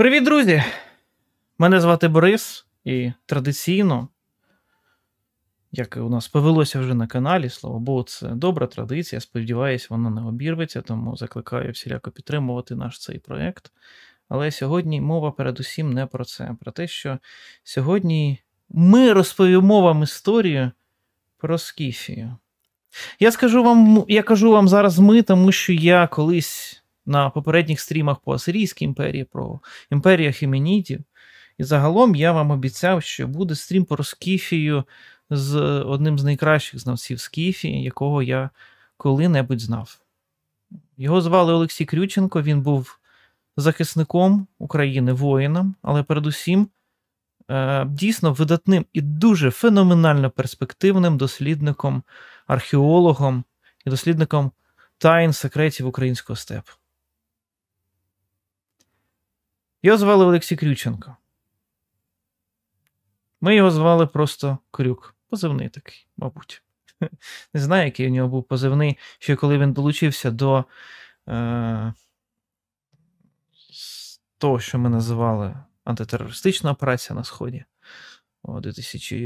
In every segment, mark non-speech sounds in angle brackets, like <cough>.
Привіт, друзі! Мене звати Борис, і традиційно, як у нас повелося вже на каналі, слава Богу, це добра традиція. Сподіваюсь, вона не обірветься, тому закликаю всіляко підтримувати наш цей проект. Але сьогодні мова передусім не про це, про те, що сьогодні ми розповімо вам історію про Скіфію. Я скажу вам, я кажу вам зараз ми, тому що я колись на попередніх стрімах по Асирійській імперії, про імперію Хімінідів. І загалом я вам обіцяв, що буде стрім про Скіфію з одним з найкращих знавців Скіфії, якого я коли-небудь знав. Його звали Олексій Крюченко, він був захисником України, воїном, але передусім е, дійсно видатним і дуже феноменально перспективним дослідником, археологом і дослідником тайн секретів українського степу. Його звали Олексій Крюченко. Ми його звали просто Крюк. Позивний такий, мабуть. <laughs> Не знаю, який у нього був позивний, ще коли він долучився до е, того, що ми називали антитерористична операція на Сході. У 2000,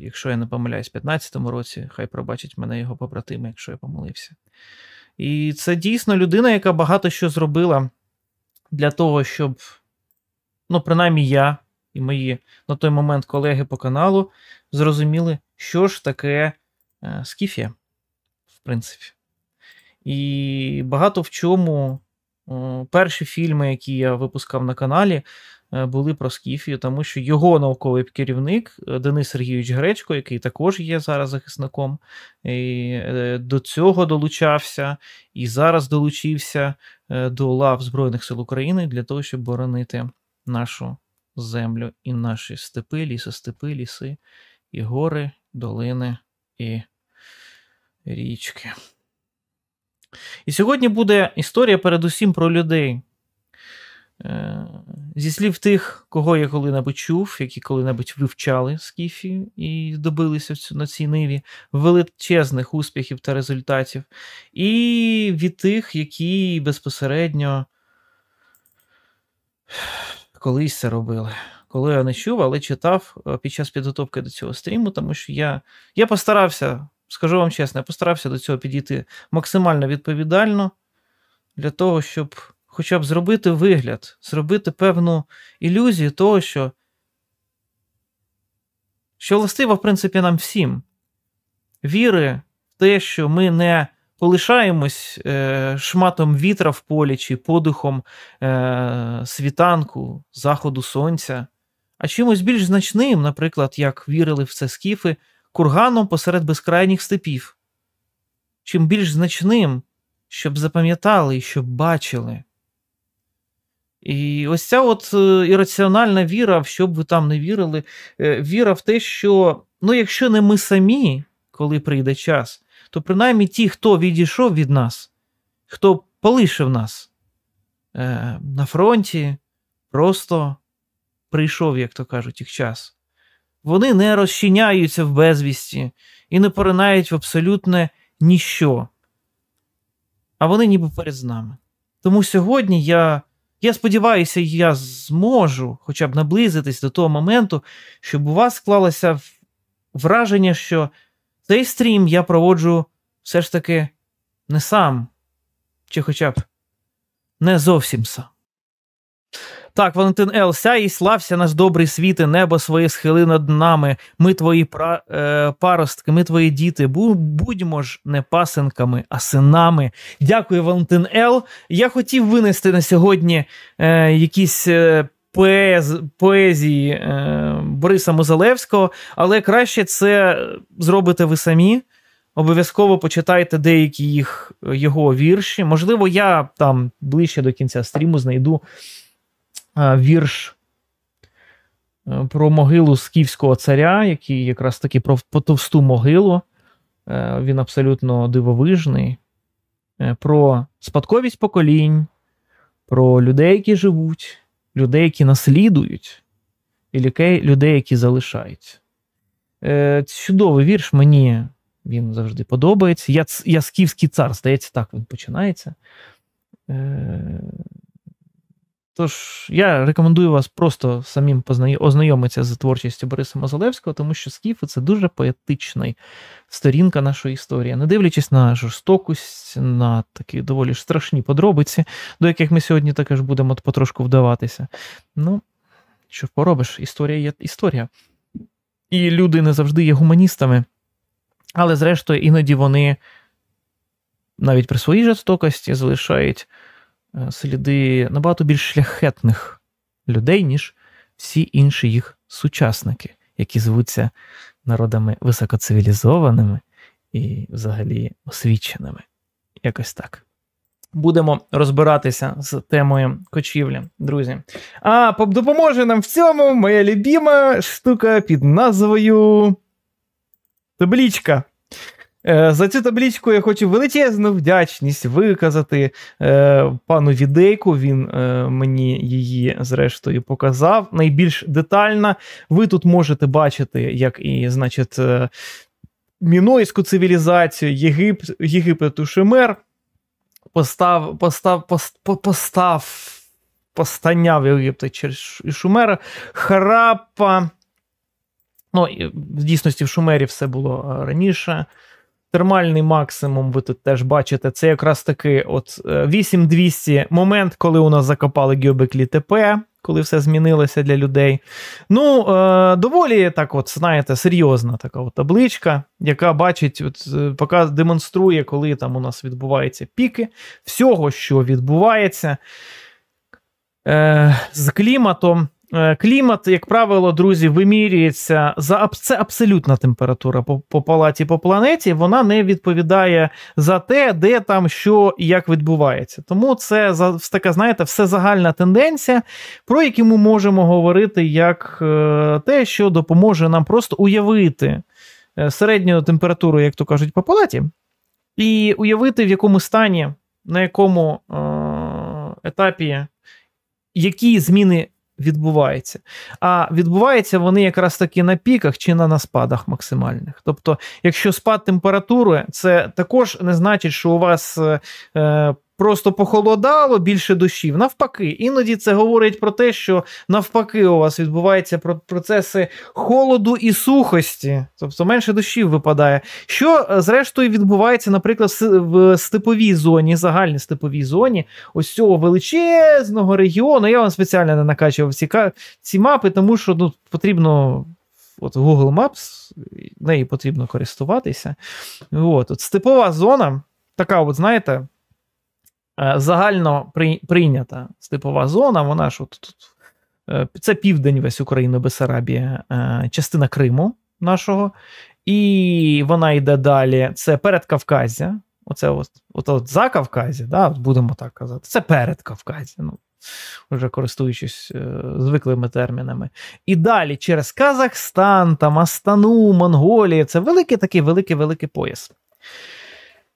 якщо я не помиляюсь, в 2015 році, хай пробачить мене його побратими, якщо я помилився. І це дійсно людина, яка багато що зробила для того, щоб, ну, принаймні, я і мої на той момент колеги по каналу зрозуміли, що ж таке е, скіфія, в принципі. І багато в чому е, перші фільми, які я випускав на каналі, е, були про скіфію, тому що його науковий керівник е, Денис Сергійович Гречко, який також є зараз захисником, і, е, до цього долучався і зараз долучився Е, до лав Збройних сил України для того, щоб боронити нашу землю і наші степи, ліси, степи, ліси, і гори, долини і річки. І сьогодні буде історія передусім про людей. Е, зі слів тих, кого я коли-небудь чув, які коли-небудь вивчали скіфі і добилися на цій ниві величезних успіхів та результатів, і від тих, які безпосередньо колись це робили. Коли я не чув, але читав е, під час підготовки до цього стріму, тому що я, я постарався, скажу вам чесно, я постарався до цього підійти максимально відповідально для того, щоб хоча б зробити вигляд, зробити певну ілюзію того, що, що властиво, в принципі, нам всім віри в те, що ми не полишаємось е, шматом вітра в полі чи подихом е, світанку, заходу сонця, а чимось більш значним, наприклад, як вірили в це скіфи, курганом посеред безкрайніх степів. Чим більш значним, щоб запам'ятали і щоб бачили. І ось ця от ірраціональна э, віра, в що б ви там не вірили, э, віра в те, що ну, якщо не ми самі, коли прийде час, то принаймні ті, хто відійшов від нас, хто полишив нас е, на фронті, просто прийшов, як то кажуть, їх час. Вони не розчиняються в безвісті і не поринають в абсолютне ніщо. А вони ніби перед нами. Тому сьогодні я я сподіваюся, я зможу хоча б наблизитись до того моменту, щоб у вас склалося враження, що цей стрім я проводжу все ж таки не сам, чи хоча б не зовсім сам. Так, Валентин Ел, сяй і слався наш добрий світе, небо своє схили над нами. Ми твої пра, е, паростки, ми твої діти. будьмо ж не пасенками, а синами. Дякую, Валентин Ел. Я хотів винести на сьогодні е, якісь. Е, Поез, поезії е, Бориса Мозалевського, але краще це зробите ви самі. Обов'язково почитайте деякі їх його вірші. Можливо, я там ближче до кінця стріму знайду вірш е, про могилу скіфського царя, який якраз таки про потовсту могилу. Е, він абсолютно дивовижний, е, про спадковість поколінь, про людей, які живуть, людей, які наслідують, і людей, які залишають. Чудовий вірш, мені він завжди подобається. Я я скіфський цар, здається, так він починається. Тож я рекомендую вас просто самим познай... ознайомитися з творчістю Бориса Мозолевського, тому що скіфи це дуже поетична сторінка нашої історії, не дивлячись на жорстокість, на такі доволі ж страшні подробиці, до яких ми сьогодні також будемо потрошку вдаватися. Ну, що поробиш, історія є історія. І люди не завжди є гуманістами, але, зрештою, іноді вони навіть при своїй жорстокості залишають. Е, сліди набагато більш шляхетних людей, ніж всі інші їх сучасники, які звуться народами високоцивілізованими і взагалі освіченими. Якось так. Будемо розбиратися з темою кочівлі, друзі. А допоможе нам в цьому моя любима штука під назвою Таблічка. Е, за цю таблічку я хочу величезну вдячність виказати е, пану Відейку. Він е, мені її, зрештою, показав. Найбільш детально. Ви тут можете бачити, як і, значить, е, мінойську цивілізацію, Єгип, Єгипет у Шимер постав, постав, постав постання в Єгипта через Шумера, Харапа. Ну, в дійсності в Шумері все було е, раніше. Термальний максимум, ви тут теж бачите, це якраз таки от 8200 е, момент, коли у нас закопали Гьобеклі ТП, коли все змінилося для людей. Ну, е, доволі так, от, знаєте, серйозна така от табличка, яка бачить, от, е, поки демонструє, коли там у нас відбуваються піки, всього, що відбувається е, з кліматом. Е, клімат, як правило, друзі, вимірюється за це абсолютна температура по, по палаті по планеті. Вона не відповідає за те, де там що і як відбувається. Тому це така, знаєте, все загальна тенденція, про яку ми можемо говорити як е, те, що допоможе нам просто уявити е, середню температуру, як то кажуть, по палаті, і уявити, в якому стані, на якому етапі які зміни відбувається. А відбуваються вони якраз таки на піках чи на на спадах максимальних. Тобто, якщо спад температури, це також не значить, що у вас. Е, е просто похолодало, більше дощів. Навпаки, іноді це говорить про те, що навпаки у вас відбуваються процеси холоду і сухості, тобто менше дощів випадає. Що е, зрештою відбувається, наприклад, в степовій зоні, загальній степовій зоні ось цього величезного регіону. Я вам спеціально не накачував ці, ці мапи, тому що ну, потрібно. От Google Maps, нею потрібно користуватися. От, от Степова зона, така, от знаєте, Е, загально прийнята степова зона. Вона ж от тут е, це південь весь України, Бесарабія, е, частина Криму нашого, і вона йде далі. Це передкавказя. Оце от, от, от за Кавказі, да, будемо так казати. Це перед Кавказі, ну, вже користуючись е, звиклими термінами. І далі через Казахстан, там Астану, Монголію. Це великий такий великий великий пояс.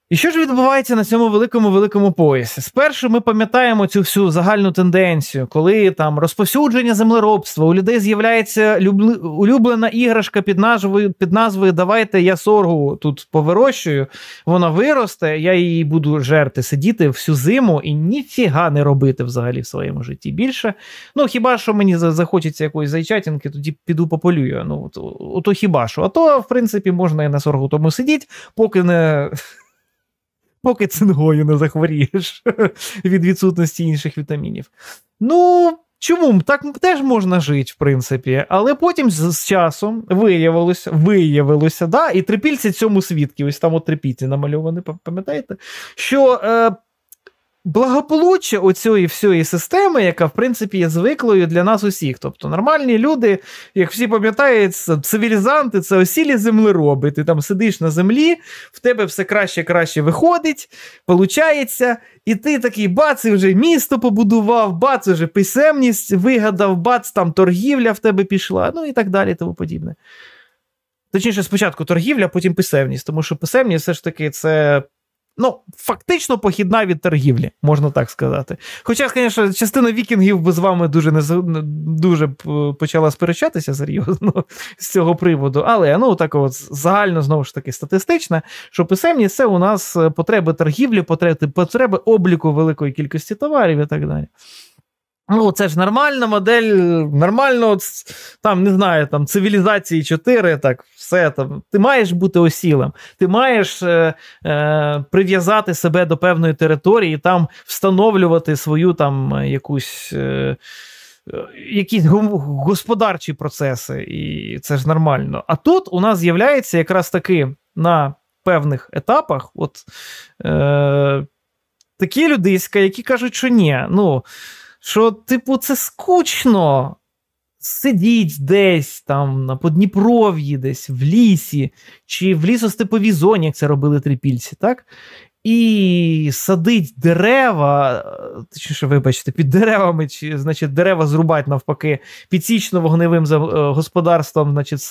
І що ж відбувається на цьому великому великому поясі? Спершу ми пам'ятаємо цю всю загальну тенденцію, коли там розповсюдження землеробства, у людей з'являється улюблена іграшка під назвою під назвою Давайте я соргу тут повирощую, вона виросте, я її буду жерти, сидіти всю зиму і ніфіга не робити взагалі в своєму житті більше. Ну хіба що мені захочеться якоїсь зайчатинки, тоді піду пополюю. Ну то, то хіба що? А то в принципі можна і на соргу тому сидіти, поки не поки цингою не захворієш <laughs> від відсутності інших вітамінів. Ну. Чому так теж можна жити, в принципі, але потім з, з часом виявилося, виявилося, да, і трипільці цьому свідки, ось там от трипільці намальовані, пам'ятаєте? Що е, благополуччя оцієї всієї системи, яка в принципі є звиклою для нас усіх. Тобто нормальні люди, як всі пам'ятають, цивілізанти це осілі землероби. Ти там сидиш на землі, в тебе все краще краще виходить, получається, і ти такий бац, і вже місто побудував, бац, вже писемність вигадав, бац, там торгівля в тебе пішла, ну і так далі, тому подібне. Точніше, спочатку торгівля, потім писемність, тому що писемність все ж таки це ну, фактично похідна від торгівлі, можна так сказати. Хоча, звісно, частина вікінгів би з вами дуже не дуже почала сперечатися серйозно <laughs> з цього приводу. Але ну так от загально знову ж таки статистично, що писемність це у нас е, потреби торгівлі, потреби потреби обліку великої кількості товарів і так далі. Ну, це ж нормальна модель, нормально, там, не знаю, там, цивілізації 4, так, все там. Ти маєш бути осілим, ти маєш е, е, прив'язати себе до певної території, там встановлювати свою там якусь. Е, Якісь господарчі процеси, і це ж нормально. А тут у нас з'являється якраз таки на певних етапах, от е, такі людиська, які кажуть, що ні, ну що, типу, це скучно. Сидіть десь там на Подніпров'ї, десь в лісі, чи в лісостеповій зоні, як це робили трипільці, так? і садить дерева, точніше, вибачте, під деревами, чи значить, дерева зрубать навпаки, підсічно вогневим е, господарством, значить,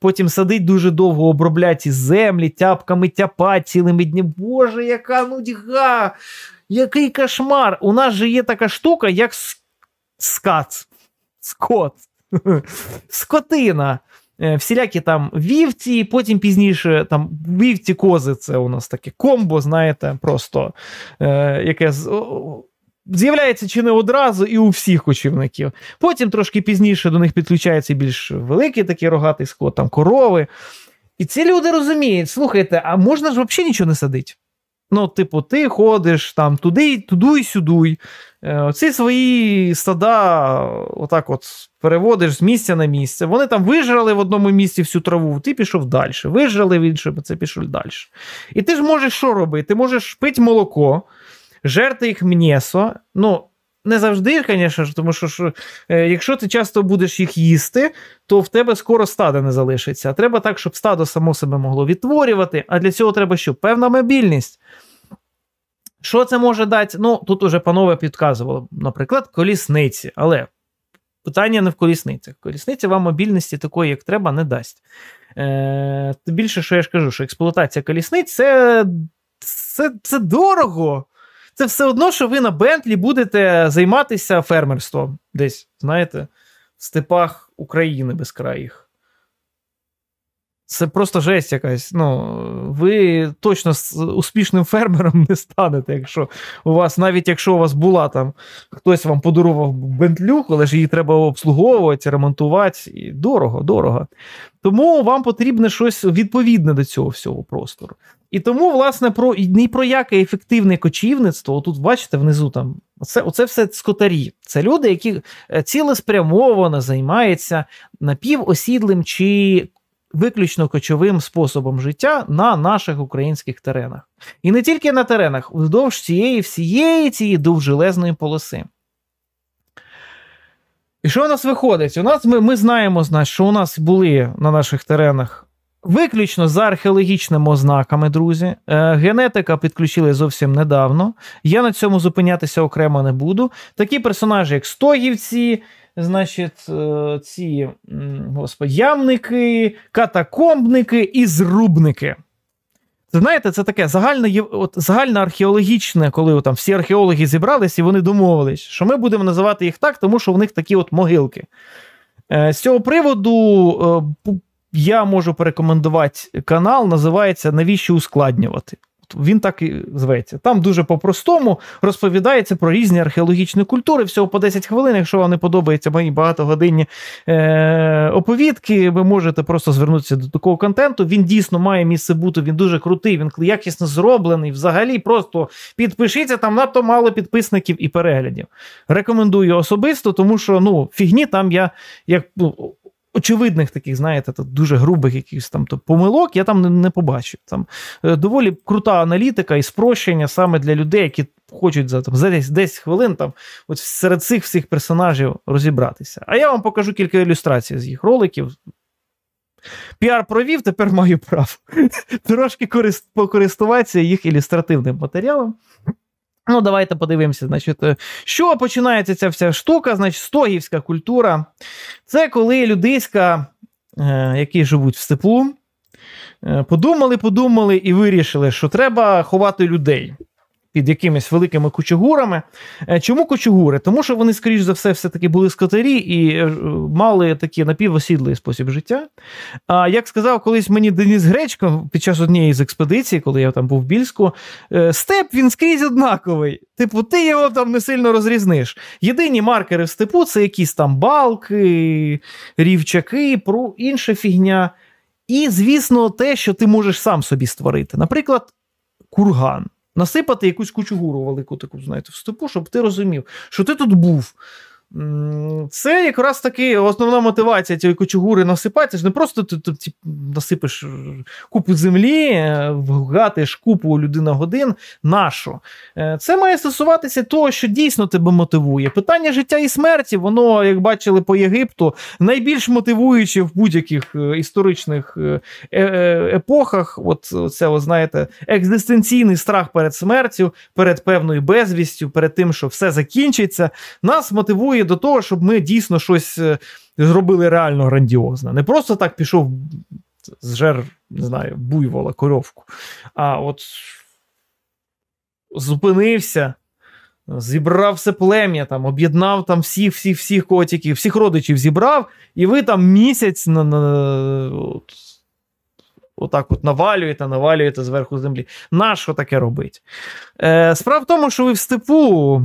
потім садить дуже довго оброблять і землі, тяпками тяпать цілими днями. Боже, яка нудьга! Який кошмар! У нас же є така штука, як скат. Скот. <laughs> Скотина. Е, всілякі там вівці, потім пізніше там вівці кози це у нас таке комбо, знаєте, просто е, яке з'являється чи не одразу, і у всіх кочівників. Потім трошки пізніше до них підключається більш великий такий рогатий склад, там корови. І ці люди розуміють, слухайте, а можна ж взагалі нічого не садити? Ну, типу, ти ходиш там туди, туди сюди. Е, оці свої стада, отак от переводиш з місця на місце. Вони там вижрали в одному місці всю траву, ти пішов далі. Вижрали в іншому, це пішов далі. І ти ж можеш що робити? Ти можеш пити молоко, жерти їх м'єсо. Ну, не завжди, звісно ж, тому що ж, е, якщо ти часто будеш їх їсти, то в тебе скоро стадо не залишиться. А треба так, щоб стадо само себе могло відтворювати. А для цього треба що? Певна мобільність. Що це може дати? Ну, тут уже панове підказувало, наприклад, колісниці. Але питання не в колісницях. Колісниця вам мобільності такої, як треба, не дасть. Е, Більше, що я ж кажу, що експлуатація колісниць це, це, це дорого. Це все одно, що ви на Бентлі будете займатися фермерством десь, знаєте, в степах України безкраїх. Це просто жесть якась. Ну, Ви точно з успішним фермером не станете, якщо у вас, навіть якщо у вас була там, хтось вам подарував бентлюк, але ж її треба обслуговувати, ремонтувати. і Дорого, дорого. Тому вам потрібне щось відповідне до цього всього простору. І тому, власне, про ні про яке ефективне кочівництво, тут бачите, внизу там це оце все скотарі. Це люди, які е, цілеспрямовано займаються напівосідлим чи виключно кочовим способом життя на наших українських теренах. І не тільки на теренах, вздовж цієї всієї цієї довжелезної полоси. І що у нас виходить? У нас ми ми знаємо, що у нас були на наших теренах виключно за археологічними ознаками, друзі. Е, генетика підключили зовсім недавно. Я на цьому зупинятися окремо не буду. Такі персонажі, як Стогівці, значить, е, ці господи, ямники, катакомбники і зрубники. Знаєте, це таке загальне от, загальне археологічне, коли от, там всі археологи зібрались і вони домовились, що ми будемо називати їх так, тому що в них такі от могилки. Е, з цього приводу е, я можу порекомендувати канал, називається Навіщо ускладнювати він так і зветься. Там дуже по-простому розповідається про різні археологічні культури. Всього по 10 хвилин. Якщо вам не подобаються мої багатогодинні е- оповідки, ви можете просто звернутися до такого контенту. Він дійсно має місце бути. Він дуже крутий, він якісно зроблений. Взагалі, просто підпишіться там надто мало підписників і переглядів. Рекомендую особисто, тому що ну фігні там я як ну, очевидних таких, знаєте, дуже грубих якихось там помилок, я там не побачив. Там е, доволі крута аналітика і спрощення саме для людей, які хочуть за там за десь 10 хвилин там от серед цих всіх персонажів розібратися. А я вам покажу кілька ілюстрацій з їх роликів. Піар провів, тепер маю право <laughs> трошки корист... покористуватися їх ілюстративним матеріалом. Ну, давайте подивимося, значить, е, що починається ця вся штука, значить, стогівська культура. Це коли людиська, е, які живуть в степлу, е, подумали, подумали і вирішили, що треба ховати людей під якимись великими кучугурами. Е, чому кучугури? Тому що вони, скоріш за все, все-таки були скотарі і е, мали такий напівосідлий спосіб життя. А як сказав колись мені Деніс Гречко під час однієї з експедицій, коли я там був в Більську, е, степ він скрізь однаковий. Типу, ти його там не сильно розрізниш. Єдині маркери в степу це якісь там балки, рівчаки, інша фігня. І, звісно, те, що ти можеш сам собі створити. Наприклад, курган насипати якусь кучу гуру велику, таку, знаєте, в степу, щоб ти розумів, що ти тут був. Це якраз таки основна мотивація цієї кочугури насипати. Це ж не просто ти, ти, ти насипиш е, купу землі, е, вгатиш купу людина годин. Нашу е, це має стосуватися того, що дійсно тебе мотивує. Питання життя і смерті, воно, як бачили по Єгипту, найбільш мотивуюче в будь-яких історичних епохах. От це, ви знаєте, екзистенційний страх перед смертю, перед певною безвістю, перед тим, що все закінчиться, нас мотивує до того, щоб ми дійсно щось е, зробили реально грандіозне. Не просто так пішов зжер, не знаю, буйвола, корьовку. а от зупинився. Зібрав все плем'я, там, об'єднав там всіх, всіх, всіх котиків, всіх родичів зібрав, і ви там місяць на, на, от, отак от навалюєте, навалюєте зверху землі. Нащо таке робить? Е, Справа в тому, що ви в степу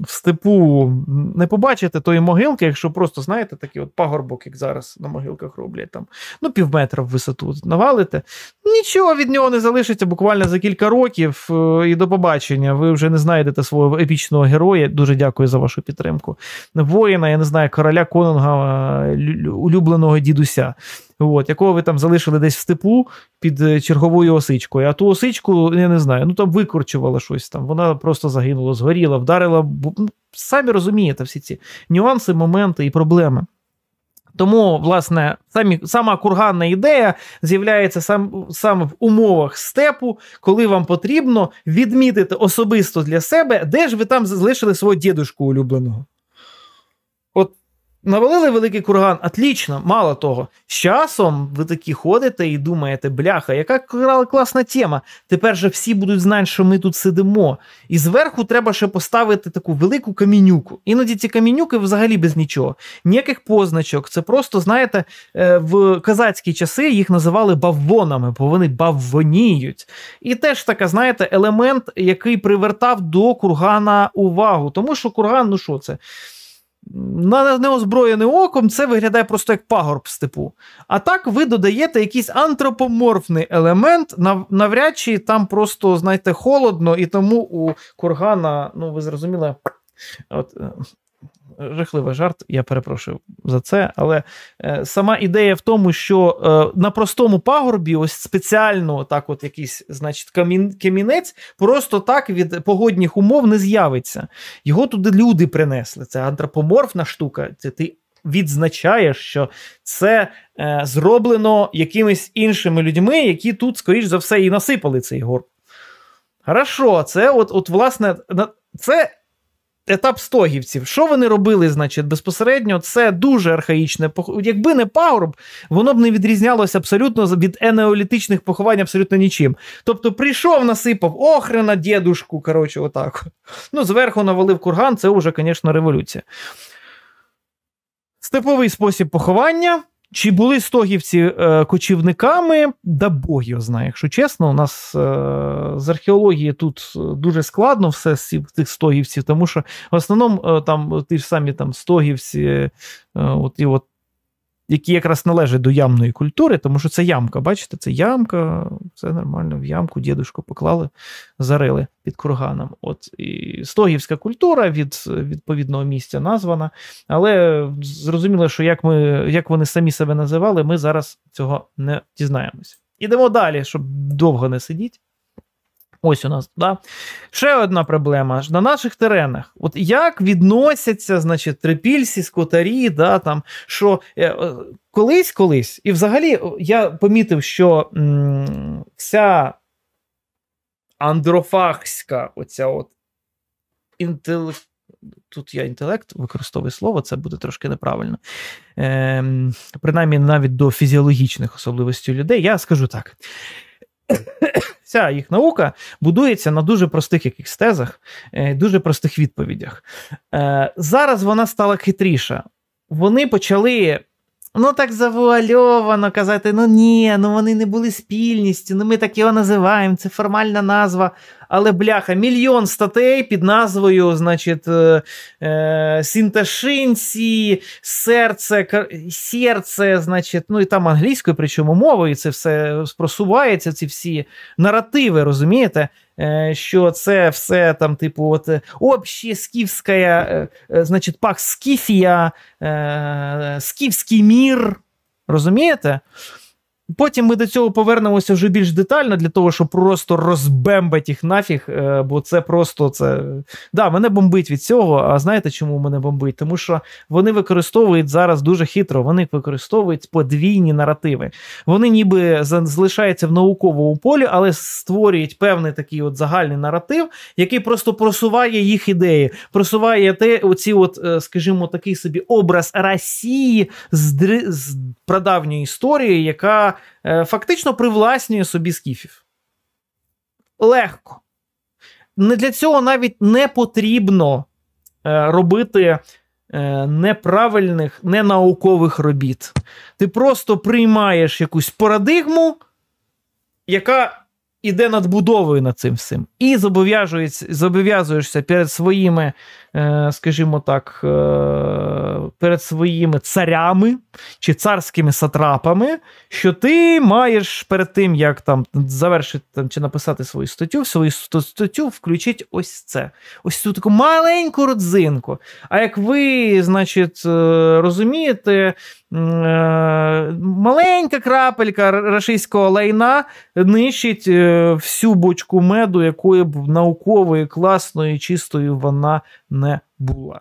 в степу не побачите тої могилки, якщо просто, знаєте, такий от пагорбок, як зараз на могилках роблять, там, ну, пів метра в висоту навалите, нічого від нього не залишиться буквально за кілька років. Е, і до побачення. Ви вже не знайдете свого епічного героя. Дуже дякую за вашу підтримку. Воїна, я не знаю, короля Конунга, е, улюбленого дідуся от, якого ви там залишили десь в степу під е, черговою осичкою. А ту осичку, я не знаю, ну там викорчувала щось там. Вона просто загинула, згоріла, вдарила. Ну, Самі розумієте всі ці нюанси, моменти і проблеми. Тому, власне, самі, сама курганна ідея з'являється сам саме в умовах степу, коли вам потрібно відмітити особисто для себе, де ж ви там залишили свого дідушку улюбленого. Навалили великий курган, отлично, мало того. З часом ви такі ходите і думаєте, бляха, яка класна тема. Тепер же всі будуть знати, що ми тут сидимо. І зверху треба ще поставити таку велику камінюку. Іноді ці камінюки взагалі без нічого, ніяких позначок. Це просто, знаєте, е, в казацькі часи їх називали баввонами, бо вони баввоніють. І теж така, знаєте, елемент, який привертав до кургана увагу. Тому що курган, ну що це? на неозброєне оком це виглядає просто як пагорб степу. А так ви додаєте якийсь антропоморфний елемент, навряд чи там просто, знаєте, холодно, і тому у кургана, ну ви зрозуміли, от, е, жахливий жарт, я перепрошую за це. Але е, сама ідея в тому, що е, на простому пагорбі, ось спеціально так, от якийсь, значить, камінець, просто так від погодних умов не з'явиться. Його туди люди принесли. Це антропоморфна штука. Це ти. відзначаєш, що це е, зроблено якимись іншими людьми, які тут, скоріш за все, і насипали цей горб. Хорошо, це от, от власне, це етап стогівців. Що вони робили, значить, безпосередньо? Це дуже архаїчне поховання. Якби не пагорб, воно б не відрізнялося абсолютно від енеолітичних поховань абсолютно нічим. Тобто, прийшов, насипав охрена, дідушку, коротше, отак. Ну, зверху навалив курган, це вже, звісно, революція. Степовий спосіб поховання. Чи були стогівці е, кочівниками? Да Бог його знає, якщо чесно, у нас е, з археології тут е, дуже складно все з цих стогівців, тому що в основному е, там ті ж самі там стогівці, е, от і от які якраз належать до ямної культури, тому що це ямка. Бачите, це ямка, все нормально, в ямку дідушку поклали, зарили під курганом. От і Стогівська культура від відповідного місця названа. Але зрозуміло, що як, ми, як вони самі себе називали, ми зараз цього не дізнаємося. Ідемо далі, щоб довго не сидіти. Ось у нас да. ще одна проблема на наших теренах. От як відносяться, значить, трипільці, скотарі, да, там, що е, е, колись, колись, і взагалі я помітив, що м, вся андрофахська оця от інтелект. Тут я інтелект використовую слово, це буде трошки неправильно. Е, Принаймні, навіть до фізіологічних особливостей людей, я скажу так ця їх наука будується на дуже простих якихось тезах, е, дуже простих відповідях. Е, зараз вона стала хитріша. Вони почали Ну так завуальовано казати, ну ні, ну вони не були спільністю, ну ми так його називаємо, це формальна назва. Але бляха, мільйон статей під назвою, значить, е, е Сінташинці, серце, серце, значить, ну і там англійською, причому мовою, це все просувається, ці всі наративи, розумієте? Е, що це все там, типу, от е, скіфська, е, значить, пах Скіфія, скіфський мір. Розумієте? Потім ми до цього повернемося вже більш детально для того, щоб просто розбембать їх нафіг, е, бо це просто це. Да, мене бомбить від цього. А знаєте, чому мене бомбить? Тому що вони використовують зараз дуже хитро. Вони використовують подвійні наративи. Вони ніби залишаються в науковому полі, але створюють певний такий от загальний наратив, який просто просуває їх ідеї, просуває те, оці, от, е, скажімо, такий собі образ Росії з, др з прадавньої історії, яка. Е, фактично привласнює собі скіфів. Легко. Для цього навіть не потрібно е, робити е, неправильних, ненаукових робіт. Ти просто приймаєш якусь парадигму, яка іде надбудовою над цим всім. І зобов'язуєшся перед своїми Е, скажімо так, е, перед своїми царями чи царськими сатрапами, що ти маєш перед тим, як там завершити там, чи написати свою статтю, в свою статтю включить ось це. Ось цю таку маленьку родзинку. А як ви, значить, е, розумієте, маленька крапелька рашистського лайна нищить всю бочку меду, якої б наукової, класної, чистою вона не була.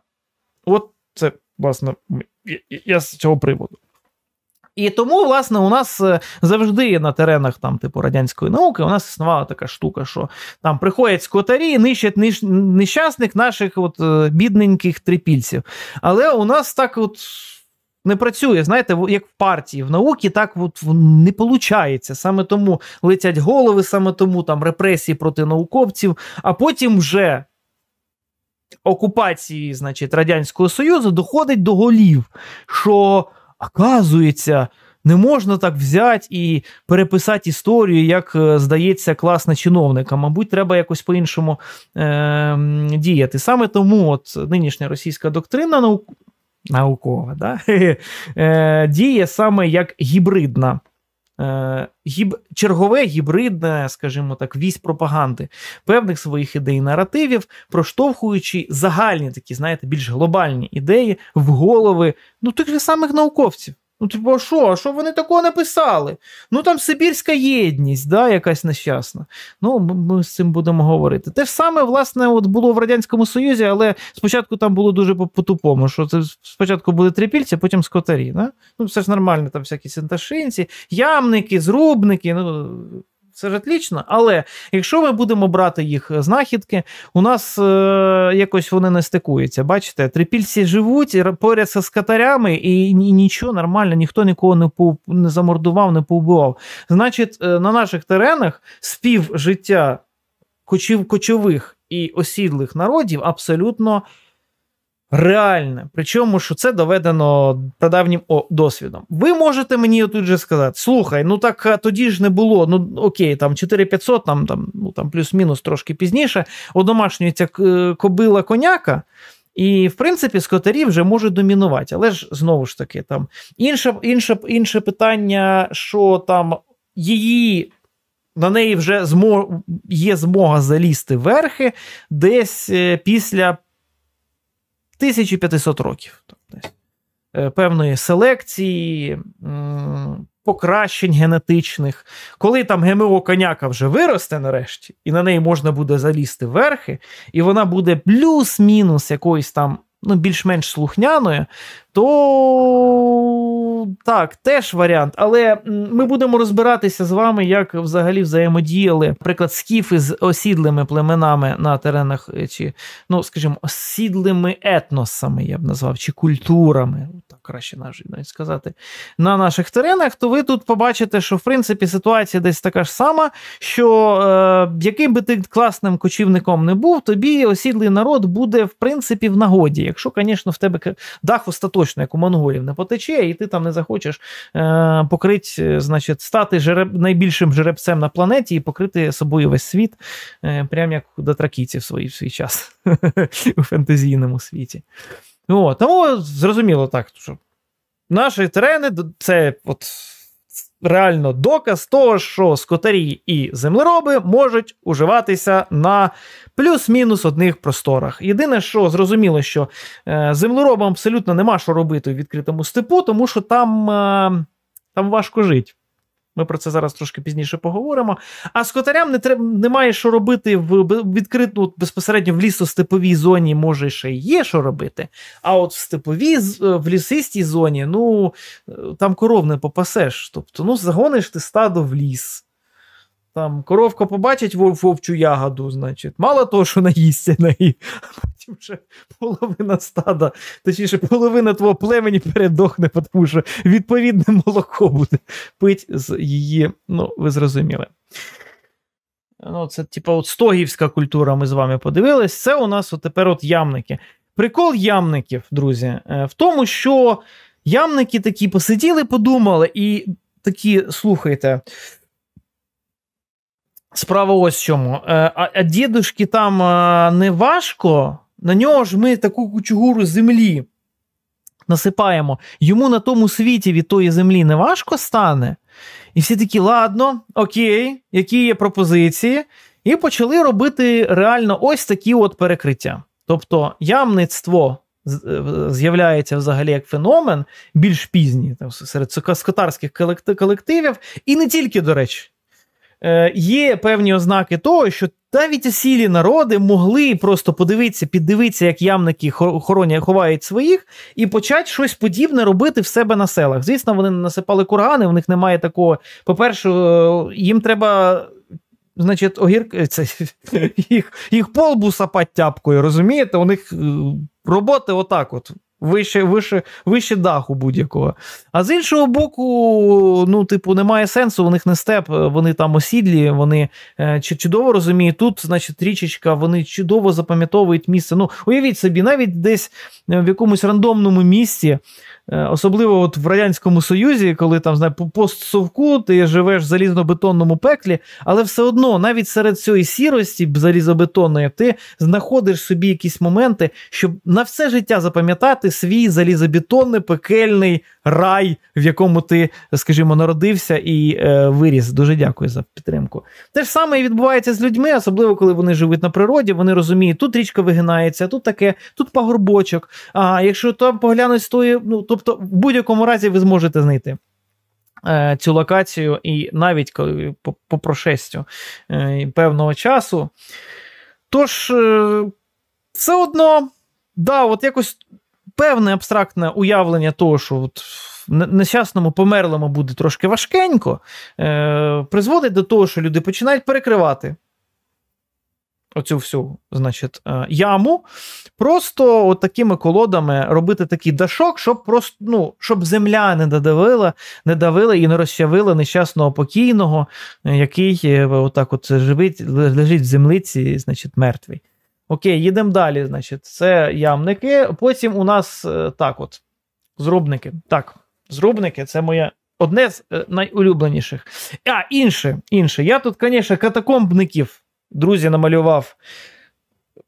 От це, власне, я з цього приводу. І тому, власне, у нас е, завжди на теренах там, типу, радянської науки у нас існувала така штука, що там приходять скотарі, і нищать нищ... нещасних наших от, е, бідненьких трипільців. Але у нас так от. Не працює, знаєте, як в партії в науці, так от не виходить. Саме тому летять голови, саме тому там репресії проти науковців, а потім вже окупації, значить, Радянського Союзу доходить до голів, що оказується. Не можна так взяти і переписати історію, як е, здається, класно чиновникам. Мабуть, треба якось по-іншому е, діяти. Саме тому от нинішня російська доктрина нау... наукова да? <laughs> е, діє саме як гібридна Е, гіб... чергове гібридне, скажімо так, вісь пропаганди певних своїх ідей, наративів, проштовхуючи загальні такі, знаєте, більш глобальні ідеї в голови ну тих же самих науковців. Ну, типу, а що, а що вони такого написали? Ну там Сибірська єдність, да, якась нещасна. Ну, ми з цим будемо говорити. Те ж саме, власне, от було в Радянському Союзі, але спочатку там було дуже по-тупому, що це спочатку були трипільці, потім скотарі. Да? Ну, все ж нормально, там всякі синташинці, ямники, зрубники. ну це ж отлічно, але якщо ми будемо брати їх знахідки, у нас е- якось вони не стикуються. Бачите, трипільці живуть поряд з катарями, і нічого нормально, ніхто нікого не по не замордував, не повбивав. Значить, е- на наших теренах співжиття кочів кочових і осідлих народів абсолютно реальне. Причому, що це доведено прадавнім досвідом. Ви можете мені тут же сказати: слухай, ну так е, тоді ж не було. Ну окей, там 4500, там там, ну, там плюс-мінус трошки пізніше. Одомашнюється е, кобила коняка. І, в принципі, скотарі вже можуть домінувати. Але ж знову ж таки, там інше інше, інше питання, що там її. На неї вже змо... є змога залізти верхи десь е, після 1500 років. Тобто, Певної селекції, покращень генетичних. Коли там ГМО коняка вже виросте нарешті, і на неї можна буде залізти верхи, і вона буде плюс-мінус якоїсь там ну, більш-менш слухняною, то так, теж варіант. Але ми будемо розбиратися з вами, як взагалі взаємодіяли, наприклад, скіфи з осідлими племенами на теренах, е, чи, ну, скажімо, осідлими етносами, я б назвав, чи культурами, так краще навіть сказати, на наших теренах, то ви тут побачите, що в принципі ситуація десь така ж сама, що е, яким би ти класним кочівником не був, тобі осідлий народ буде, в принципі, в нагоді, якщо, звісно, в тебе дах остаточно точно, як у монголів, не потече, і ти там не захочеш е, покрити, е, значить, стати жереб, найбільшим жеребцем на планеті і покрити собою весь світ, е, прям як у дотракійців свої в свій час <laughs> у фентезійному світі. О, тому зрозуміло так, що наші терени це от реально доказ того, що скотарі і землероби можуть уживатися на плюс-мінус одних просторах. Єдине, що зрозуміло, що е, землеробам абсолютно нема що робити у відкритому степу, тому що там, е, там важко жити. Ми про це зараз трошки пізніше поговоримо. А скотарям не треба немає що робити в відкриту безпосередньо в лісостеповій зоні, може ще й є що робити. А от в степовій е, в лісистій зоні, ну е, там коров не попасеш. Тобто, ну загониш ти стадо в ліс. Там коровка побачить вов, вовчу ягоду, значить, мало того, що наїсться її, а потім вже половина стада, точніше, половина твого племені передохне, тому що відповідне молоко буде пить з її. Ну, ви зрозуміли. Ну, Це, типу, от стогівська культура, ми з вами подивились. Це у нас от тепер от ямники. Прикол ямників, друзі, е, в тому, що ямники такі посиділи, подумали, і такі, слухайте. Справа ось в чому. Е, а, а дідушки там е, не важко, на нього ж ми таку кучугуру землі насипаємо. Йому на тому світі від тої землі не важко стане. І всі такі, ладно, окей, які є пропозиції, і почали робити реально ось такі от перекриття. Тобто ямництво е, з'являється взагалі як феномен більш пізній там, серед скотарських колективів, і не тільки, до речі. Е, є певні ознаки того, що навіть осілі народи могли просто подивитися, піддивитися, як ямники хоронять, ховають своїх, і почати щось подібне робити в себе на селах. Звісно, вони насипали кургани, в них немає такого. По-перше, е, їм треба. Значить, огірки е, це <laughs> їх їх полбуса тяпкою, розумієте? У них роботи отак. от вище вище, вище даху будь-якого. А з іншого боку, ну, типу, немає сенсу, у них не степ, е, вони там осідлі, вони е, чудово розуміють. Тут, значить, річечка, вони чудово запам'ятовують місце. Ну, уявіть собі, навіть десь е, в якомусь рандомному місці. Е, особливо от в Радянському Союзі, коли там по постсовку ти живеш в залізобетонному пеклі, але все одно, навіть серед цієї сірості залізобетонної, ти знаходиш собі якісь моменти, щоб на все життя запам'ятати свій залізобетонний пекельний рай, в якому ти, скажімо, народився і е, виріс. Дуже дякую за підтримку. Те ж саме і відбувається з людьми, особливо коли вони живуть на природі. Вони розуміють, тут річка вигинається, тут таке, тут пагорбочок. А якщо там поглянуть з ну тобто, в будь-якому разі ви зможете знайти. Е, цю локацію, і навіть по, по прошестю е, певного часу. Тож, е, все одно, да, от якось певне абстрактне уявлення того, що от нещасному померлому буде трошки важкенько, е, призводить до того, що люди починають перекривати. Оцю всю, значить, е, яму, просто от такими колодами робити такий дашок, щоб просто ну, щоб земля не додавила, не давила і не розчавила нещасного покійного, е, який е, отак от живить, лежить в землиці, значить, мертвий. Окей, їдемо далі. значить, Це ямники. Потім у нас е, так от. Зробники. Так, зробники це моє одне з е, найулюбленіших. А, інше. інше. Я тут, звісно, катакомбників, друзі, намалював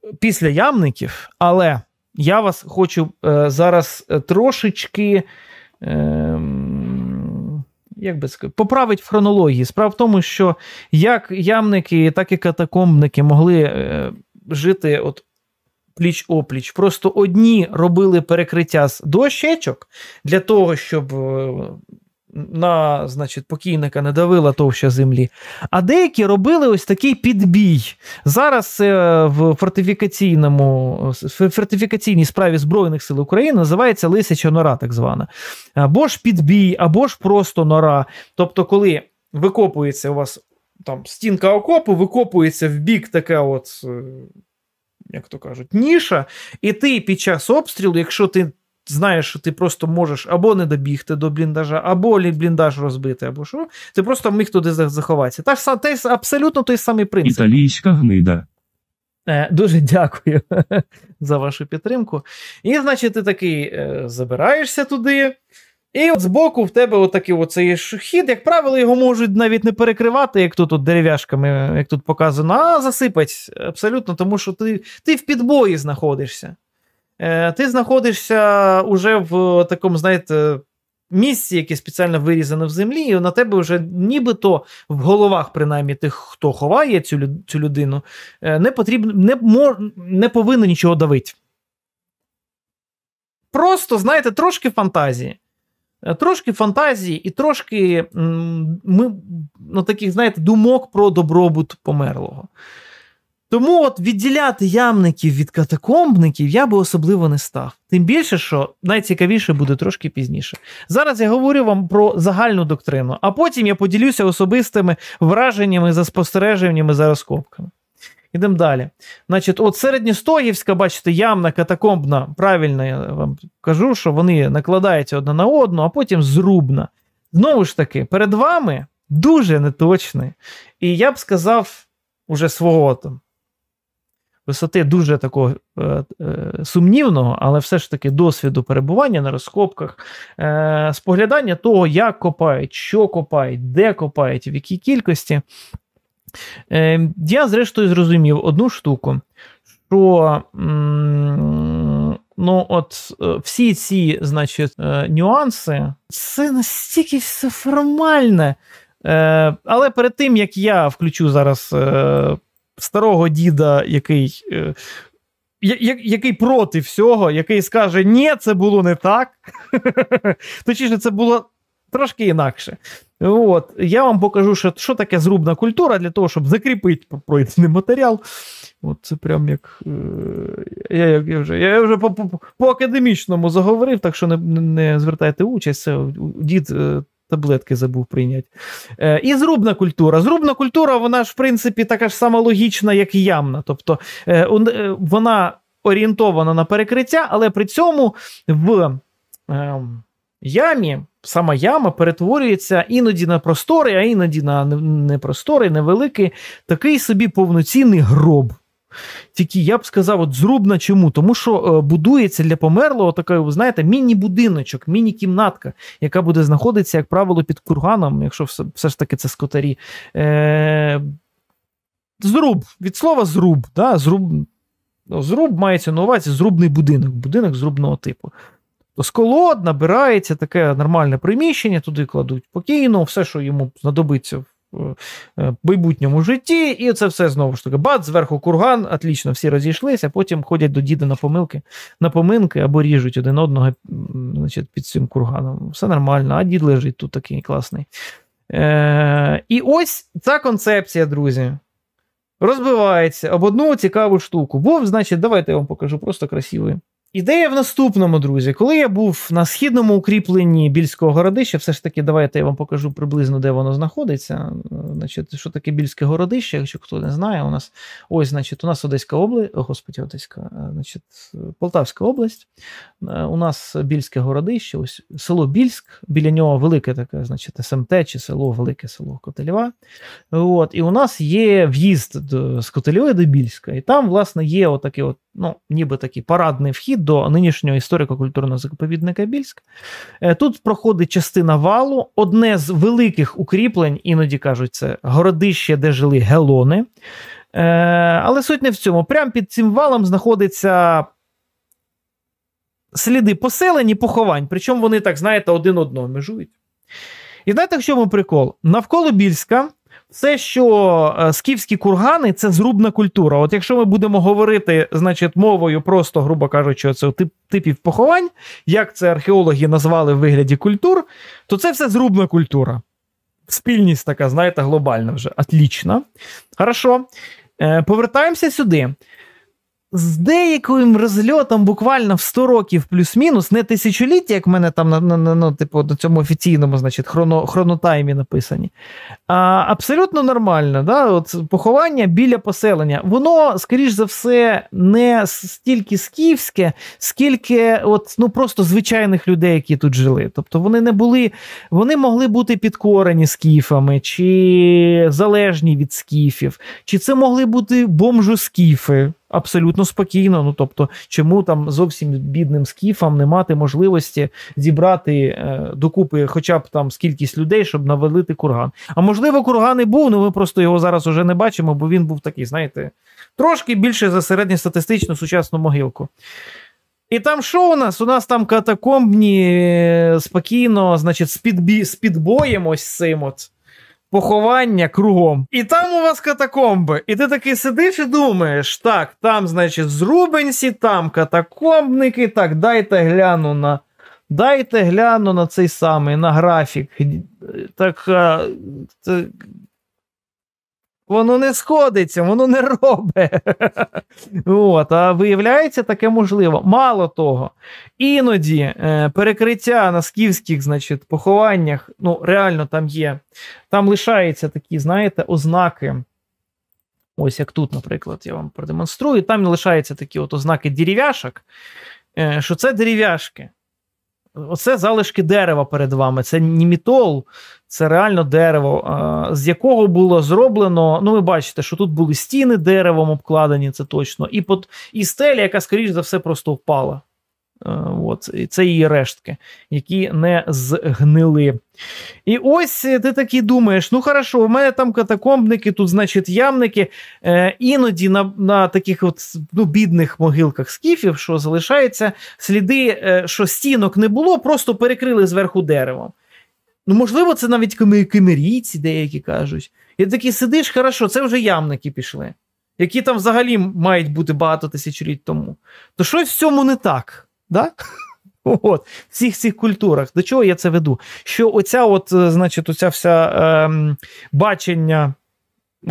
е, після ямників, але я вас хочу е, зараз трошечки. Е, як би сказати, поправить в хронології. Справа в тому, що як ямники, так і катакомбники могли жити от пліч опліч. Просто одні робили перекриття з дощечок для того, щоб е, на значить, покійника не давила товща землі. А деякі робили ось такий підбій. Зараз це е, в фортифікаційному, е, фортифікаційній справі Збройних сил України називається лисяча нора, так звана. Або ж підбій, або ж просто нора. Тобто, коли викопується у вас там стінка окопу викопується в бік така от, е, як то кажуть, ніша. І ти під час обстрілу, якщо ти знаєш, що ти просто можеш або не добігти до бліндажа, або бліндаж розбити, або що, ти просто міг туди заховатися. Та ж те, абсолютно той самий принцип. Італійська гнида. Е, дуже дякую <laughs> за вашу підтримку. І, значить, ти такий е, забираєшся туди. І от збоку в тебе отакий оцей хід, як правило, його можуть навіть не перекривати, як тут от дерев'яшками, як тут показано, а засипать абсолютно, тому що ти ти в підбої знаходишся. Е, Ти знаходишся уже в такому, знаєте, місці, яке спеціально вирізане в землі, і на тебе вже нібито в головах, принаймні, тих, хто ховає цю цю людину, е, не потрібно, не, мож, не повинно нічого давити. Просто, знаєте, трошки фантазії. Е, трошки фантазії, і трошки ми, ну, таких, знаєте, думок про добробут померлого. Тому от відділяти ямників від катакомбників я би особливо не став. Тим більше, що найцікавіше буде трошки пізніше. Зараз я говорю вам про загальну доктрину, а потім я поділюся особистими враженнями за спостереженнями за розкопками. Ідемо далі. Значить, от середньостоївська, бачите, ямна, катакомбна, правильно я вам кажу, що вони накладаються одна на одну, а потім зрубна. Знову ж таки, перед вами дуже неточний. І я б сказав, уже свого там висоти дуже такого е, е, сумнівного, але все ж таки досвіду перебування на розкопках, е, споглядання того, як копають, що копають, де копають, в якій кількості. Е, Я, зрештою, зрозумів одну штуку, що ну, от е, всі ці значить, е, нюанси, це настільки все формальне. Е, Але перед тим, як я включу зараз е, старого діда, який. Е, який проти всього, який скаже, ні, це було не так. <laughs> Точніше, це було трошки інакше. От. Я вам покажу, що що таке зрубна культура для того, щоб закріпити пройдений матеріал. От Це прям як. Е, я я, вже я вже по по, по академічному заговорив, так що не не звертайте участь, це дід е, таблетки забув прийняти. Е, І зрубна культура. Зрубна культура, вона ж в принципі така ж сама логічна, як і ямна. Тобто е, е вона орієнтована на перекриття, але при цьому в. Е, ямі, сама яма перетворюється іноді на простори, а іноді на непростори, невеликий, такий собі повноцінний гроб. Тільки я б сказав, от зрубна чому? Тому що е, будується для померлого така, ви знаєте, міні-будиночок, міні-кімнатка, яка буде знаходитися, як правило, під курганом, якщо все, все ж таки це скотарі. Е, Зруб, від слова зруб. Да? Зруб ну, зруб мається на увазі зрубний будинок, будинок зрубного типу. То сколот набирається таке нормальне приміщення, туди кладуть покійно, все, що йому знадобиться в е, е, майбутньому житті, і це все знову ж таки. Бат, зверху курган, отлічно, всі розійшлися, потім ходять до діда на помилки, на поминки або ріжуть один одного значить, під цим курганом. Все нормально, а дід лежить тут такий класний. Е, І ось ця концепція, друзі. Розбивається об одну цікаву штуку. Бо, значить, давайте я вам покажу просто красивий Ідея в наступному, друзі, коли я був на східному укріпленні більського городища, все ж таки, давайте я вам покажу приблизно, де воно знаходиться. Значить, Що таке більське городище? Якщо хто не знає, у нас ось, значить, у нас Одеська область, господі, Одеська, е, значить, Полтавська область, е, у нас більське городище, ось село Більськ, біля нього велике таке, значить, СМТ ем чи село, велике село Котельва. От, І у нас є в'їзд з Котельви до Більська, і там, власне, є отаке от ну, ніби такий парадний вхід до нинішнього історико-культурного заповідника Більськ. Е, тут проходить частина валу, одне з великих укріплень, іноді кажуть, це городище, де жили гелони. Е, але суть не в цьому. Прямо під цим валом знаходиться. Сліди поселень і поховань, причому вони, так знаєте, один одного межують. І знаєте, в чому прикол? Навколо Більська це що е, скіфські кургани це зрубна культура. От якщо ми будемо говорити, значить, мовою просто, грубо кажучи, це тип, типів поховань, як це археологи назвали в вигляді культур, то це все зрубна культура. Спільність така, знаєте, глобальна вже. Отлічна. Хорошо. Е, повертаємося сюди з деяким розльотом буквально в 100 років плюс-мінус, не тисячоліття, як в мене там на, на, на, на ну, типу, на цьому офіційному значить, хроно, хронотаймі написані. А, Абсолютно нормально. Да? От Поховання біля поселення. Воно, скоріш за все, не стільки скіфське, скільки от, ну, просто звичайних людей, які тут жили. Тобто вони не були, вони могли бути підкорені скіфами, чи залежні від скіфів, чи це могли бути бомжу скіфи. Абсолютно спокійно. Ну тобто, чому там зовсім бідним скіфам не мати можливості зібрати е, докупи, хоча б там скількість людей, щоб навалити курган. А можливо, курган і був, але ну, ми просто його зараз уже не бачимо, бо він був такий, знаєте, трошки більше за середньостатистичну сучасну могилку. І там що у нас? У нас там катакомбні е, спокійно, значить, з підбоєм ось цим от. Поховання кругом. І там у вас катакомби. І ти такий сидиш і думаєш, так, там, значить, зрубенці, там катакомбники, так, дайте гляну на дайте гляну на цей самий на графік. Е, так, це Воно не сходиться, воно не робить. От, А виявляється, таке можливо. Мало того, іноді е, перекриття на скіфських значить, похованнях, ну, реально там є. Там лишаються такі, знаєте, ознаки. Ось як тут, наприклад, я вам продемонструю. Там лишаються такі от ознаки дерев'яшок, е, що це дерев'яшки. Оце залишки дерева перед вами. Це німітол, це реально дерево, з якого було зроблено. Ну, ви бачите, що тут були стіни деревом обкладені, це точно, і под, і стеля, яка, скоріш за все, просто впала. От, Це її рештки, які не згнили. І ось е, ти такий думаєш: ну хорошо, у мене там катакомбники, тут, значить, ямники. Е, Іноді на на таких от, ну, бідних могилках скіфів, що залишається, сліди, е, що стінок не було, просто перекрили зверху деревом. Ну, можливо, це навіть кимерійці деякі кажуть. І такий сидиш, хорошо, це вже ямники пішли, які там взагалі мають бути багато тисячоліть тому. То щось в цьому не так. да? <laughs> От, В всіх цих культурах. До чого я це веду? Що оця, от, е, значить, оця вся ем, бачення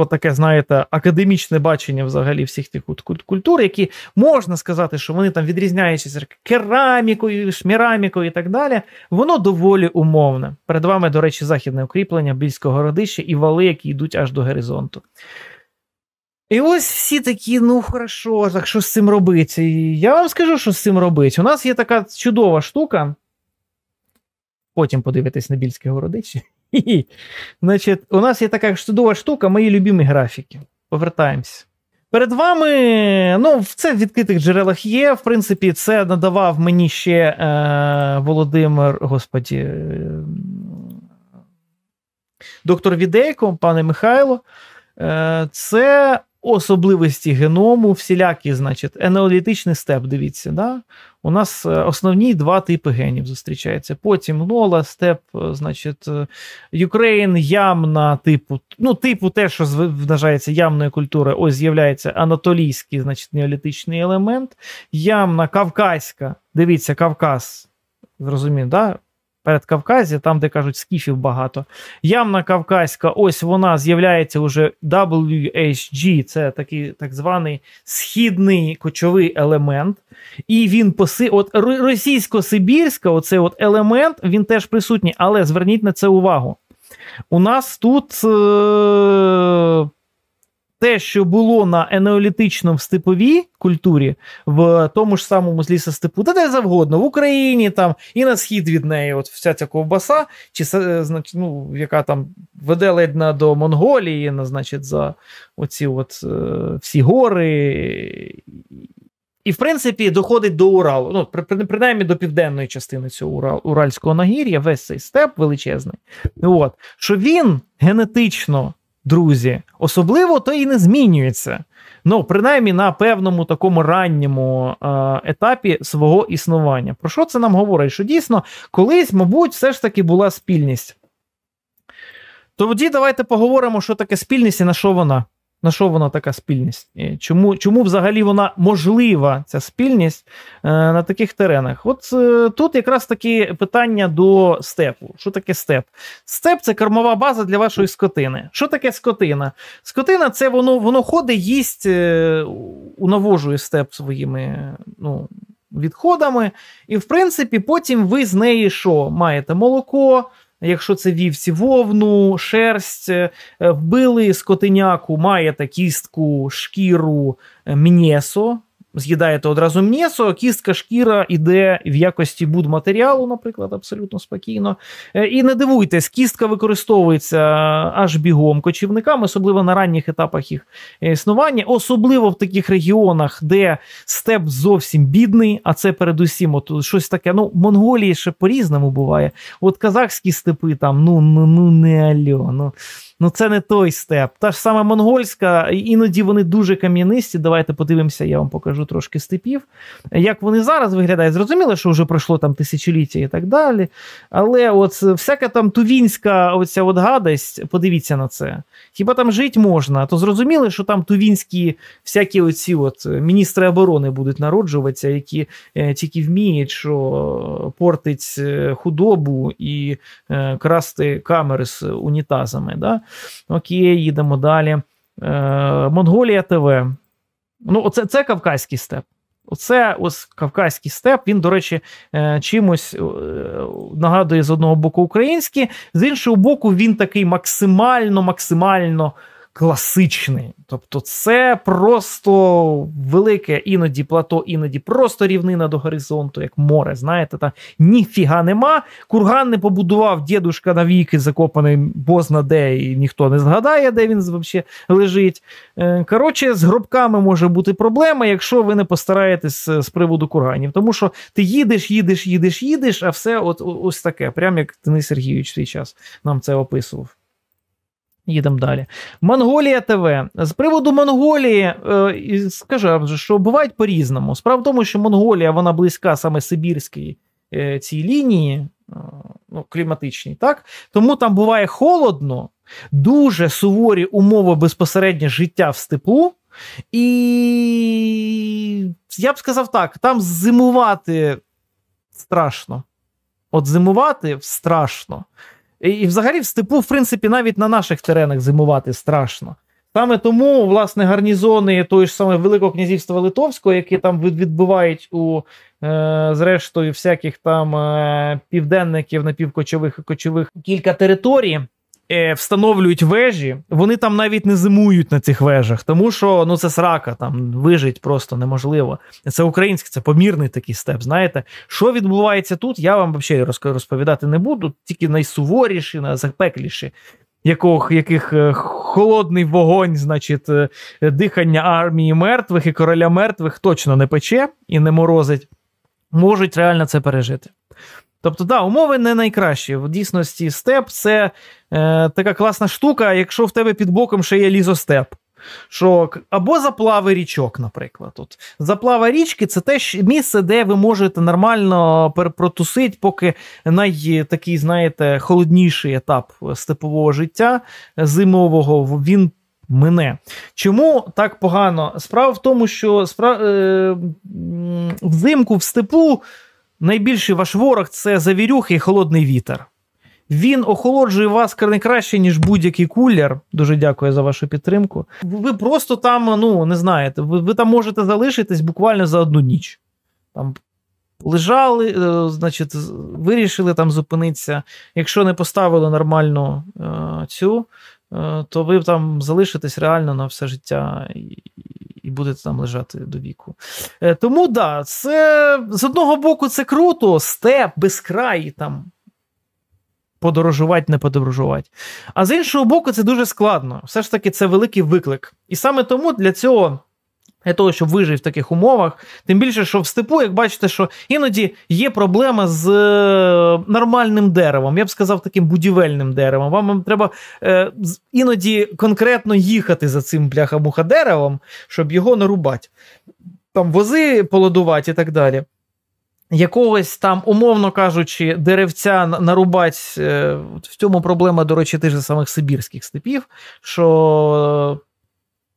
от таке, знаєте, академічне бачення взагалі всіх тих культур, які можна сказати, що вони там відрізняються керамікою, шмірамікою і так далі. Воно доволі умовне. Перед вами, до речі, західне укріплення, більського родища і вали, які йдуть аж до горизонту. І ось всі такі, ну хорошо, так що з цим робити? І я вам скажу, що з цим робити. У нас є така чудова штука. Потім подивитись на більське городище. <laughs> Значить, у нас є така чудова штука, мої любимі графіки. Повертаємось. Перед вами, ну, це в відкритих джерелах є. В принципі, це надавав мені ще е, Володимир, господі, е, доктор Відейко, пане Михайло. Е, Це особливості геному, всілякі, значить, енеолітичний степ, дивіться, да? у нас е, основні два типи генів зустрічаються. Потім лола, степ, е, значить, е, Юкрейн, ямна, типу, ну, типу те, що вважається ямною культурою, ось з'являється анатолійський значить, неолітичний елемент, ямна, кавказька, дивіться, Кавказ. Зрозумів, да? Перед Передкавказі, там, де кажуть, скіфів багато. Ямна Кавказька, ось вона з'являється уже WHG, це такий так званий східний кочовий елемент. І він поси... От російсько-сибірська, оцей от елемент, він теж присутній, але зверніть на це увагу. У нас тут. Е те, що було на енеолітичному степовій культурі, в тому ж самому з ліса степу, та де завгодно, в Україні там і на схід від неї, от вся ця ковбаса, чи е, ну, яка там веде ледь на до Монголії, на, значить, за оці от е, всі гори. І, в принципі, доходить до Уралу, ну, принаймні до південної частини цього Урал, Уральського нагір'я, весь цей степ величезний. От, Що він генетично друзі, особливо то і не змінюється. Ну, принаймні на певному такому ранньому е, етапі свого існування. Про що це нам говорить? Що дійсно колись, мабуть, все ж таки була спільність. Тоді давайте поговоримо, що таке спільність і на що вона на що вона така спільність? Чому чому взагалі вона можлива, ця спільність е, на таких теренах? От е, тут якраз такі питання до степу. Що таке степ? Степ це кормова база для вашої скотини. Що таке скотина? Скотина це воно воно ходить, їсть, е, унавожує степ своїми. ну, Відходами, і в принципі, потім ви з неї що маєте молоко, якщо це вівці, вовну, шерсть, е, е, вбили скотиняку, маєта, кістку, шкіру, е, м'єсо, з'їдаєте одразу м'ясо, кістка шкіра іде в якості будматеріалу, наприклад, абсолютно спокійно. Е, і не дивуйтесь, кістка використовується е, аж бігом кочівникам, особливо на ранніх етапах їх е, існування, особливо в таких регіонах, де степ зовсім бідний, а це передусім от щось таке. Ну, Монголії ще по-різному буває. От казахські степи там, ну ну ну не альо. ну ну це не той степ. Та ж сама монгольська, іноді вони дуже кам'янисті. Давайте подивимося, я вам покажу трошки степів. Як вони зараз виглядають? Зрозуміло, що вже пройшло там тисячоліття і так далі. Але от всяка там тувінська оця от гадость, подивіться на це. Хіба там жити можна? То зрозуміло, що там тувінські всякі оці от міністри оборони будуть народжуватися, які е, тільки вміють, що портить е, худобу і е, красти камери з унітазами. Да? Окей, їдемо далі. Е, Монголія ТВ. Ну, оце це Кавказький степ. Оце ось Кавказький степ. Він, до речі, е, чимось е, нагадує з одного боку український, з іншого боку, він такий максимально, максимально класичний. Тобто, це просто велике іноді плато, іноді просто рівнина до горизонту, як море. Знаєте, та ніфіга нема. Курган не побудував дідушка навіки, закопаний бозна де, і ніхто не згадає, де він взагалі лежить. Е, коротше, з гробками може бути проблема, якщо ви не постараєтесь е, з приводу курганів. Тому що ти їдеш, їдеш, їдеш, їдеш, а все от ось таке. Прям як Денис Сергійович свій час нам це описував. Їдемо далі. Монголія ТВ. З приводу Монголії, е, скажу, що бувають по-різному. Справа в тому, що Монголія вона близька саме Сибірській е, цій лінії, е, ну, кліматичній, так? Тому там буває холодно, дуже суворі умови безпосередньо життя в степу. І я б сказав так: там зимувати страшно. От зимувати страшно. І, і взагалі в степу, в принципі, навіть на наших теренах зимувати страшно. Саме тому, власне, гарнізони того ж саме Великого князівства Литовського, які там відбувають, у е, зрештою всяких там е, південників напівкочових і кочових кілька територій, е, встановлюють вежі, вони там навіть не зимують на цих вежах, тому що ну це срака, там вижить просто неможливо. Це українське, це помірний такий степ. Знаєте, що відбувається тут? Я вам взагалі розповідати не буду, тільки найсуворіші, найзапекліші яких, яких е, холодний вогонь, значить, е, дихання армії мертвих і короля мертвих точно не пече і не морозить, можуть реально це пережити. Тобто, да, умови не найкращі. В дійсності, степ це е, така класна штука, якщо в тебе під боком ще є лізостеп. Що або заплави річок, наприклад. От. Заплава річки це теж місце, де ви можете нормально перепротусити, поки найтакий, знаєте, холодніший етап степового життя зимового він мине. Чому так погано? Справа в тому, що спра... Е, взимку в степу найбільший ваш ворог це завірюх і холодний вітер. Він охолоджує вас не краще, ніж будь-який кулер. Дуже дякую за вашу підтримку. Ви просто там, ну не знаєте, ви, ви там можете залишитись буквально за одну ніч. Там лежали, е, значить, вирішили там зупинитися. Якщо не поставили нормальну е, цю Е, то ви там залишитесь реально на все життя і і будете там лежати до віку. Е, тому да, це з одного боку це круто, степ, безкрай там. Подорожувати, не подорожувати. А з іншого боку, це дуже складно. Все ж таки, це великий виклик. І саме тому для цього для того, щоб вижити в таких умовах. Тим більше, що в степу, як бачите, що іноді є проблема з е, нормальним деревом. Я б сказав, таким будівельним деревом. Вам треба е, іноді конкретно їхати за цим бляха деревом, щоб його нарубати. Там вози полодувати і так далі. Якогось там, умовно кажучи, деревця нарубать. Е, в цьому проблема, до речі, тих же самих Сибірських степів. що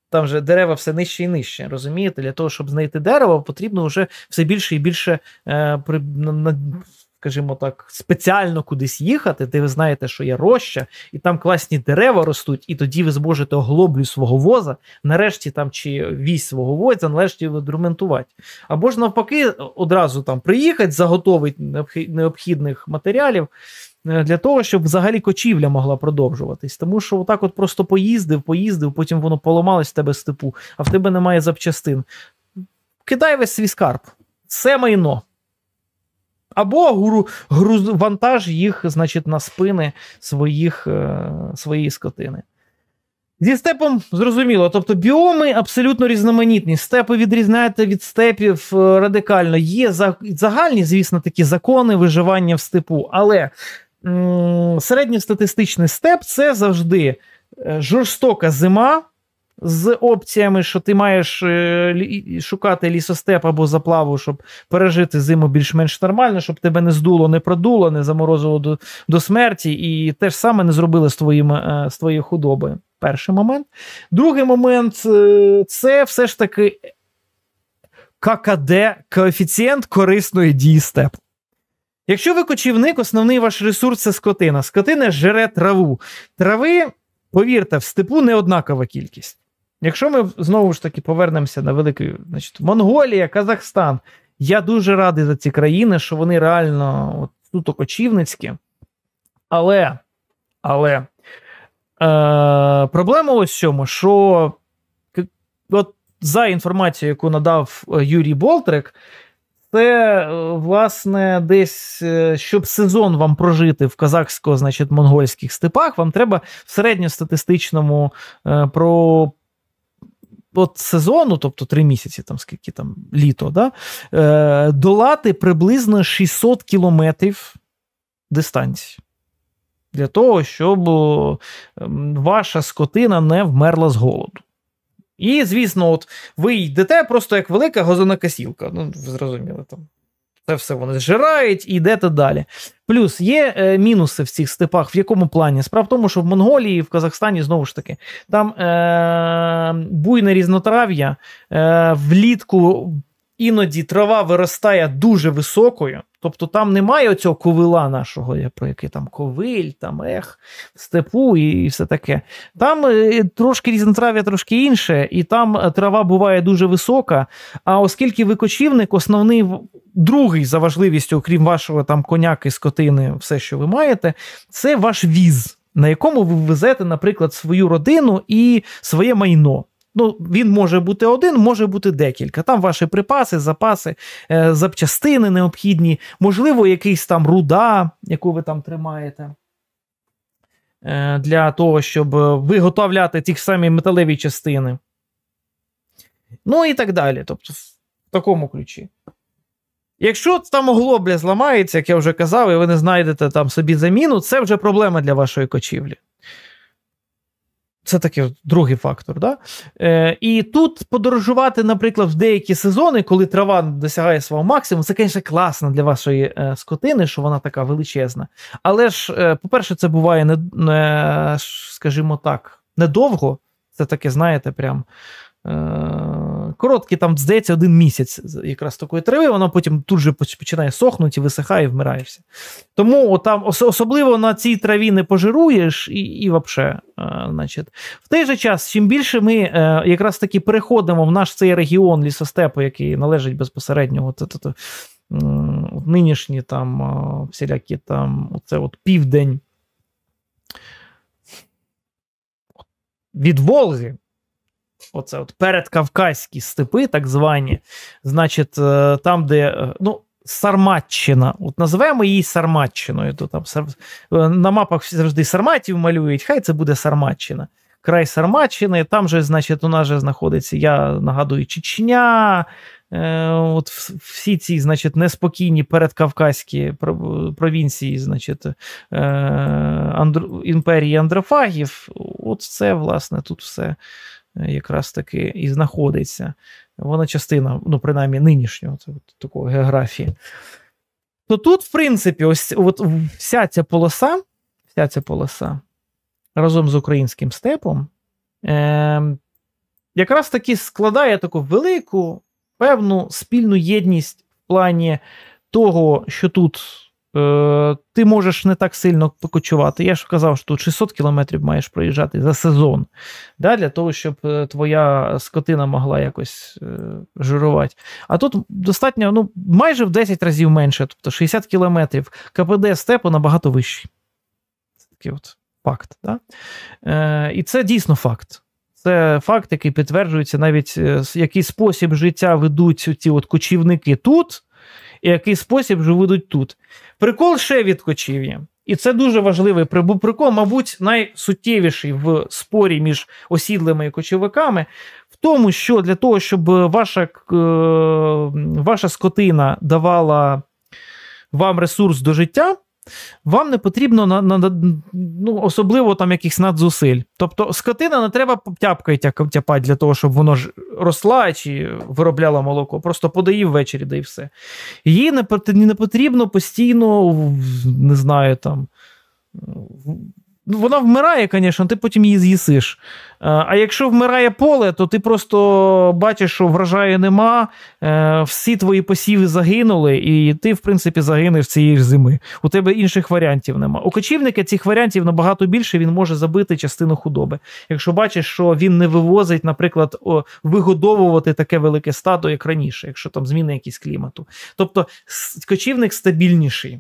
там вже дерева все нижче і нижче. Розумієте, для того, щоб знайти дерево, потрібно вже все більше і більше е, при, на, на, скажімо так, спеціально кудись їхати, де ви знаєте, що є роща, і там класні дерева ростуть, і тоді ви зможете оглоблю свого воза, нарешті там чи вісь свого воза, нарешті відремонтувати. Або ж навпаки, одразу там приїхати, заготовити необхідних матеріалів. Е, для того, щоб взагалі кочівля могла продовжуватись. Тому що отак от просто поїздив, поїздив, потім воно поламалось в тебе степу, а в тебе немає запчастин. Кидай весь свій скарб, все майно. Або гру, груз, вантаж їх, значить, на спини своїх, е, своєї скотини. Зі степом зрозуміло, тобто біоми абсолютно різноманітні. Степи відрізняєте від степів е, радикально. Є загальні, звісно, такі закони виживання в степу, але середньостатистичний степ це завжди е, жорстока зима. З опціями, що ти маєш е, шукати лісостеп або заплаву, щоб пережити зиму більш-менш нормально, щоб тебе не здуло, не продуло, не заморозило до до смерті, і те ж саме не зробили з твоїм, е, з твоєю худобою. Перший момент. Другий момент це все ж таки ККД коефіцієнт корисної дії степу. Якщо ви кочівник, основний ваш ресурс це скотина. Скотина жере траву. Трави, повірте, в степу не однакова кількість. Якщо ми знову ж таки повернемося на великий, значить, Монголія, Казахстан. Я дуже радий за ці країни, що вони реально от, суто кочівницькі. Але але е, проблема ось в цьому, що от, за інформацією, яку надав е, Юрій Болтрик, це, е, власне, десь, е, щоб сезон вам прожити в казахсько, монгольських степах, вам треба в середньостатистичному е, про от сезону, тобто три місяці, там скільки там літо, да, долати приблизно 600 кілометрів дистанції. Для того, щоб ем, ваша скотина не вмерла з голоду. І, звісно, от ви йдете просто як велика газонокосілка. Ну, ви зрозуміли там. Це все вони зжирають і йдете далі. Плюс є е, мінуси в цих степах, в якому плані? Справа в тому, що в Монголії, в Казахстані, знову ж таки, там е, буйне різнотрав'я е, влітку іноді трава виростає дуже високою. Тобто там немає оцього ковила нашого, про який там ковиль, там ех, степу і, і все таке. Там е, трошки різнотрав'я, трошки інше, і там е, трава буває дуже висока. А оскільки ви кочівник, основний другий за важливістю, окрім вашого там коняки, скотини, все, що ви маєте, це ваш віз, на якому ви везете, наприклад, свою родину і своє майно. Ну, Він може бути один, може бути декілька. Там ваші припаси, запаси, е, запчастини необхідні, можливо, якийсь там руда, яку ви там тримаєте. Е, для того, щоб е, виготовляти ті самі металеві частини. Ну і так далі. Тобто, в такому ключі. Якщо там оглобля зламається, як я вже казав, і ви не знайдете там собі заміну, це вже проблема для вашої кочівлі. Це такий другий фактор. Да? Е, І тут подорожувати, наприклад, в деякі сезони, коли трава досягає свого максимуму, це, звісно, класно для вашої е, скотини, що вона така величезна. Але ж, е, по-перше, це буває, не, е, скажімо так, недовго. Це таке, знаєте, прям Е, короткий, там, здається, один місяць якраз такої трави, вона потім тут же починає сохнути, висихає і вмираєшся. Тому там особливо на цій траві не пожируєш і і вообще, е, значить. В той же час, чим більше ми е, якраз таки переходимо в наш цей регіон лісостепу, який належить безпосередньо от, нинішні там всілякі там оце от південь від Волги оце от передкавказькі степи, так звані, значить, е, там, де. Е, ну, Сарматчина, от назвемо її Сарматчиною. То там е, На мапах завжди Сарматів малюють, хай це буде Сарматчина. Край Сарматчини, там же, значить, у нас же знаходиться, я нагадую, Чечня, е, от всі ці, значить, неспокійні передкавказькі провінції, значить, е, Андр... імперії Андрофагів. От це, власне, тут все Е, якраз таки і знаходиться. Вона частина, ну, принаймні, нинішнього такої географії. То тут, в принципі, ось от вся ця полоса, вся ця полоса разом з українським степом, е, якраз таки складає таку велику певну спільну єдність в плані того, що тут. Е, ти можеш не так сильно покочувати. Я ж казав, що тут 600 кілометрів маєш проїжджати за сезон. да, Для того, щоб е, твоя скотина могла якось е, жирувати. А тут достатньо ну, майже в 10 разів менше, тобто 60 кілометрів. КПД степу набагато вищий. Це такий от факт. Да? Е, І це дійсно факт. Це факт, який підтверджується навіть е, який спосіб життя ведуть ці от кочівники тут і який спосіб живуть тут. Прикол ще відкочів'я, І це дуже важливий прикол, мабуть, найсуттєвіший в спорі між осідлими і кочівниками, в тому, що для того, щоб ваша е, ваша скотина давала вам ресурс до життя, вам не потрібно на, на, на, ну, особливо там якихось надзусиль. Тобто скотина не треба тяпкою тяпати для того, щоб воно ж росла чи виробляла молоко. Просто подаї ввечері, да і все. Її не, не потрібно постійно, не знаю, там Ну, вона вмирає, звісно, ти потім її з'їсиш. Е, а якщо вмирає поле, то ти просто бачиш, що врожаю нема, е, всі твої посіви загинули, і ти, в принципі, загинеш цієї ж зими. У тебе інших варіантів нема. У кочівника цих варіантів набагато більше, він може забити частину худоби. Якщо бачиш, що він не вивозить, наприклад, вигодовувати таке велике стадо, як раніше, якщо там зміни якісь клімату. Тобто кочівник стабільніший.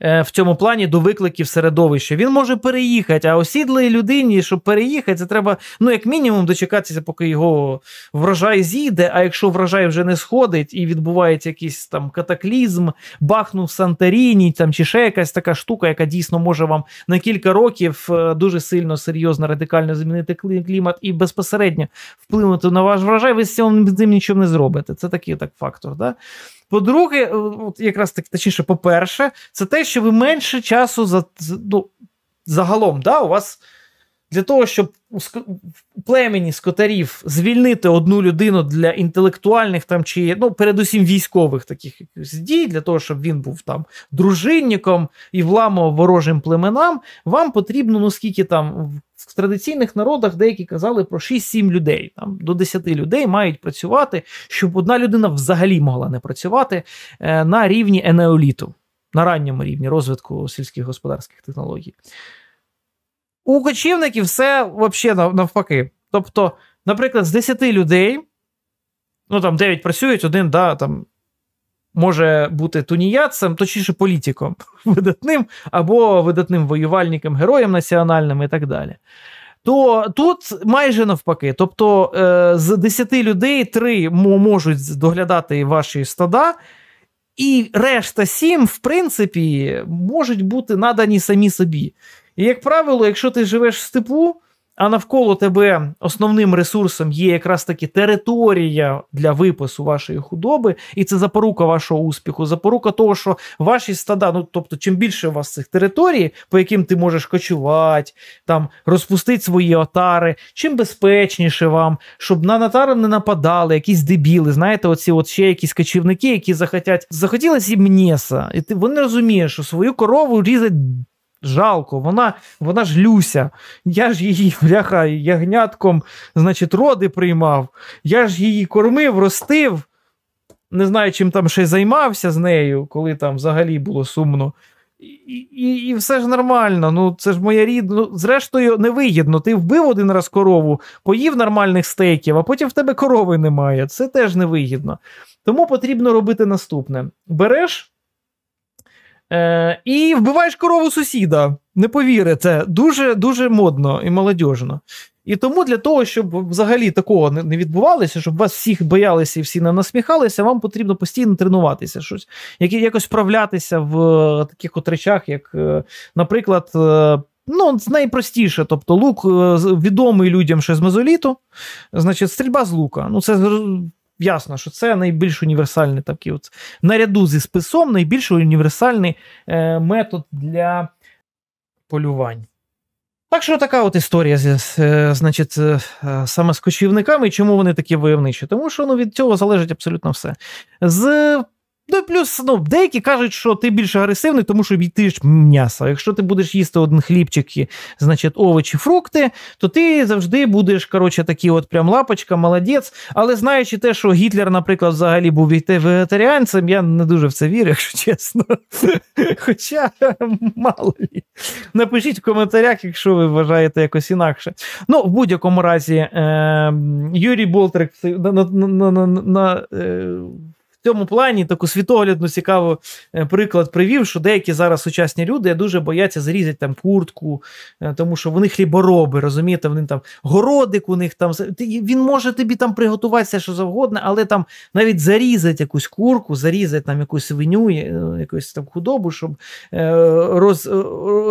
Е, в цьому плані до викликів середовища. Він може переїхати, а осідлої людині, щоб переїхати, це треба, ну, як мінімум, дочекатися, поки його врожай зійде. А якщо врожай вже не сходить і відбувається якийсь там катаклізм, бахнув Сантаріні там чи ще якась така штука, яка дійсно може вам на кілька років е, дуже сильно серйозно радикально змінити клімат і безпосередньо вплинути на ваш врожай, ви з цим, з цим нічого не зробите. Це такий так фактор. Да? По-друге, е, от якраз так точніше, по-перше, це те, що ви менше часу за ну, загалом, да, у вас для того, щоб у племені скотарів звільнити одну людину для інтелектуальних там чи ну, передусім військових таких дій, для того, щоб він був там дружинником і вламував ворожим племенам, вам потрібно, ну скільки там в традиційних народах деякі казали про 6-7 людей. Там До 10 людей мають працювати, щоб одна людина взагалі могла не працювати е, на рівні енеоліту, на ранньому рівні розвитку сільських господарських технологій. У кочівників все взагалі навпаки. Тобто, наприклад, з 10 людей, ну там 9 працюють, один, да, там. Може бути туніяцем, точніше політиком, <laughs> видатним або видатним воювальником, героєм національним і так далі. То тут майже навпаки. Тобто е, з 10 людей 3 можуть доглядати ваші стада, і решта 7, в принципі, можуть бути надані самі собі. І, як правило, якщо ти живеш в степу, а навколо тебе основним ресурсом є якраз таки територія для випису вашої худоби, і це запорука вашого успіху, запорука того, що ваші стада, ну тобто, чим більше у вас цих територій, по яким ти можеш кочувати, там розпустити свої отари, чим безпечніше вам, щоб на отари не нападали, якісь дебіли. Знаєте, оці от ще якісь кочівники, які захотять захотілося і м'єса, і ти вони розумієш, що свою корову різать жалко. Вона вона ж Люся. Я ж її <laughs> бляха ягнятком, значить, роди приймав. Я ж її кормив, ростив. Не знаю, чим там ще займався з нею, коли там взагалі було сумно. І і, і все ж нормально. Ну це ж моя рідна. Ну, зрештою, невигідно. Ти вбив один раз корову, поїв нормальних стейків, а потім в тебе корови немає. Це теж невигідно. Тому потрібно робити наступне: береш Е, І вбиваєш корову сусіда. Не повірите, дуже дуже модно і молодежно. І тому для того, щоб взагалі такого не відбувалося, щоб вас всіх боялися і всі не насміхалися, вам потрібно постійно тренуватися, щось якось вправлятися в е, таких от речах, як, е, наприклад, е, ну найпростіше, тобто лук відомий людям ще з мезоліту, значить, стрільба з лука. Ну це ясно, що це найбільш універсальний такий от, наряду зі списом, найбільш універсальний е, метод для полювань. Так що така от історія е, значить, е, е, саме з кочівниками, і чому вони такі войовничі? Тому що ну, від цього залежить абсолютно все. З Ну, плюс ну, деякі кажуть, що ти більш агресивний, тому що їш м'ясо. Якщо ти будеш їсти один хлібчик, значить, овочі, фрукти, то ти завжди будеш коротше, такі от прям лапочка, молодець. Але знаючи те, що Гітлер, наприклад, взагалі був вегетаріанцем, я не дуже в це вірю, <laughs> якщо чесно. Хоча мало лі. Напишіть в коментарях, якщо ви вважаєте якось інакше. Ну, в будь-якому разі, ем, Юрій Болтрик на е, цьому плані таку світоглядну цікаву е, приклад привів, що деякі зараз сучасні люди дуже бояться зарізати там куртку, е, тому що вони хлібороби, розумієте, вони там городик у них там він може тобі там приготуватися що завгодно, але там навіть зарізати якусь курку, зарізати там якусь свиню, е, якусь там худобу, щоб роз,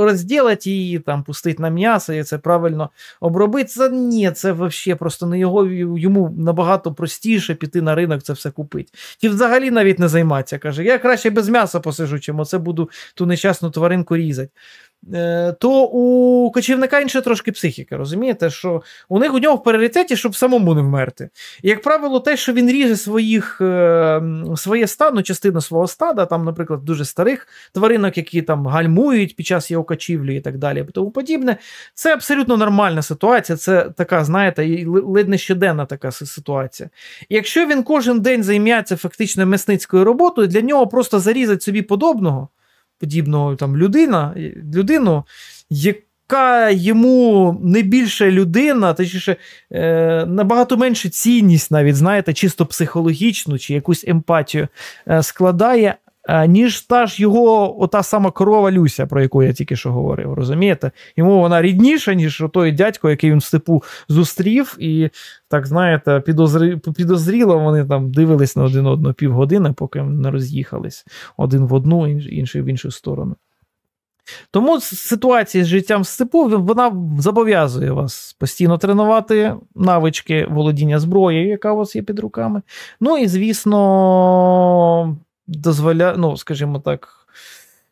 розділати її, там пустити на м'ясо і це правильно обробити. Це ні, це взагалі просто не його йому набагато простіше піти на ринок, це все купити взагалі навіть не займатися. Каже, я краще без м'яса посижу, чим оце буду ту нещасну тваринку різати. Е, то у кочівника інша трошки психіка, розумієте, що у них у нього в пріоритеті, щоб самому не вмерти. І, як правило, те, що він ріже своїх, е, своє стану частину свого стада, там, наприклад, дуже старих тваринок, які там гальмують під час його кочівлі і так далі, тому подібне, це абсолютно нормальна ситуація. Це така, знаєте, ледь не щоденна така ситуація. І якщо він кожен день займається фактично мисницькою роботою, для нього просто зарізати собі подобного подібного там людина, людину, яка йому не більше людина, точніше е, набагато менше цінність, навіть знаєте, чисто психологічну чи якусь емпатію е, складає, Е, ніж та ж його ота сама корова Люся, про яку я тільки що говорив. Розумієте? Йому вона рідніша, ніж той дядько, який він в степу зустрів, і так знаєте, підозрі... підозріло вони там дивились на один одного півгодини, поки не роз'їхались один в одну, інший в іншу сторону. Тому ситуація з життям в степу вона зобов'язує вас постійно тренувати навички володіння зброєю, яка у вас є під руками. Ну і, звісно, дозволяє, ну, скажімо так,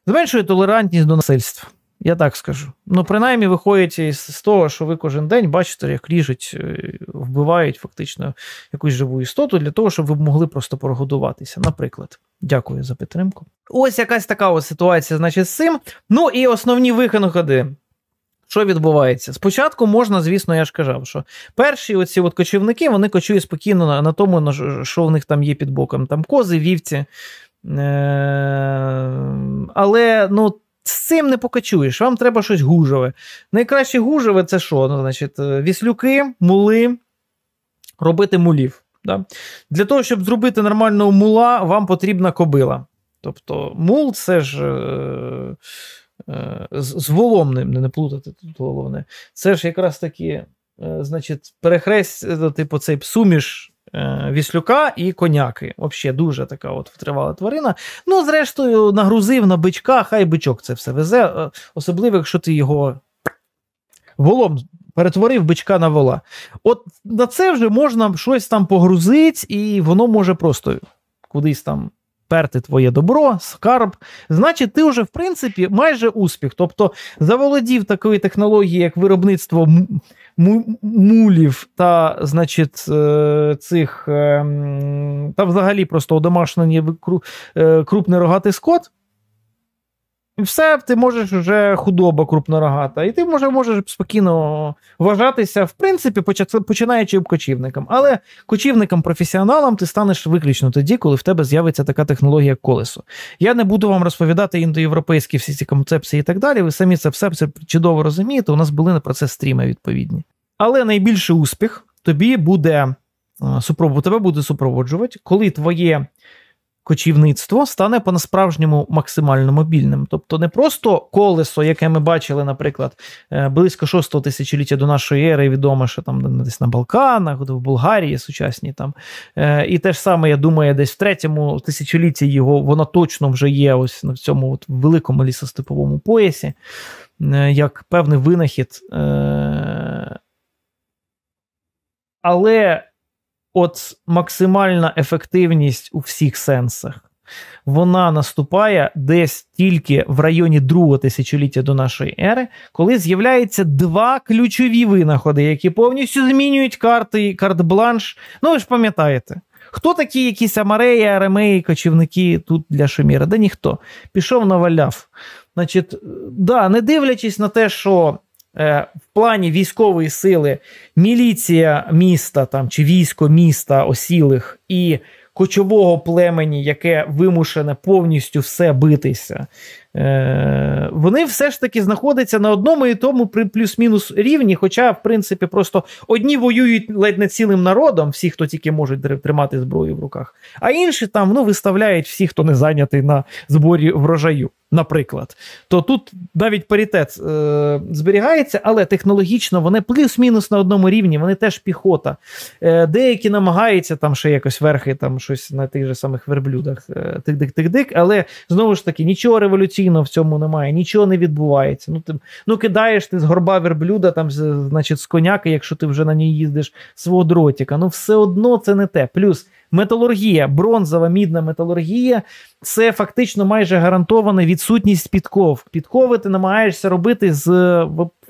зменшує толерантність до насильства. Я так скажу. Ну, принаймні, виходять із з того, що ви кожен день бачите, як ріжуть, е, вбивають фактично якусь живу істоту для того, щоб ви могли просто прогодуватися. Наприклад, дякую за підтримку. Ось якась така ось ситуація, значить, з цим. Ну і основні виходи що відбувається. Спочатку можна, звісно, я ж казав, що перші оці от кочівники вони кочують спокійно на, на тому, на що в них там є під боком. Там кози, вівці. Е, але ну, з цим не покачуєш, вам треба щось гужеве. Найкраще гужеве це що? Ну, значить, е, Віслюки, мули, робити мулів. Да? Для того, щоб зробити нормального мула, вам потрібна кобила. Тобто мул це ж. Е- Е, з Воломним, не плутати тут головне. Це ж якраз таки, е, значить, перехрест, е, типу, цей суміш. Віслюка і коняки. Взагалі дуже така от втривала тварина. Ну, зрештою, нагрузив на бичка, хай бичок це все везе, особливо, якщо ти його волом перетворив бичка на вола. От на це вже можна щось там погрузити, і воно може просто кудись там сперти твоє добро, скарб, значить, ти вже в принципі майже успіх. Тобто заволодів такою технологією, як виробництво мулів та, значить, е, цих ем, та взагалі просто одомашнені е, е, крупний рогатий скот. І все, ти можеш вже худоба крупнорогата, і ти може, можеш спокійно вважатися, в принципі, починаючи об кочівником. Але кочівником-професіоналом ти станеш виключно тоді, коли в тебе з'явиться така технологія колесо. Я не буду вам розповідати індоєвропейські всі ці концепції і так далі. Ви самі це все це чудово розумієте. У нас були на процес стріми відповідні. Але найбільший успіх тобі буде е, супровод, тебе буде супроводжувати, коли твоє кочівництво стане по-насправжньому максимально мобільним. Тобто не просто колесо, яке ми бачили, наприклад, е, близько 6 тисячоліття до нашої ери, Відомо, що там десь на Балканах, в Болгарії сучасні там. Е, і те ж саме, я думаю, десь в третьому тисячолітті його воно точно вже є ось в цьому от великому лісостеповому поясі, е, як певний винахід. Але от максимальна ефективність у всіх сенсах. Вона наступає десь тільки в районі другого тисячоліття до нашої ери, коли з'являються два ключові винаходи, які повністю змінюють карти, карт-бланш. Ну, ви ж пам'ятаєте, хто такі якісь Амареї, Аремеї, кочівники тут для Шуміра? Да ніхто. Пішов наваляв. Значить, да, не дивлячись на те, що Е, в плані військової сили міліція міста там чи військо міста осілих і кочового племені, яке вимушене повністю все битися, е, вони все ж таки знаходяться на одному і тому при плюс-мінус рівні. Хоча, в принципі, просто одні воюють ледь не цілим народом, всі, хто тільки можуть тримати зброю в руках, а інші там ну, виставляють всі, хто не зайнятий на зборі врожаю наприклад, то тут навіть паритет е, зберігається, але технологічно вони плюс-мінус на одному рівні, вони теж піхота. Е, Деякі намагаються там ще якось верхи, там щось на тих же самих верблюдах, е, тик-дик-тик-дик, але знову ж таки нічого революційного в цьому немає, нічого не відбувається. Ну ти, ну кидаєш ти з горба верблюда, там, з значить, з коняки, якщо ти вже на ній їздиш свого дротіка. Ну все одно це не те. Плюс металургія, бронзова мідна металургія це фактично майже гарантована відсутність підков. Підкови ти намагаєшся робити з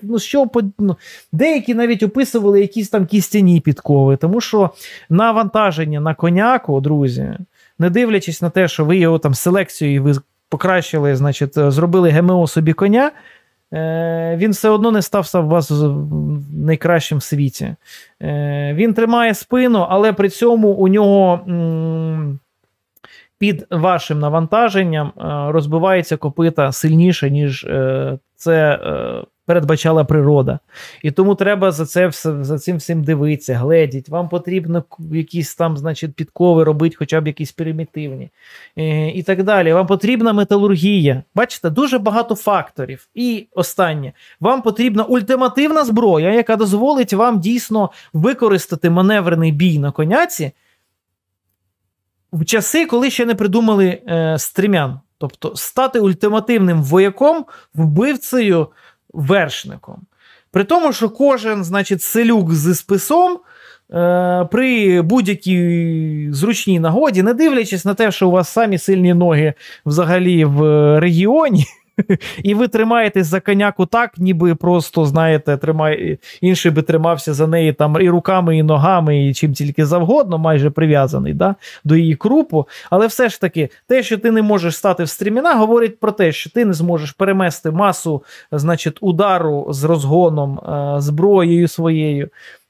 ну, що ну, деякі навіть описували якісь там кістяні підкови, тому що навантаження на коняку, друзі, не дивлячись на те, що ви його там селекцією ви покращили, значить, зробили ГМО собі коня. Е, він все одно не став Савбас найкращим в світі. Е, він тримає спину, але при цьому у нього під вашим навантаженням е, розбивається копита сильніше, ніж це передбачала природа. І тому треба за це за цим всім дивитися, гледіть. Вам потрібно якісь там, значить, підкови робити, хоча б якісь примітивні е, і так далі. Вам потрібна металургія. Бачите, дуже багато факторів. І останнє, вам потрібна ультимативна зброя, яка дозволить вам дійсно використати маневрений бій на коняці. В часи, коли ще не придумали е, стрімян, тобто стати ультимативним вояком, вбивцею, вершником. При тому, що кожен, значить, селюк зі списом. Е, при будь-якій зручній нагоді, не дивлячись на те, що у вас самі сильні ноги взагалі в е, регіоні, і ви тримаєтесь за коняку так, ніби просто, знаєте, тримає... інший би тримався за неї там і руками, і ногами, і чим тільки завгодно, майже прив'язаний да, до її крупу. Але все ж таки, те, що ти не можеш стати в стріміна, говорить про те, що ти не зможеш перемести масу значить, удару з розгоном, е, зброєю своєю.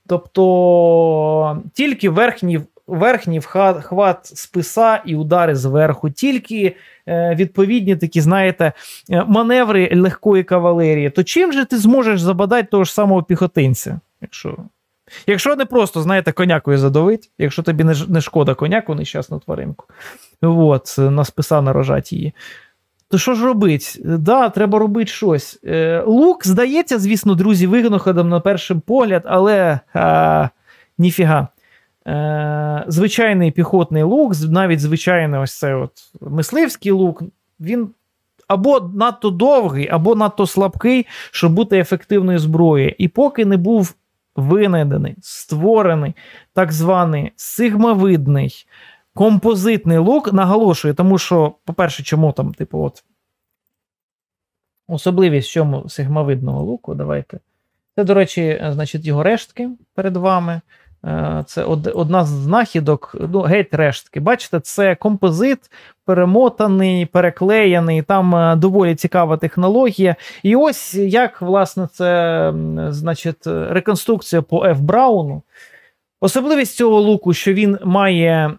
Тобто тільки верхній верхній хват списа і удари зверху, тільки е, відповідні такі, знаєте, е, маневри легкої кавалерії. То чим же ти зможеш забадати того ж самого піхотинця? Якщо якщо не просто, знаєте, конякою задавить, якщо тобі не не шкода коняку, нещасну тваринку, от, е, на списа нарожать її. То що ж робить? Да, треба робити щось. Лук, здається, звісно, друзі, вигнаходом на перший погляд, але а, ніфіга. Е, звичайний піхотний лук, навіть звичайний ось це от мисливський лук, він або надто довгий, або надто слабкий, щоб бути ефективною зброєю. І поки не був винайдений, створений так званий сигмавидний композитний лук, наголошую, тому що, по-перше, чому там, типу, от. Особливість в цьому сигмавидного луку, давайте. Це, до речі, е, значить, його рештки перед вами. Е, це одна з знахідок, ну, геть рештки. Бачите, це композит перемотаний, переклеєний. Там е, доволі цікава технологія. І ось як власне це значить реконструкція по Ф. Брауну. Особливість цього луку, що він має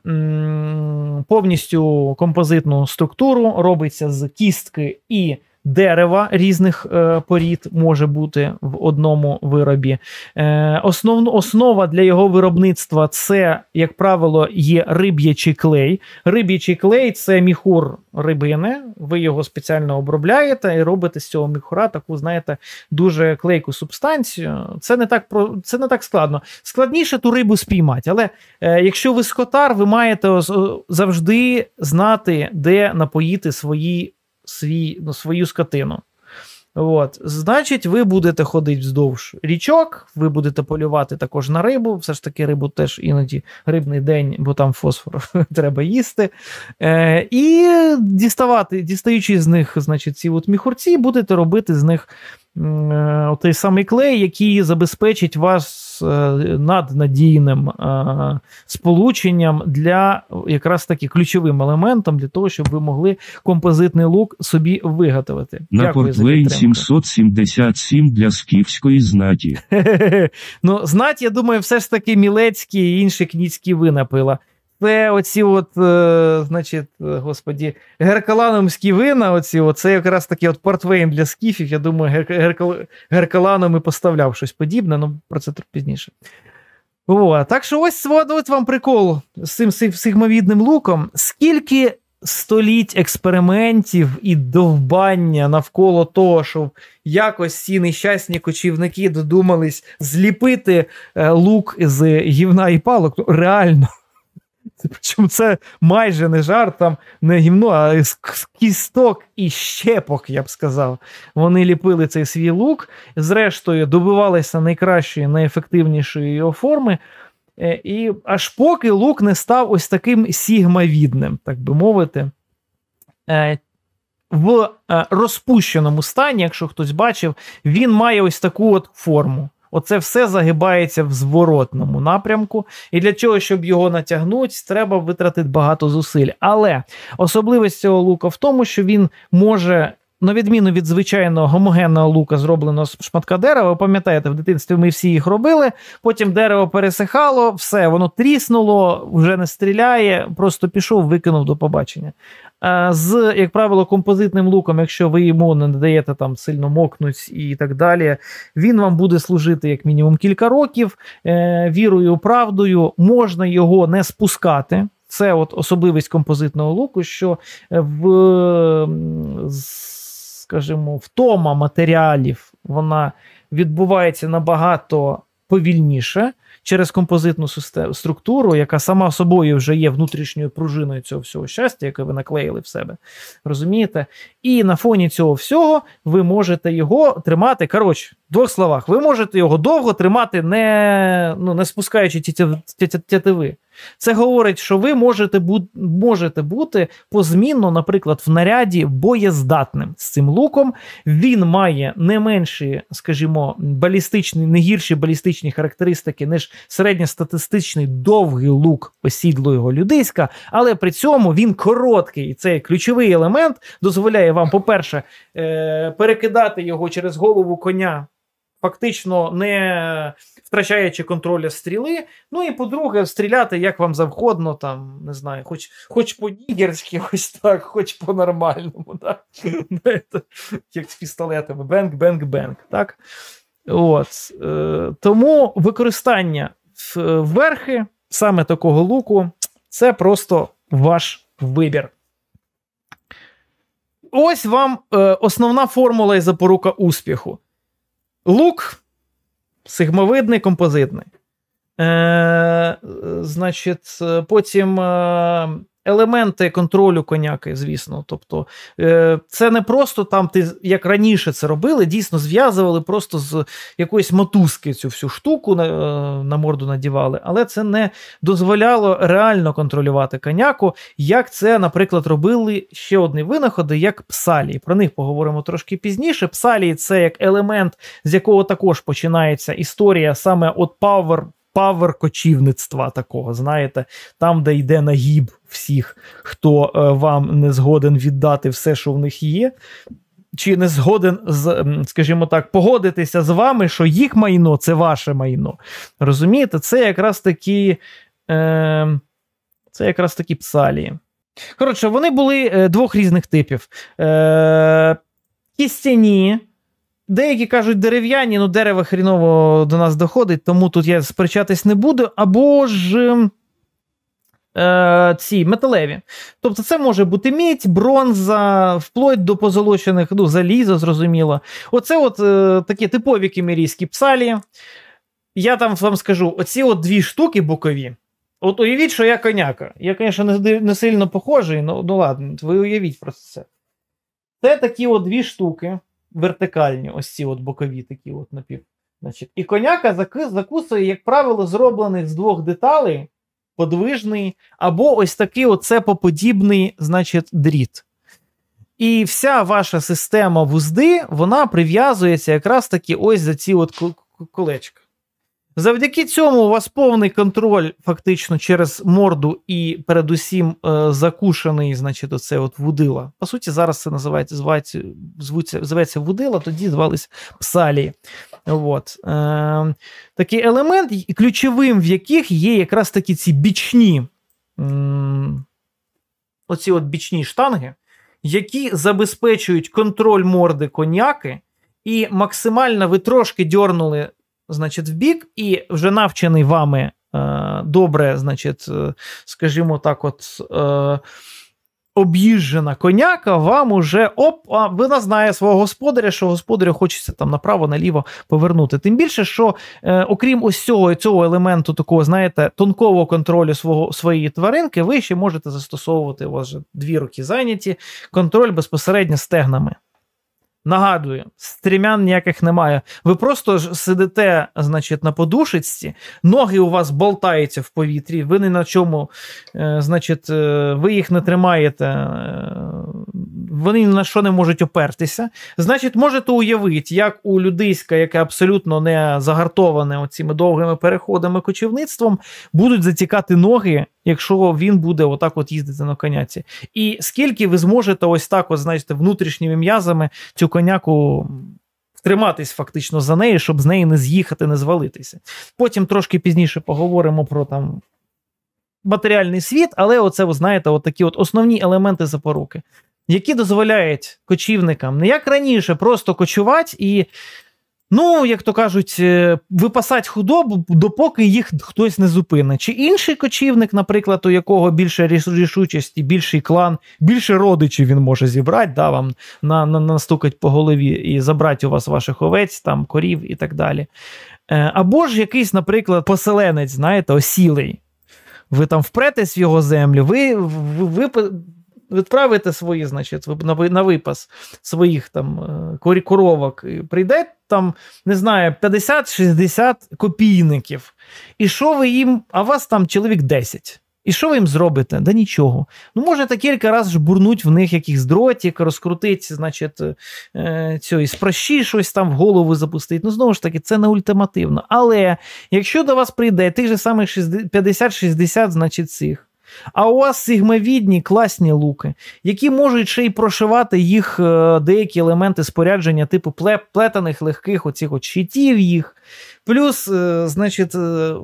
повністю композитну структуру, робиться з кістки і дерева різних е, порід може бути в одному виробі. Е, основ, Основа для його виробництва це, як правило, є риб'ячий клей. Риб'ячий клей це міхур рибини. Ви його спеціально обробляєте і робите з цього міхура таку, знаєте, дуже клейку субстанцію. Це не так про це не так складно. Складніше ту рибу спіймати. Але е, якщо ви скотар, ви маєте завжди знати, де напоїти свої свій, ну, свою скотину. От, Значить, ви будете ходити вздовж річок, ви будете полювати також на рибу. Все ж таки, рибу теж іноді рибний день, бо там фосфор <laughs> треба їсти. Е, І діставати, дістаючи з них, значить, ці от міхурці, будете робити з них Е, той самий клей, який забезпечить вас е, наднадійним е, сполученням для якраз таки ключовим елементом для того, щоб ви могли композитний лук собі виготовити. На портлей 777 для скіфської знаті. <laughs> Ну, знать, я думаю, все ж таки мілецькі і інші кніцькі винапила це оці от, е, значить, е, господі, геркаланомські вина, оці, от, це якраз такий от портвейн для скіфів. Я думаю, геркаланом і поставляв щось подібне, але ну, про це пізніше. О, Так що ось от вам прикол з цим сигмовідним луком. Скільки століть експериментів і довбання навколо того, що якось ці нещасні кочівники додумались зліпити е, лук з гівна і палок, ну, реально. Причому це майже не жарт, там не гімно, а з кісток і щепок, я б сказав. Вони ліпили цей свій лук, зрештою добивалися найкращої, найефективнішої його форми. Е, і аж поки лук не став ось таким сігмавідним, так би мовити. Е, в е, розпущеному стані, якщо хтось бачив, він має ось таку от форму. Оце все загибається в зворотному напрямку. І для цього, щоб його натягнути, треба витратити багато зусиль. Але особливість цього лука в тому, що він може. На відміну від звичайного гомогенного лука, зробленого з шматка дерева, ви пам'ятаєте, в дитинстві ми всі їх робили. Потім дерево пересихало, все, воно тріснуло, вже не стріляє, просто пішов, викинув до побачення. Е, з, як правило, композитним луком, якщо ви йому не надаєте там сильно мокнуть і так далі, він вам буде служити як мінімум кілька років. Е, вірою, правдою, можна його не спускати. Це от особливість композитного луку, що в скажімо, втома матеріалів вона відбувається набагато повільніше через композитну структуру, яка сама собою вже є внутрішньою пружиною цього всього щастя, яке ви наклеїли в себе. Розумієте? І на фоні цього всього ви можете його тримати. Коротше, двох словах, ви можете його довго тримати, не ну, не спускаючи тятиви. Це говорить, що ви можете бу- можете бути позмінно, наприклад, в наряді боєздатним з цим луком. Він має не менші, скажімо, балістичні, не гірші балістичні характеристики, ніж середньостатистичний довгий лук осідлого людиська, але при цьому він короткий. І це ключовий елемент дозволяє вам, по-перше, е- перекидати його через голову коня фактично не втрачаючи контроля стріли. Ну і по-друге, стріляти як вам завгодно, там не знаю, хоч хоч по-нігерськи, <laughs> ось так, хоч по-нормальному, так? <laughs> Ну, як з пістолетами. бенг, бенг, бенг. так? От. Е, тому використання верхи саме такого луку це просто ваш вибір. Ось вам е, основна формула і запорука успіху. Лук сигмовидний, композитний. Е, е Значить, е, потім е, елементи контролю коняки, звісно. Тобто, е, це не просто там ти як раніше це робили, дійсно зв'язували просто з якоїсь мотузки цю всю штуку на, е, на морду надівали, але це не дозволяло реально контролювати коняку. Як це, наприклад, робили ще одні винаходи, як псалії. Про них поговоримо трошки пізніше. Псалії це як елемент, з якого також починається історія саме от Power павер кочівництва такого, знаєте, там, де йде нагіб всіх, хто е, вам не згоден віддати все, що в них є. Чи не згоден з, скажімо так, погодитися з вами, що їх майно це ваше майно. Розумієте, це якраз такі е, це якраз такі псалії. Коротше, вони були е, двох різних типів. Е, Кістяні. Деякі кажуть дерев'яні, ну дерево хріново до нас доходить, тому тут я сперечатись не буду. Або ж ем, е, ці металеві. Тобто, це може бути мідь, бронза, вплоть до позолочених, ну, залізо, зрозуміло. Оце от е, такі типові кемерійські псалі. Я там вам скажу: оці от дві штуки бокові. От уявіть, що я коняка. Я, звісно, не, не сильно похожий, але ну ладно, ви уявіть просто це. Це такі от дві штуки вертикальні, ось ці от бокові такі от напів. Значить, І коняка закусує, як правило, зроблений з двох деталей, подвижний, або ось такий оце поподібний, значить, дріт. І вся ваша система вузди, вона прив'язується якраз таки ось за ці от колечка. Завдяки цьому у вас повний контроль, фактично, через морду і передусім е, закушений, значить, оце от вудила. По суті, зараз це називається звається, звуться, зветься вудила, тоді звались псалії. От. Е, Такий елемент, ключовим в яких є якраз такі ці бічні, е, оці от бічні штанги, які забезпечують контроль морди коняки. І максимально ви трошки дьорнули значить, в бік, і вже навчений вами е, добре, значить, е, скажімо так, от. Е, Об'їжджена коняка, вам уже оп, а вона знає свого господаря, що господарю хочеться там направо наліво повернути. Тим більше, що е, окрім ось цього цього елементу, такого, знаєте, тонкого контролю свого своєї тваринки, ви ще можете застосовувати у вас вже дві руки зайняті, контроль безпосередньо стегнами. Нагадую, стрімян ніяких немає. Ви просто ж сидите, значить, на подушечці, ноги у вас болтаються в повітрі, ви не на чому, е, значить, е, ви їх не тримаєте, е, вони ні на що не можуть опертися. Значить, можете уявити, як у людиська, яке абсолютно не загартоване оціми довгими переходами кочівництвом, будуть затікати ноги якщо він буде отак от їздити на коняці. І скільки ви зможете ось так, от, знаєте, внутрішніми м'язами цю коняку триматись фактично за неї, щоб з неї не з'їхати, не звалитися. Потім трошки пізніше поговоримо про там. матеріальний світ, але оце, ви знаєте, от такі от основні елементи запоруки. Які дозволяють кочівникам не як раніше просто кочувати і Ну, як то кажуть, е, випасать худобу, допоки їх хтось не зупинить. Чи інший кочівник, наприклад, у якого більше рішучості, більший клан, більше родичів він може зібрати, да, вам на, на, настукать по голові і забрати у вас ваших овець, там, корів і так далі. Е, або ж якийсь, наприклад, поселенець, знаєте, осілий. Ви там впретесь в його землю, ви, ви, ви відправите свої, значить, на випас своїх там е, коровок, і прийде там, не знаю, 50-60 копійників. І що ви їм, а вас там чоловік 10. І що ви їм зробите? Да нічого. Ну, можете кілька разів жбурнуть в них якихось дротик, розкрутить, значить, е, цю із прощі щось там в голову запустить. Ну, знову ж таки, це не ультимативно. Але якщо до вас прийде тих же самих 50-60, значить, цих. А у вас сигмовідні класні луки, які можуть ще й прошивати їх е, деякі елементи спорядження, типу плетаних легких, оцих от щитів їх. Плюс, е, значить, е,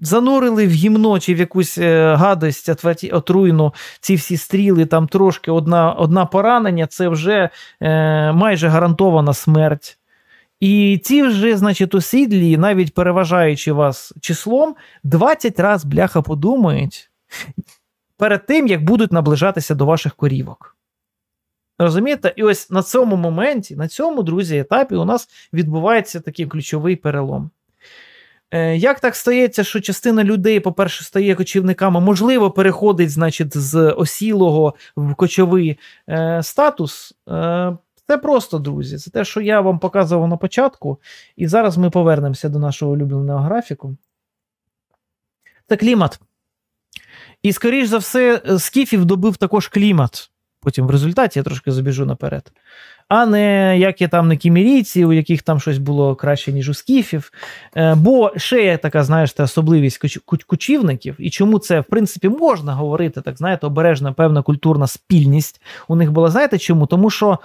занурили в гімно чи в якусь гадость отруйну ці всі стріли, там трошки одна одна поранення, це вже е, майже гарантована смерть. І ці вже, значить, осідлі, навіть переважаючи вас числом, 20 раз бляха подумають перед тим, як будуть наближатися до ваших корівок. Розумієте? І ось на цьому моменті, на цьому, друзі, етапі у нас відбувається такий ключовий перелом. Е, як так стається, що частина людей, по-перше, стає кочівниками, можливо, переходить, значить, з осілого в кочовий е, статус? Е, це просто, друзі, це те, що я вам показував на початку. І зараз ми повернемося до нашого улюбленого графіку. Це клімат. І, скоріш за все, скіфів е, добив також клімат. Потім в результаті я трошки забіжу наперед. А не як є там на кімірійці, у яких там щось було краще, ніж у скіфів. Е, бо ще є така, знаєш, та особливість кучівників. і чому це, в принципі, можна говорити, так знаєте, обережна певна культурна спільність у них була. Знаєте чому? Тому що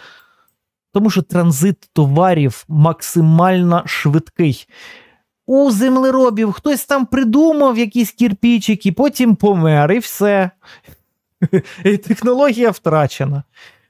тому що транзит товарів максимально швидкий. У землеробів хтось там придумав якісь кірпічики, потім помер і все. <laughs> І Технологія втрачена.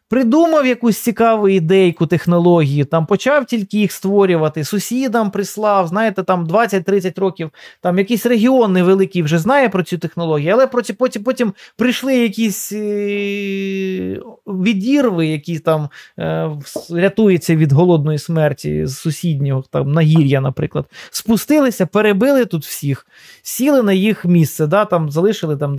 Придумав якусь цікаву ідейку, технологію, там почав тільки їх створювати, сусідам прислав, знаєте, там 20-30 років там якийсь регіон невеликий вже знає про цю технологію, але потім потім, потім прийшли якісь е, відірви, які там е, рятуються від голодної смерті з сусіднього там нагір'я, наприклад. Спустилися, перебили тут всіх, сіли на їх місце, да, там залишили там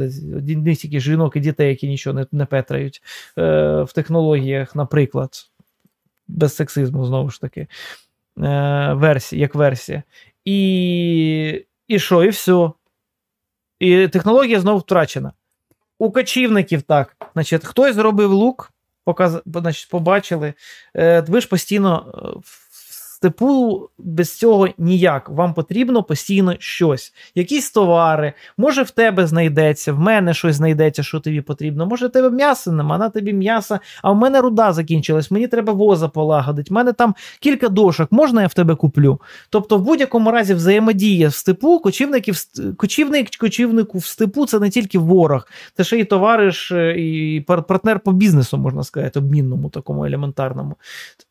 десь жінок і дітей, які нічого не, не петрають е, в технології технологіях, наприклад, без сексизму, знову ж таки, е, версії, як версія. І і що, і все. І технологія знову втрачена. У качівників так. Значить, Хтось зробив лук, показ, значить, побачили. Е, ви ж постійно. Е, степу без цього ніяк. Вам потрібно постійно щось, якісь товари. Може, в тебе знайдеться, в мене щось знайдеться, що тобі потрібно. Може, в тебе м'ясо нема, на тобі м'ясо, а в мене руда закінчилась, мені треба воза полагодити. в мене там кілька дошок, можна я в тебе куплю. Тобто, в будь-якому разі взаємодія в степу, кочівників, кочівник кочівнику в степу це не тільки ворог, це ще е, і товариш, і партнер по бізнесу, можна сказати, обмінному такому елементарному.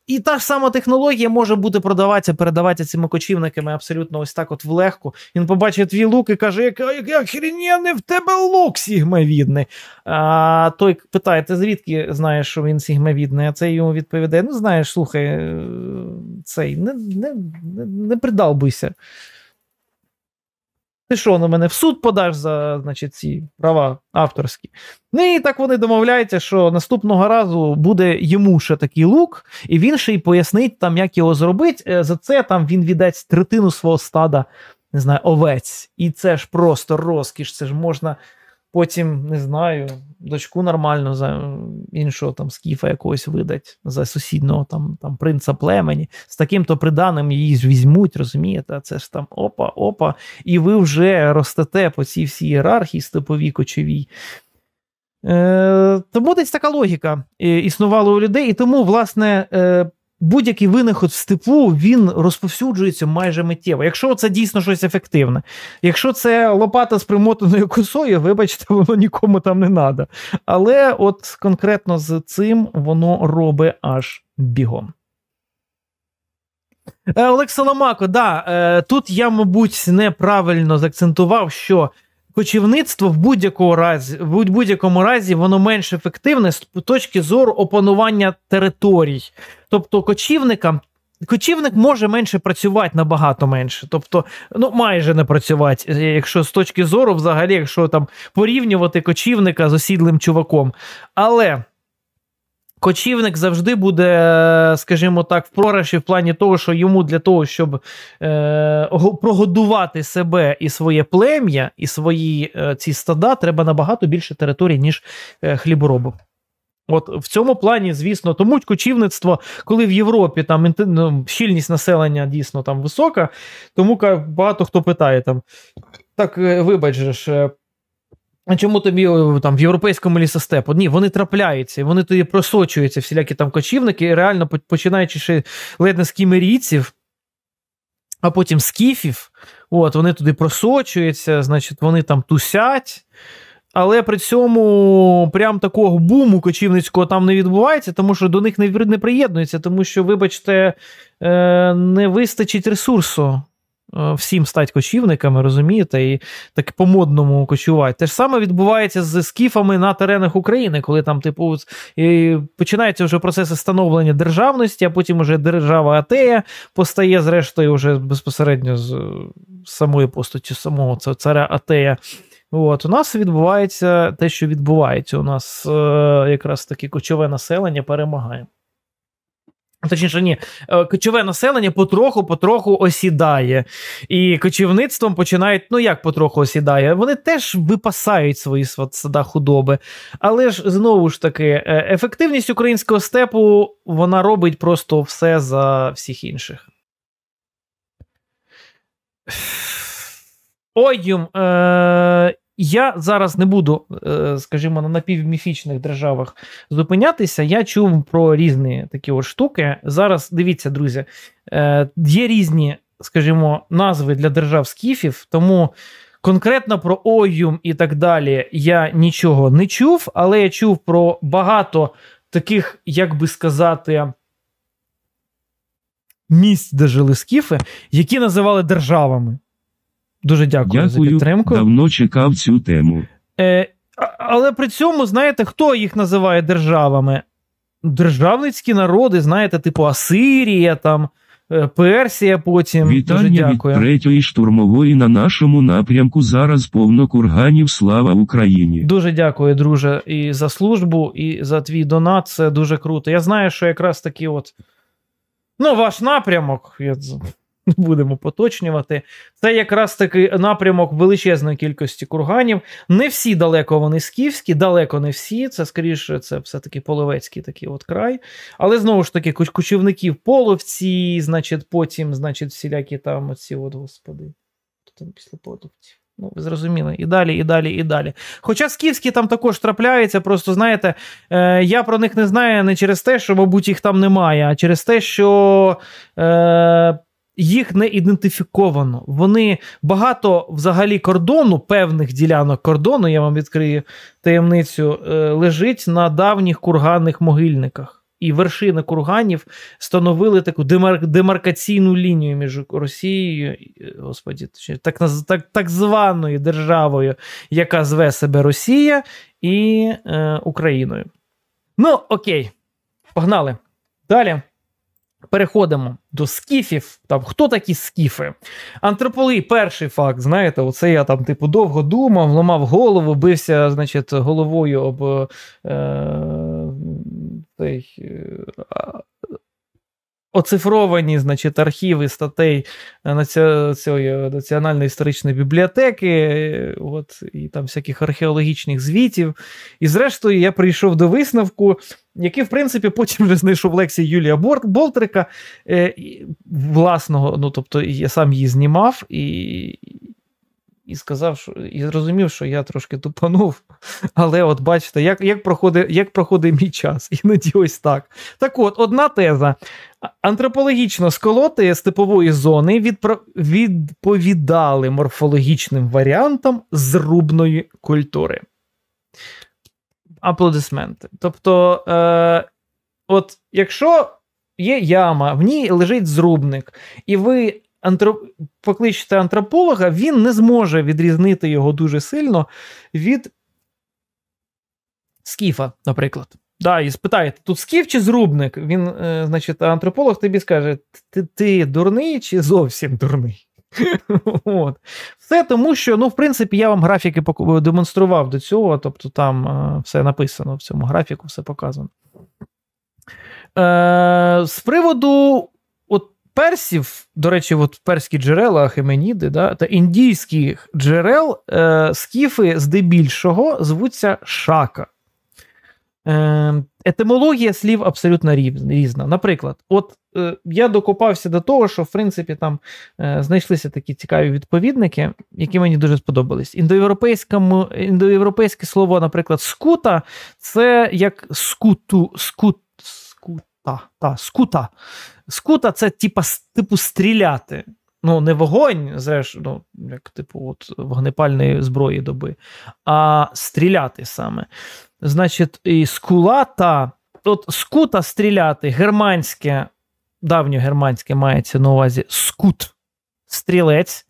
І та ж сама технологія може бути продаватися, передаватися цими кочівниками абсолютно ось так, от влегко. Він побачить твій лук і каже: як охренєнний в тебе лук сігмовідний. А той питає: ти звідки знаєш, що він сігмавідний? А цей йому відповідає: Ну, знаєш, слухай, е, цей не не, не, не придалбуйся. Ти що на ну, мене в суд подаш за значить, ці права авторські? Ну і так вони домовляються, що наступного разу буде йому ще такий лук, і він ще й пояснить там, як його зробити. Е, за це там він віддасть третину свого стада, не знаю, овець. І це ж просто розкіш, це ж можна Потім не знаю, дочку нормально за іншого там скіфа якогось видать за сусідного там там принца племені. З таким-то приданим її ж візьмуть, розумієте? А це ж там опа, опа. І ви вже ростете по цій всій ієрархії степові, кочовій. Е, Тому десь така логіка е, існувала у людей, і тому, власне, е, будь-який винаход в степу він розповсюджується майже миттєво. Якщо це дійсно щось ефективне, якщо це лопата з примотаною косою, вибачте, воно нікому там не треба. Але от конкретно з цим воно робить аж бігом. Е, Олег Соломако, да, е, тут я, мабуть, неправильно заакцентував, що кочівництво в будь-якому разі в будь-якому разі воно менш ефективне з точки зору опанування територій. Тобто кочівникам. Кочівник може менше працювати набагато менше, тобто, ну майже не працювати, е, якщо з точки зору, взагалі, якщо там порівнювати кочівника з осідлим чуваком. Але кочівник завжди буде, скажімо так, в прораші в плані того, що йому для того, щоб е, прогодувати себе і своє плем'я, і свої е, ці стада, треба набагато більше території, ніж е, хліборобу. От в цьому плані, звісно, тому кочівництво, коли в Європі там ну, щільність населення дійсно там висока, тому багато хто питає там. Так, е, вибач, Чому тобі там в європейському лісостепу? Ні, вони трапляються, вони тоді просочуються, всілякі там кочівники, і реально починаючи ще ледь не з кімерійців, а потім скіфів, от, вони туди просочуються, значить, вони там тусять. Але при цьому прям такого буму кочівницького там не відбувається, тому що до них не приєднується, тому що, вибачте, е, не вистачить ресурсу. Е, всім стать кочівниками, розумієте, і так по-модному кочувати. Те ж саме відбувається з скіфами на теренах України, коли там, типу, і починається вже процеси становлення державності, а потім уже держава Атея постає, зрештою, вже безпосередньо з самої постаті, самого царя Атея. От, У нас відбувається те, що відбувається. У нас е, якраз таке кочове населення перемагає. Точніше, ні, е, кочове населення потроху-потроху осідає. І кочівництвом починають, ну як потроху осідає, вони теж випасають свої сада худоби. Але ж знову ж таки, е, ефективність українського степу вона робить просто все за всіх інших. Одіум е- я зараз не буду, е, скажімо, на напівміфічних державах зупинятися. Я чув про різні такі от штуки. Зараз дивіться, друзі, е, є різні, скажімо, назви для держав скіфів, тому. Конкретно про оюм і так далі я нічого не чув, але я чув про багато таких, як би сказати, місць, де жили скіфи, які називали державами. Дуже дякую, дякую за підтримку. Давно чекав цю тему. Е, Але при цьому, знаєте, хто їх називає державами? Державницькі народи, знаєте, типу Асирія, там, е, Персія потім. Вітання Дуже дякую. від третьої штурмової на нашому напрямку зараз повно курганів. Слава Україні. Дуже дякую, друже, і за службу, і за твій донат. Це дуже круто. Я знаю, що якраз такі от. Ну, ваш напрямок. Я... <laughs> будемо поточнювати. Це якраз такий напрямок величезної кількості курганів. Не всі далеко вони скіфські, далеко не всі. Це скоріше, це все-таки половецький такий от край. Але знову ж таки, кочівників половці, значить, потім, значить, всілякі там оці от господи. Там після половців. Ну, ви зрозуміли, і далі, і далі, і далі. Хоча скіфські там також трапляються, просто знаєте, е, я про них не знаю не через те, що, мабуть, їх там немає, а через те, що е, їх не ідентифіковано. Вони багато взагалі кордону, певних ділянок кордону, я вам відкрию таємницю, е, лежить на давніх курганних могильниках. І вершини курганів становили таку демар... демаркаційну лінію між Росією, е, господі, так так, так званою державою, яка зве себе Росія і е, Україною. Ну, окей, погнали. Далі. Переходимо до скіфів. Там хто такі скіфи? Антрополий, перший факт, знаєте, оце я там, типу, довго думав, ламав голову, бився, значить, головою об е, цей, е, оцифровані значить, архіви статей е, е, національної історичної бібліотеки, е, от, і там всяких археологічних звітів. І зрештою, я прийшов до висновку, який, в принципі, потім вже знайшов лекції Юлія Болтрика, власного, ну тобто я сам її знімав. і і сказав, що і зрозумів, що я трошки тупанув. <laughs> Але от бачите, як як, проходить як проходить мій час, <laughs> іноді ось так. Так от, одна теза. Антропологічно сколоти з типової зони відпро... відповідали морфологічним варіантам зрубної культури. Аплодисменти. Тобто, е, от якщо є яма, в ній лежить зрубник, і ви антроп... покличте антрополога, він не зможе відрізнити його дуже сильно від скіфа, наприклад. Да, І спитаєте, тут скіф чи зрубник? Він, е, значить, антрополог тобі скаже: ти ти дурний чи зовсім дурний? <laughs> От. Все тому, що, ну, в принципі, я вам графіки демонстрував до цього, тобто там е, все написано в цьому графіку, все показано. Е, З приводу персів, до речі, от перські джерела, Ахеменіди, да, та індійських джерел е, скіфи здебільшого звуться шака. Е, Етимологія слів абсолютно різна. Наприклад, от е, я докопався до того, що в принципі там е, знайшлися такі цікаві відповідники, які мені дуже сподобались. Індоєвропейське слово, наприклад, скута, це як скуту, скут, та, та, скута. Скута це типа, типу стріляти. Ну, не вогонь, зрештою, ну, як типу, от вогнепальної зброї доби, а стріляти саме. Значить, і скулата, от скута стріляти, германське, давньогерманське мається на увазі скут, стрілець.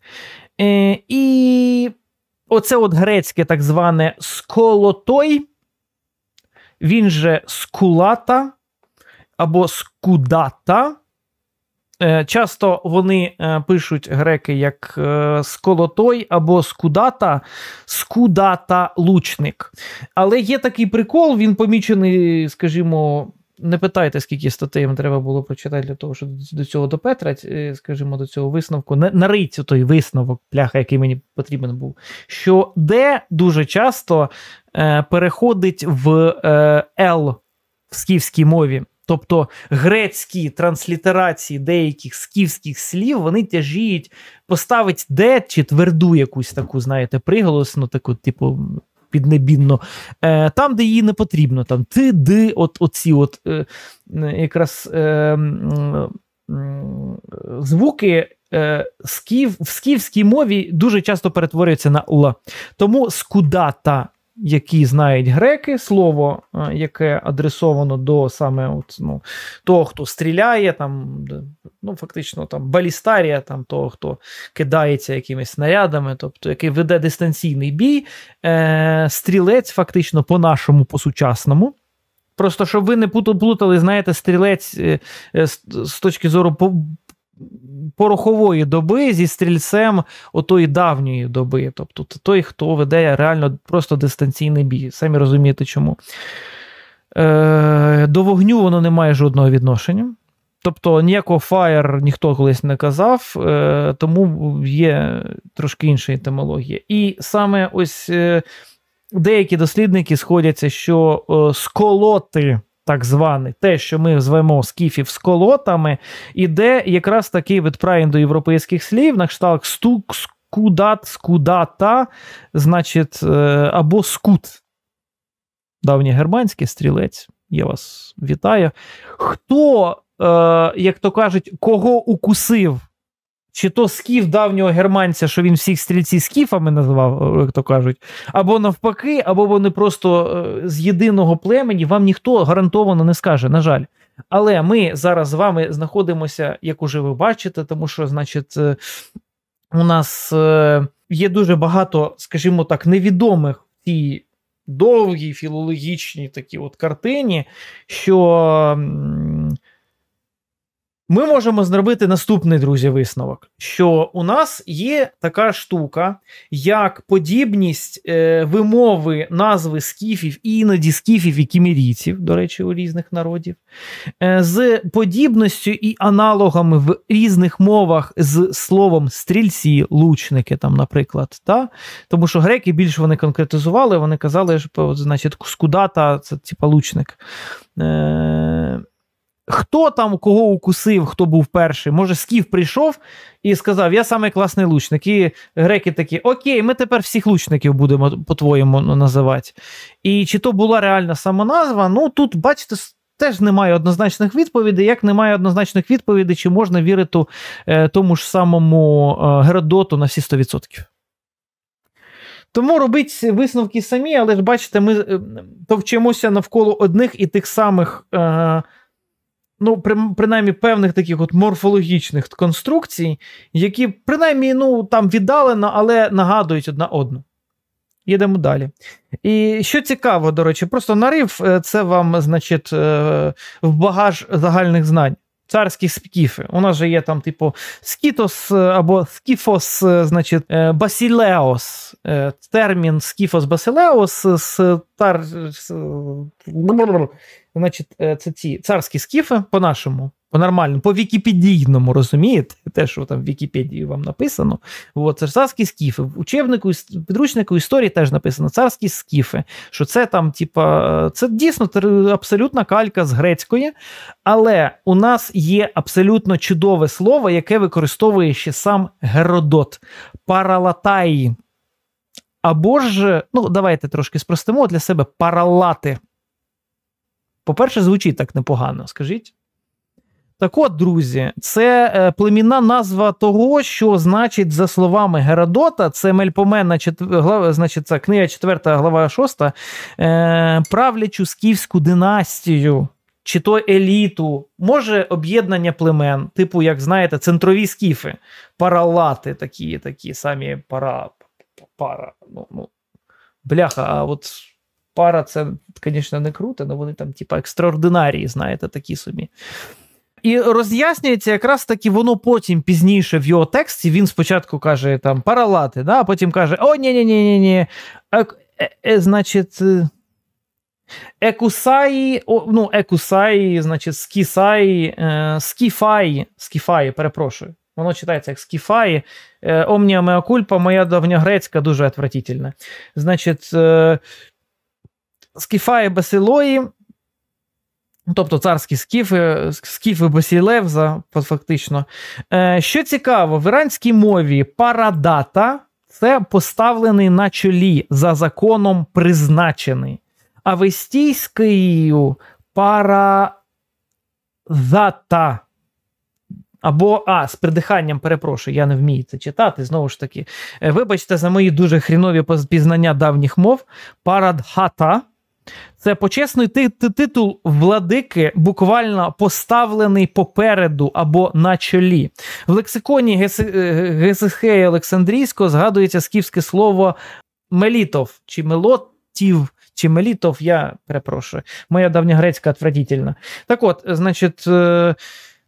Е, І оце от грецьке так зване сколотой. Він же скулата або скудата. Е, часто вони е, пишуть греки як е, сколотой або скудата, скудата лучник. Але є такий прикол, він помічений, скажімо, не питайте, скільки статей їм треба було прочитати для того, щоб до цього до Петра, скажімо, до цього висновку. Нарить той висновок, пляха, який мені потрібен був. Що Д дуже часто переходить в Л в скіфській мові. Тобто грецькі транслітерації деяких скіфських слів вони тяжіють, поставить де чи тверду якусь таку, знаєте, приголосну, таку, типу, піднебінну, е, там, де її не потрібно, там ти, ди, от оці от е, якраз е, звуки е, скіф, в скіфській мові дуже часто перетворюється на л, Тому скудата які знають греки, слово, е, яке адресовано до саме от, ну, того, хто стріляє, там, ну, фактично там балістарія, там, того, хто кидається якимись снарядами, тобто який веде дистанційний бій, е, стрілець фактично по-нашому, по-сучасному. Просто щоб ви не плутали, знаєте, стрілець е, е, з точки зору порохової доби зі стрільцем отої давньої доби, тобто той, хто веде реально просто дистанційний бій. Самі розумієте чому. Е, До вогню воно не має жодного відношення. Тобто ніякого фаєр ніхто колись не казав, е, тому є трошки інша етимологія. І саме ось е, деякі дослідники сходяться, що е, сколоти так зване, те, що ми звемо скіфів з колотами, іде якраз такий від до європейських слів на кшталт стук, скудат, скудата, значить, е, або скут. Давній германський стрілець, я вас вітаю. Хто, е, як то кажуть, кого укусив чи то скіф давнього германця, що він всіх стрільців скіфами називав, е, як то кажуть, або навпаки, або вони просто е, з єдиного племені вам ніхто гарантовано не скаже, на жаль. Але ми зараз з вами знаходимося, як уже ви бачите, тому що, значить, е, у нас є дуже багато, скажімо так, невідомих в цій довгій філологічній такій от картині, що. Ми можемо зробити наступний друзі висновок: що у нас є така штука, як подібність е, вимови назви скіфів іноді скіфів і кімірійців, до речі, у різних народів, е, з подібністю і аналогами в різних мовах з словом стрільці, лучники, там, наприклад, та? тому що греки більше вони конкретизували, вони казали, що значить, скудата це типа лучник. Е, Хто там кого укусив, хто був перший? Може, Скіф прийшов і сказав: Я самий класний лучник. І греки такі: Окей, ми тепер всіх лучників будемо по-твоєму називати. І чи то була реальна самоназва? Ну тут, бачите, теж немає однозначних відповідей. Як немає однозначних відповідей, чи можна вірити е, тому ж самому е, Геродоту на всі 100%? Тому робіть висновки самі, але ж бачите, ми е, товчимося навколо одних і тих самих ну, при, принаймні певних таких от морфологічних конструкцій, які принаймні ну, там віддалено, але нагадують одна одну. Їдемо далі. І що цікаво, до речі, просто нарив е, це вам, значить, е, в багаж загальних знань. Царські скіфи. У нас же є там, типу, скітос е, або скіфос, значить, басілеос. Термін скіфос-басілеос з тар... Значить, е, це ці царські скіфи по-нашому, по-нормальному, по вікіпедійному, розумієте? Те, що там в Вікіпедії вам написано. От, це ж царські скіфи. В учебнику підручнику історії теж написано царські скіфи. Що це там, типа, е, це дійсно абсолютна калька з грецької, але у нас є абсолютно чудове слово, яке використовує ще сам Геродот паралатаї. Або ж, ну давайте трошки спростимо для себе паралати. По-перше, звучить так непогано, скажіть. Так от, друзі, це е, племінна назва того, що значить, за словами Геродота, це Мельпомена, значить, це книга 4 глава 6, е, правлячу скіфську династію. Чи то еліту, може об'єднання племен, типу, як знаєте, центрові скіфи, паралати такі, такі самі пара. пара ну, ну, Бляха, а от пара це, звісно, не круто, але вони там, типа, екстраординарії, знаєте, такі собі. І роз'яснюється, якраз таки воно потім пізніше в його тексті. Він спочатку каже там паралати, да? а потім каже: О, ні ні ні ні ні Значить. Е, екусаї, ну, екусаї, значить, скісаї, е, скіфаї, скіфаї, перепрошую. Воно читається як скіфаї. Е, Омнія меокульпа, моя давньогрецька, дуже отвратительна. Значить, е, Скіфає Басилої, тобто царські скіфи, скіфи Басілевза, фактично. Е, що цікаво, в іранській мові парадата це поставлений на чолі за законом призначений. А в естійською парадата. Або а, з придиханням перепрошую, я не вмію це читати. Знову ж таки, е, вибачте, за мої дуже хрінові пізнання давніх мов. Парадхата це почесний титул владики, буквально поставлений попереду або на чолі. В лексиконі е, Гесихея Олександрійського згадується скіфське слово мелітов чи мелотів. Чи мелітов, я перепрошую, моя давня грецька отвратительна. Так от, значить, е,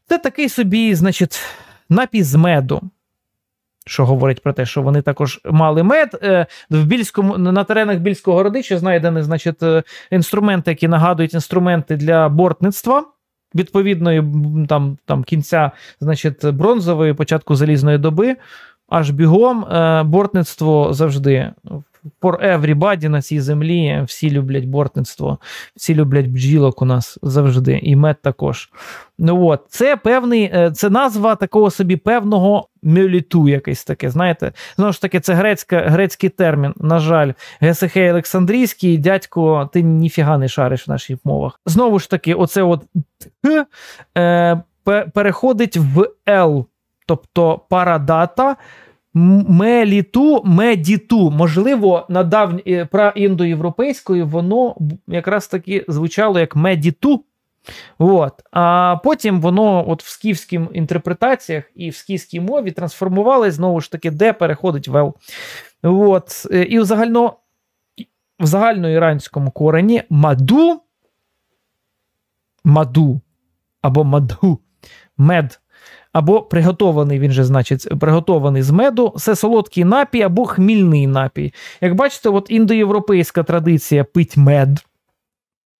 це такий собі, значить, напій меду що говорить про те, що вони також мали мед е, в більському на теренах більського родича знайдені значить, е, інструменти, які нагадують інструменти для бортництва. Відповідної там там кінця, значить, бронзової, початку залізної доби, аж бігом е, бортництво завжди for everybody на цій землі. Всі люблять бортництво, всі люблять бджілок у нас завжди, і мед також. Ну от, Це певний, е, це назва такого собі певного меліту, якесь таке. Знаєте, знову ж таки, це грецька, грецький термін. На жаль, Гесихей Олександрійський, дядько, ти ніфіга не шариш в наших мовах. Знову ж таки, оце от е, переходить в Л, тобто парадата. Меліту, медіту, можливо, на давнь е, праіндоєвропейської воно якраз таки звучало як медіту. От. А потім воно от в скіфських інтерпретаціях і в скіфській мові трансформувалось знову ж таки, де переходить вел. От. Е, і в загально, в загальноіранському корені маду, маду або маду, мед або приготований, він же значить, приготований з меду, це солодкий напій або хмільний напій. Як бачите, от індоєвропейська традиція пить мед.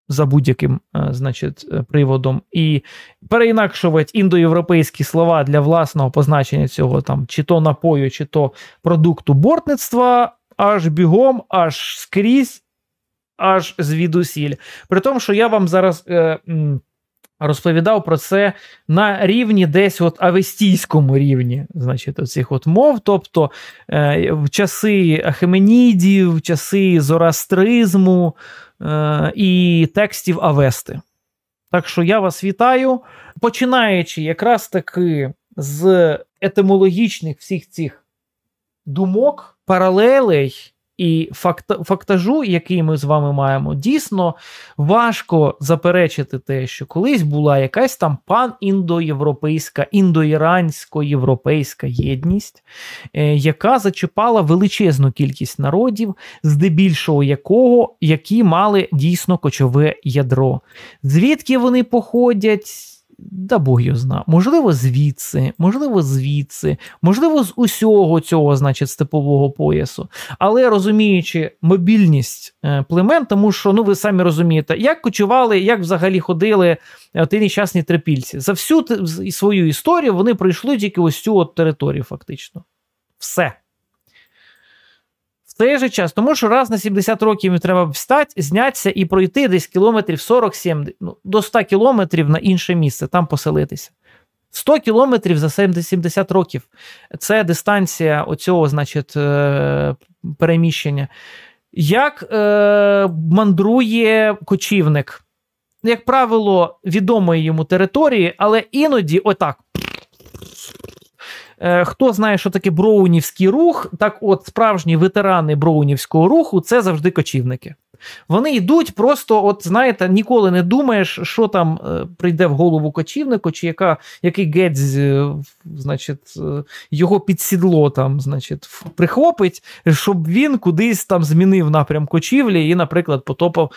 За будь-яким е, значить, е, приводом, і переінакшувати індоєвропейські слова для власного позначення цього там чи то напою, чи то продукту бортництва, аж бігом, аж скрізь, аж звідусіль. При тому, що я вам зараз. Е, розповідав про це на рівні, десь от авестійському рівні, значить, оцих от мов. Тобто е, в часи Ахеменідів, в часи зороастризму е, і текстів Авести. Так що я вас вітаю, починаючи якраз таки з етимологічних всіх цих думок, паралелей і факта, фактажу, який ми з вами маємо, дійсно важко заперечити те, що колись була якась там паніндоєвропейська, індоірансько-європейська єдність, е, яка зачіпала величезну кількість народів, здебільшого якого які мали дійсно кочове ядро, звідки вони походять да Бог його зна, можливо, звідси, можливо, звідси, можливо, з усього цього, значить, степового поясу. Але розуміючи мобільність е, племен, тому що ну ви самі розумієте, як кочували, як взагалі ходили е, ті нещасні трипільці. За всю свою історію вони пройшли тільки ось цю от територію, фактично. Все цей же час, тому що раз на 70 років треба встати, знятися і пройти десь кілометрів 40-70, ну, до 100 кілометрів на інше місце, там поселитися. 100 кілометрів за 70 років. Це дистанція оцього, значить, е, переміщення. Як е, мандрує кочівник? Як правило, відомої йому території, але іноді отак. Е, хто знає, що таке броунівський рух, так от справжні ветерани броунівського руху це завжди кочівники. Вони йдуть, просто, от знаєте, ніколи не думаєш, що там е, прийде в голову кочівнику, чи яка, який гець, е, значить, е, його підсідло там, значить, прихопить, щоб він кудись там змінив напрям кочівлі і, наприклад, потопав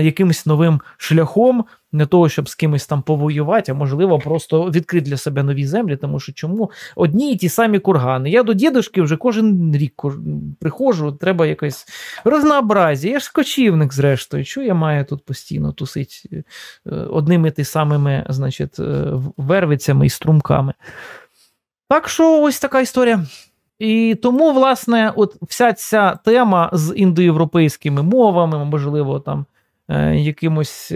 якимось новим шляхом. Не того, щоб з кимось там повоювати, а можливо, просто відкрити для себе нові землі, тому що чому одні і ті самі кургани. Я до дідушки вже кожен рік приходжу, треба якось рознообразі. Я ж кочівник, зрештою, що я маю тут постійно тусити е, одними ти самими значить, е, вервицями і струмками. Так що ось така історія. І тому, власне, от вся ця тема з індоєвропейськими мовами, можливо, там е, якимось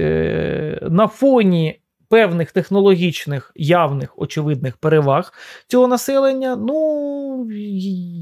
на фоні. Певних технологічних явних очевидних переваг цього населення, ну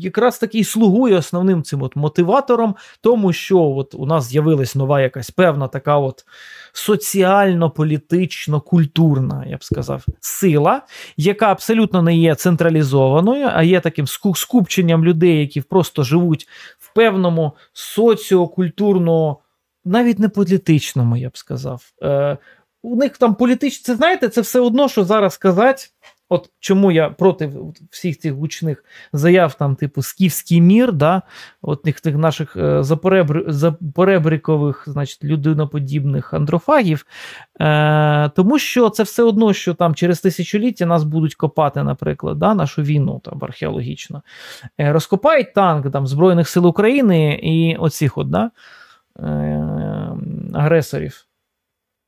якраз таки і слугує основним цим от мотиватором, тому що от у нас з'явилась нова якась певна така от соціально-політично-культурна, я б сказав, сила, яка абсолютно не є централізованою, а є таким скупченням людей, які просто живуть в певному соціокультурно, навіть не політичному, я б сказав. Е, У них там політичні, це знаєте, це все одно, що зараз казати. От чому я проти всіх цих гучних заяв, там, типу Скіфський мір, да, от тих, тих наших е, заперебр... значить, людиноподібних андрофагів, е, тому що це все одно, що там через тисячоліття нас будуть копати, наприклад, да, нашу війну там археологічно. Е, розкопають танк там, Збройних сил України і оцих от, да, е, агресорів.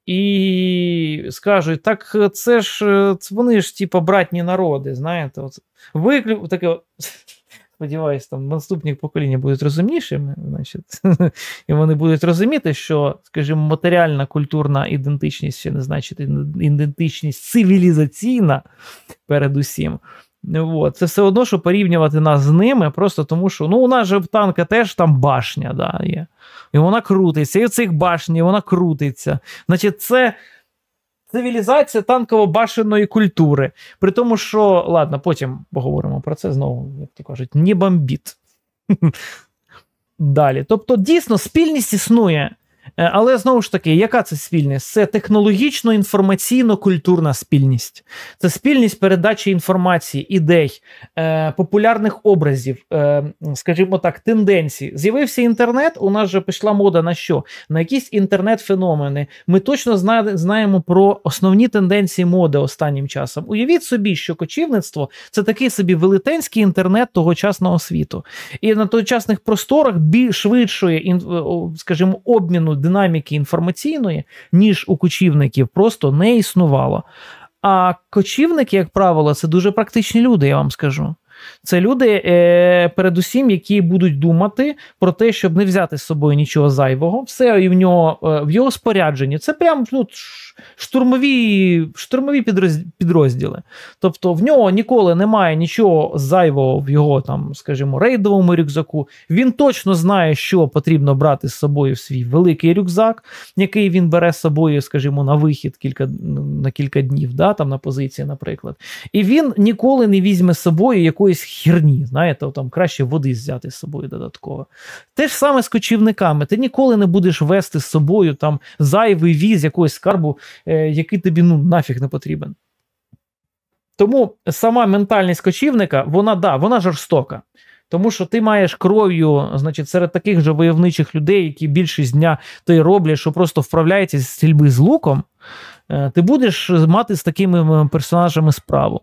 І скажуть, так э, це ж э, вони ж типу, братні народи, знаєте, от виклю... таке, <laughs> сподіваюсь, там наступні покоління будуть розумнішими, значить, <laughs> і вони будуть розуміти, що, скажімо, матеріальна культурна ідентичність ще не значить ідентичність цивілізаційна передусім. От. Це все одно, що порівнювати нас з ними, просто тому що ну, у нас же в танка теж там башня да, є. І вона крутиться, і в цих башні, вона крутиться. Значить, це цивілізація танково-башеної культури. При тому, що, ладно, потім поговоримо про це знову, як то кажуть, не бомбіт. <laughs> Далі. Тобто, дійсно, спільність існує. Е, але знову ж таки, яка це спільність? Це технологічно-інформаційно-культурна спільність, це спільність передачі інформації, ідей, е, популярних образів, е, скажімо так, тенденцій. З'явився інтернет. У нас вже пішла мода на що? На якісь інтернет-феномени. Ми точно зна- знаємо про основні тенденції моди останнім часом. Уявіть собі, що кочівництво це такий собі велетенський інтернет тогочасного світу, і на тогочасних просторах більш швидшої скажімо, обміну ну, динаміки інформаційної, ніж у кочівників, просто не існувало. А кочівники, як правило, це дуже практичні люди, я вам скажу. Це люди, е, передусім, які будуть думати про те, щоб не взяти з собою нічого зайвого, все і в нього е, в його спорядженні. Це прям ну, штурмові штурмові підрозділи. Тобто в нього ніколи немає нічого зайвого в його, там, скажімо, рейдовому рюкзаку. Він точно знає, що потрібно брати з собою в свій великий рюкзак, який він бере з собою, скажімо, на вихід кілька, на кілька днів, да, там на позиції, наприклад. І він ніколи не візьме з собою якоїсь хірні, знаєте, там краще води взяти з собою додатково. Те ж саме з кочівниками. Ти ніколи не будеш вести з собою там зайвий віз якогось скарбу Е, який тобі ну нафіг не потрібен. Тому сама ментальність кочівника, вона да, вона жорстока. Тому що ти маєш кров'ю, значить, серед таких же войовничих людей, які більшість дня ти роблять, що просто вправляється з стрільби з луком, Е, ти будеш мати з такими персонажами справу.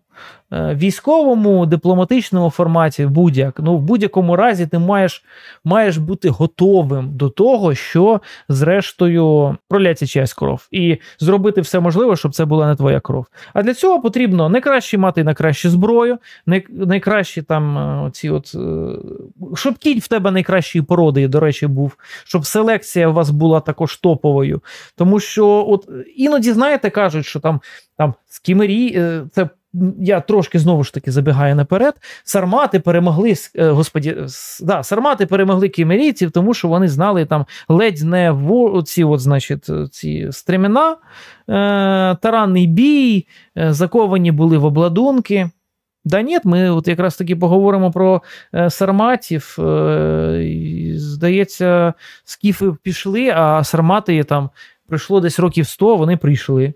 Е, військовому, дипломатичному форматі будь-як, ну в будь-якому разі ти маєш маєш бути готовим до того, що зрештою проляться чиясь кров, і зробити все можливе, щоб це була не твоя кров. А для цього потрібно найкраще мати найкращу зброю, най, там е, ці от щоб кінь в тебе найкращої породи, до речі, був, щоб селекція у вас була також топовою. Тому що, от іноді, знаєте знаєте, кажуть, що там там скімері, е, це я трошки знову ж таки забігаю наперед. Сармати перемогли е, господі, да, сармати перемогли кімерійців, тому що вони знали там ледь не в ці, от, значить, ці стремена, е, таранний бій, заковані були в обладунки. Да ні, ми от якраз таки поговоримо про сарматів. Здається, скіфи пішли, а сармати там пройшло десь років 100, вони прийшли.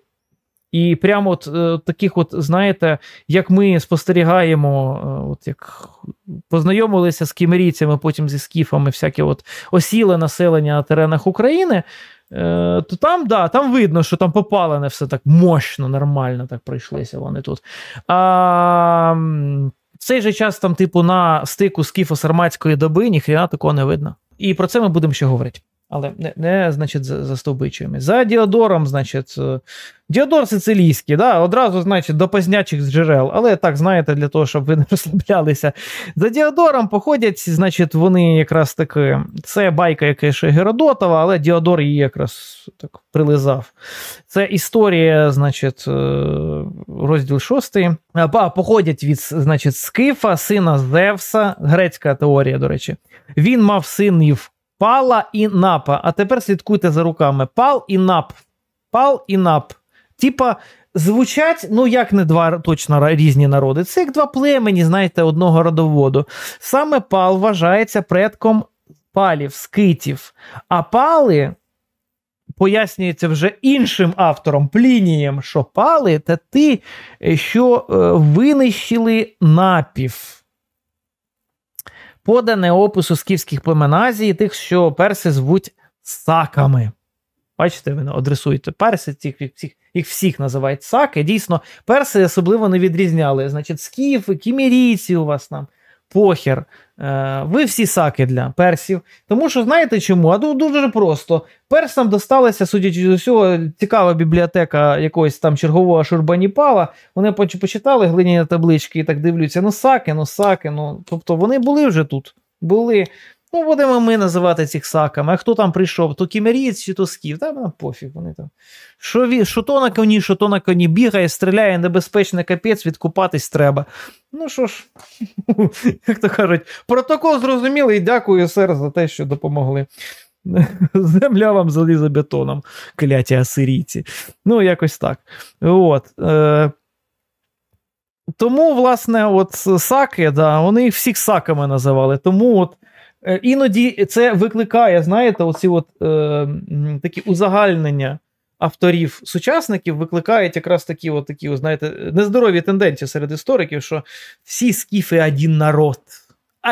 І прямо от е, таких, от, знаєте, як ми спостерігаємо, е, от як познайомилися з кімерійцями, потім зі скіфами, всяке от осіле населення на теренах України, е, то там да, там видно, що там попалене все так мощно, нормально так пройшлися вони тут. А, В цей же час, там, типу, на стику скіфо-сарматської доби ніхрена такого не видно. І про це ми будемо ще говорити але не не значить, за Стовбичами. За Діодором, значить, е, Діодор Сицилійський, да, одразу, значить, до познячих джерел, але так, знаєте, для того, щоб ви не <laughs> розслаблялися. За Діодором походять, значить, вони якраз таки. Це байка, яка ще Геродотова, але Діодор її якраз так прилизав. Це історія, значить, е, розділ шостий, Походять від значить, Скифа, сина Зевса, грецька теорія, до речі. Він мав синів Пала і напа. А тепер слідкуйте за руками. Пал і нап. Пал і нап. Типа, звучать, ну як не два точно різні народи. Це як два племені, знаєте, одного родоводу. Саме пал вважається предком палів, скитів. А пали. Пояснюється вже іншим автором, плінієм, що пали, це ти, що е, винищили напів подане опису скіфських племен Азії, тих, що перси звуть саками. Бачите, ви адресуєте перси, цих, всіх, їх всіх називають саки. Дійсно, перси особливо не відрізняли. Значить, скіфи, кімірійці у вас там похер. Е, ви всі саки для персів. Тому що знаєте чому? А тут дуже просто. Персам досталася, судячи з усього, цікава бібліотека якогось там чергового Шурбаніпала. Вони почитали глиняні таблички і так дивляться: ну саки, ну саки, ну. Тобто вони були вже тут. Були. Ну, будемо ми називати цих саками. А хто там прийшов? То кімерієць чи то скіф? Та нам ну, пофіг. Вони там. Що, що то на коні, що то на коні бігає, стріляє, небезпечний капець, відкупатись треба. Ну що ж, <laughs> як то кажуть, протокол зрозумілий. Дякую, сер, за те, що допомогли. <laughs> Земля вам залізобетоном, кляті асирійці. Ну, якось так. От. Е- Тому, власне, от саки, да, вони їх всіх саками називали. Тому от е- іноді це викликає, знаєте, оці от е- такі узагальнення авторів сучасників викликають якраз такі, от такі, от, знаєте, нездорові тенденції серед істориків, що всі скіфи один народ.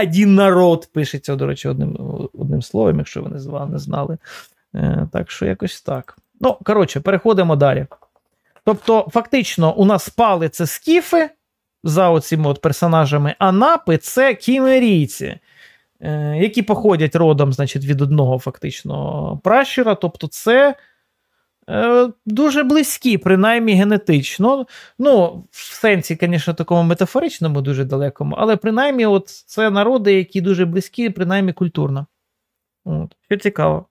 Один народ пишеться, до речі, одним одним словом, якщо ви не знали. Е, так що якось так. Ну, коротше, переходимо далі. Тобто, фактично, у нас пали це скіфи за оціми от персонажами, а напи це кімерійці, е, які походять родом, значить, від одного фактично пращура. Тобто, це Е, дуже близькі, принаймні генетично. Ну, в сенсі, звісно, такому метафоричному, дуже далекому, але принаймні, от це народи, які дуже близькі, принаймні культурно. От. Що цікаво.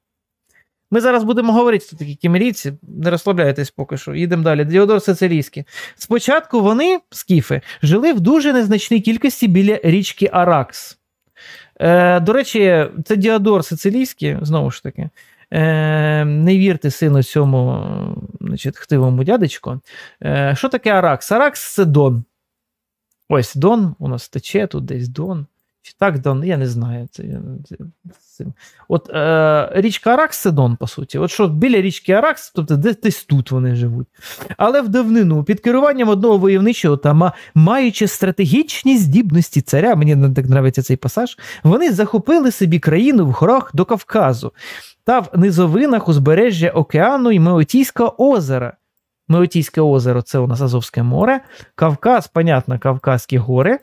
Ми зараз будемо говорити про такі кімерійці, не розслабляйтесь поки що. Їдемо далі. Діодор Сицилійський. Спочатку вони, скіфи, жили в дуже незначній кількості біля річки Аракс. Е, До речі, це Діодор Сицилійський, знову ж таки. Е, Не вірте сину цьому значить, хтивому дядечку. Е, Що таке Аракс? Аракс це Дон. Ось Дон у нас тече тут десь Дон. Чи так Дон? Я не знаю. Це, це, це. От е, річка Аракс це Дон, по суті. От що біля річки Аракс, тобто десь, десь тут вони живуть. Але в давнину під керуванням одного войовничого та маючи стратегічні здібності царя, мені так подобається цей пасаж, вони захопили собі країну в горах до Кавказу та в низовинах узбережжя океану і Меотійського озера. Меотійське озеро це у нас Азовське море, Кавказ, понятно, Кавказькі гори.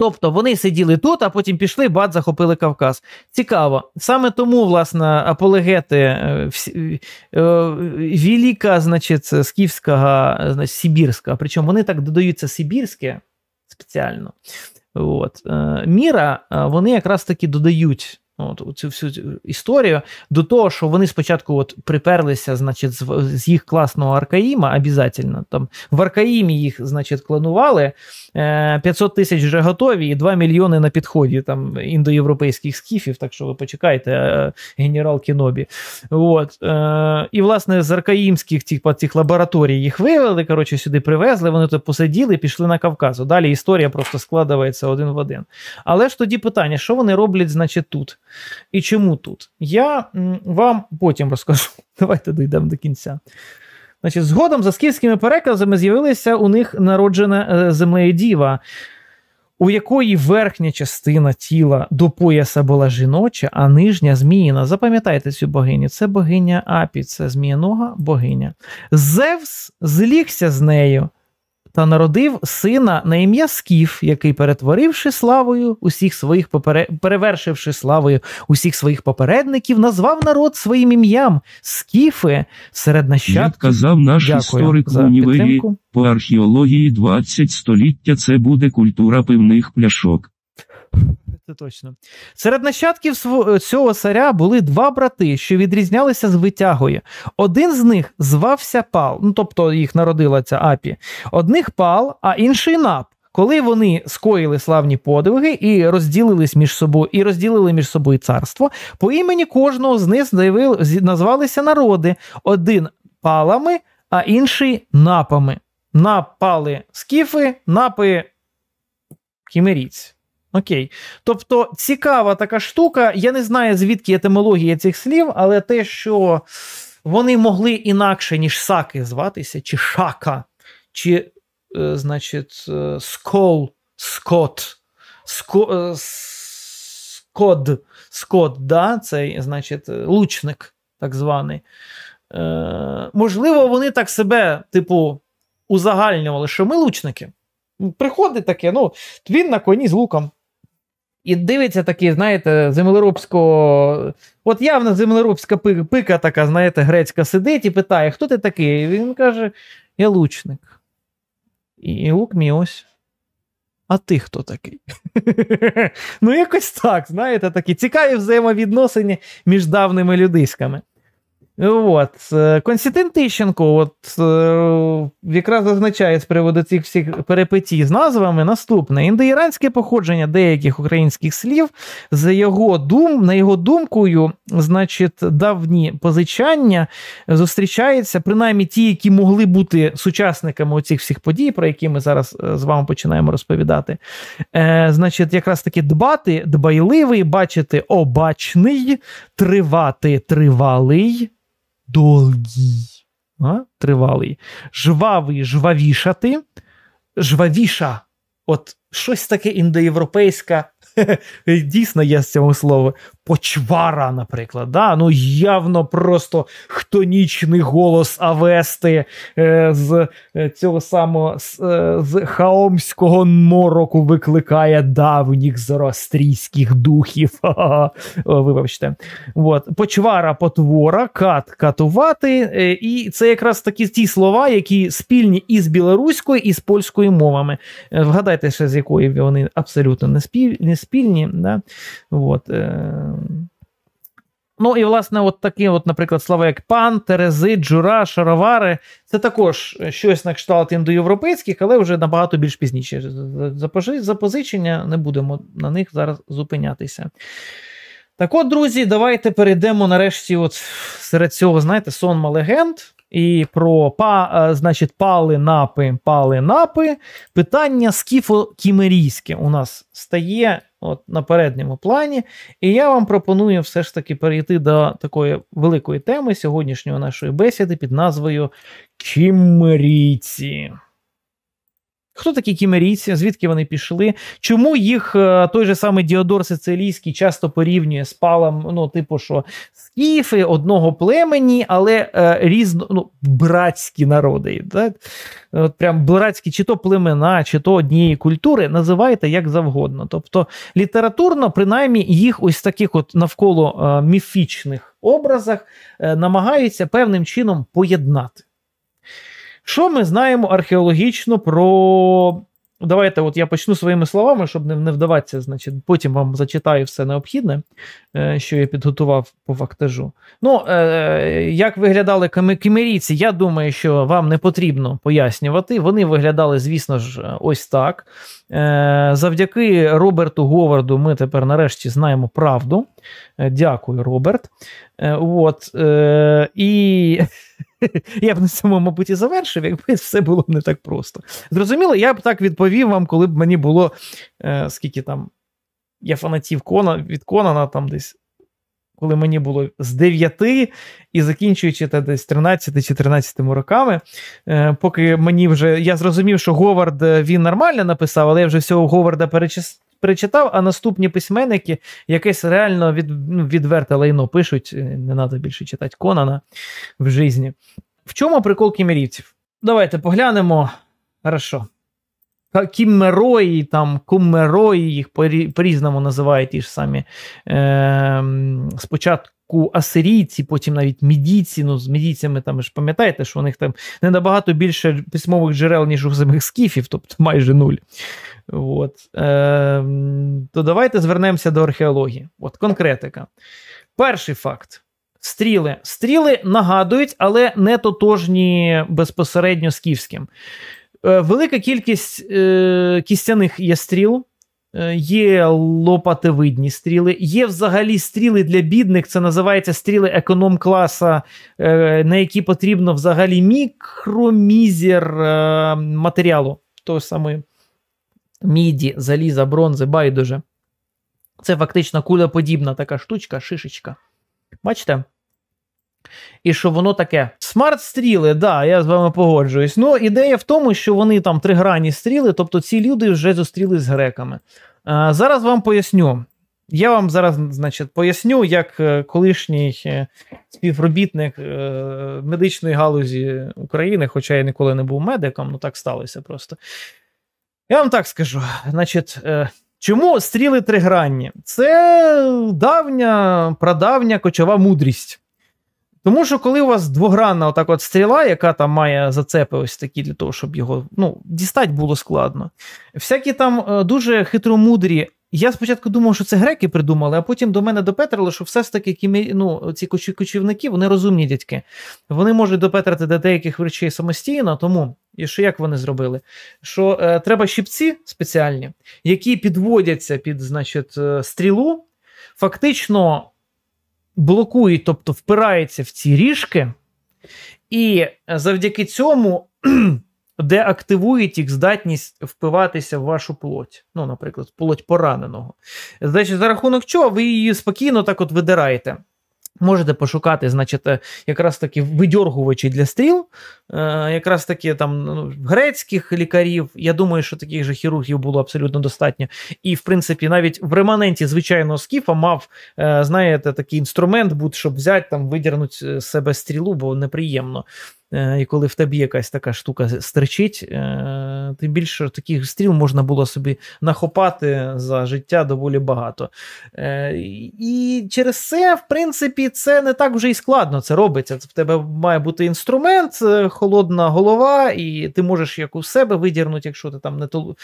Тобто вони сиділи тут, а потім пішли, бат, захопили Кавказ. Цікаво. Саме тому, власне, аполегети, е, е, е, Віліка, значить, Скіфська, значить, Сибірська, причому вони так додаються Сибірське спеціально. От. Міра, вони якраз таки додають от цю всю історію до того, що вони спочатку от приперлися, значить, з, з їх класного Аркаїма, обязательно, там в Аркаїмі їх, значить, кланували 500 е, тисяч вже готові, і 2 мільйони на підході там індоєвропейських скіфів. Так що ви почекайте, е, генерал Кінобі. От е, і власне з Аркаїмських цих, цих лабораторій їх вивели. Коротше, сюди привезли. Вони тут посиділи, пішли на Кавказ. Далі історія просто складається один в один. Але ж тоді питання: що вони роблять, значить, тут? І чому тут? Я вам потім розкажу. <laughs> Давайте дійдемо до кінця. Значить, Згодом за скіфськими переказами з'явилася у них народжена е, землею діва, у якої верхня частина тіла до пояса була жіноча, а нижня зміїна. Запам'ятайте цю богиню, це богиня Апі, це зміянога богиня. Зевс злігся з нею та народив сина на ім'я Скіф, який, перетворивши славою усіх своїх попере... перевершивши славою усіх своїх попередників, назвав народ своїм ім'ям Скіфи серед нащадків. Як казав наш Дякую історик в універі по археології 20 століття. Це буде культура пивних пляшок. Це точно. Серед нащадків е, цього царя були два брати, що відрізнялися з витягою. Один з них звався Пал, ну тобто їх народила ця апі. Одних пал, а інший нап. Коли вони скоїли славні подвиги і розділились між собою, і розділили між собою царство, по імені кожного з них назвалися народи: один палами, а інший напами. Напали скіфи, напи кімерійці. Окей. Тобто цікава така штука. Я не знаю, звідки етимологія цих слів, але те, що вони могли інакше, ніж саки зватися, чи шака, чи, е, значить, е, скол, скот, ско, е, скод, скот, да, цей, значить, е, лучник, так званий. Е, Можливо, вони так себе, типу, узагальнювали, що ми лучники. Приходить таке, ну, він на коні з луком. І дивиться такий, знаєте, землеробського От явно землеробська пика така, знаєте, грецька сидить і питає, хто ти такий? І Він каже: Я лучник. І лук мій ось. А ти хто такий? <laughs> Ну, якось так, знаєте, такі цікаві взаємовідносини між давними людиськами. От. Е, Константин Тищенко от, е, якраз зазначає з приводу цих всіх перепитій з назвами наступне: індоіранське походження деяких українських слів, за його дум, на його думкою, значить, давні позичання зустрічаються, принаймні ті, які могли бути сучасниками оцих всіх подій, про які ми зараз е, з вами починаємо розповідати. Е, Значить, якраз таки дбати, дбайливий, бачити обачний, тривати тривалий долгий, а? тривалий, жвавий, жвавішати, жвавіша. От щось таке індоєвропейське, <laughs> дійсно є з цього слова. Почвара, наприклад, да? ну явно просто хтонічний голос Авести е, з е, цього самого з, е, з хаомського мороку викликає давніх зороастрійських духів. <laughs> вибачте, От. почвара потвора, кат катувати. Е, і це якраз такі ті слова, які спільні із білоруською, і з польською мовами. Е, вгадайте ще з якої вони абсолютно не спільні. Да? От. Ну і власне, от такі, от, наприклад, слова як пан, Терези, джура, шаровари, це також щось на кшталт індоєвропейських, але вже набагато більш пізніше. Запозичення не будемо на них зараз зупинятися. Так от, друзі, давайте перейдемо нарешті. от Серед цього, знаєте, сонма легенд і про па, е, значить, пали-напи, пали-напи. Питання скіфо-кімерійське у нас стає от на передньому плані. І я вам пропоную все ж таки перейти до такої великої теми сьогоднішньої нашої бесіди під назвою Кімерійці. Хто такі кімерійці? Звідки вони пішли? Чому їх е, той же самий Діодор Сицилійський часто порівнює з палом, ну, типу, що скіфи одного племені, але е, різно ну, братські народи. Так? От Прям братські чи то племена, чи то однієї культури, називайте як завгодно. Тобто літературно, принаймні, їх ось таких от навколо е, міфічних образах е, намагаються певним чином поєднати. Що ми знаємо археологічно про. Давайте от я почну своїми словами, щоб не, не вдаватися, значить, потім вам зачитаю все необхідне, е, що я підготував по фактажу. Ну, е, як виглядали кімерійці, я думаю, що вам не потрібно пояснювати. Вони виглядали, звісно ж, ось так. Е, завдяки Роберту Говарду ми тепер нарешті знаємо правду. Дякую, Роберт. От, І <laughs> <laughs> Я б на цьому, мабуть, і завершив, якби все було не так просто. Зрозуміло, я б так відповів вам, коли б мені було е, скільки там я фанатів Кона, від Конана там десь. Коли мені було з 9 і закінчуючи та десь 13 14 роками, е, поки мені вже я зрозумів, що Говард е, він нормально написав, але я вже всього Говарда перечис перечитав, а наступні письменники якесь реально від, ну, відверте лайно пишуть. Е, не треба більше читати Конана в житті. В чому прикол кімерівців? Давайте поглянемо. Хорошо. Кіммерої, там кумерої, їх по різному називають ті ж самі. Е, Спочатку асирійці, потім навіть мідійці. Ну з мідійцями там ж пам'ятаєте, що у них там не набагато більше письмових джерел, ніж у самих скіфів, тобто майже нуль. От. Е, То давайте звернемося до археології. От конкретика. Перший факт. Стріли Стріли нагадують, але не тотожні безпосередньо скіфським. Е, велика кількість е, кістяних є стріл, Е, є лопатевидні стріли, є взагалі стріли для бідних. Це називається стріли економ класа, е, на які потрібно взагалі мікромізер е, матеріалу. То саме міді, заліза, бронзи, байдуже. Це фактично кулеподібна така штучка, шишечка. Бачите? І що воно таке Смарт-стріли, да, я з вами погоджуюсь. Ну, ідея в тому, що вони там тригранні стріли, тобто ці люди вже зустрілись з греками. А, Зараз вам поясню. Я вам зараз, значить, поясню, як е, колишній е, співробітник е, медичної галузі України, хоча я ніколи не був медиком, ну так сталося просто. Я вам так скажу. Значить, чому стріли тригранні? Це давня, прадавня кочова мудрість. Тому що коли у вас двогранна отак от стріла, яка там має зацепи ось такі для того, щоб його ну, дістати було складно. Всякі там е, дуже хитромудрі. Я спочатку думав, що це греки придумали, а потім до мене допетрили, що все ж таки кімі... ну, ці кочівники, вони розумні дядьки. Вони можуть допетрити до деяких речей самостійно, тому і що як вони зробили? Що е, треба щипці спеціальні, які підводяться під значить, е, стрілу, фактично блокує, тобто впирається в ці ріжки, і завдяки цьому <clears throat> деактивує їх здатність впиватися в вашу плоть. Ну, наприклад, плоть пораненого. Значить, за рахунок чого ви її спокійно так от видираєте. Можете пошукати, значить, е, якраз такі видьоргувачі для стріл, е, якраз таки там ну, грецьких лікарів. Я думаю, що таких же хірургів було абсолютно достатньо. І, в принципі, навіть в реманенті звичайного скіфа мав, е, знаєте, такий інструмент, будь щоб взяти там, видірнути з себе стрілу, бо неприємно. Е, і коли в тебе якась така штука стричить, е, ти більше таких стріл можна було собі нахопати за життя доволі багато. Е, і через це, в принципі, це не так вже і складно це робиться. в тебе має бути інструмент, холодна голова, і ти можеш як у себе видірнути, якщо ти там не тол...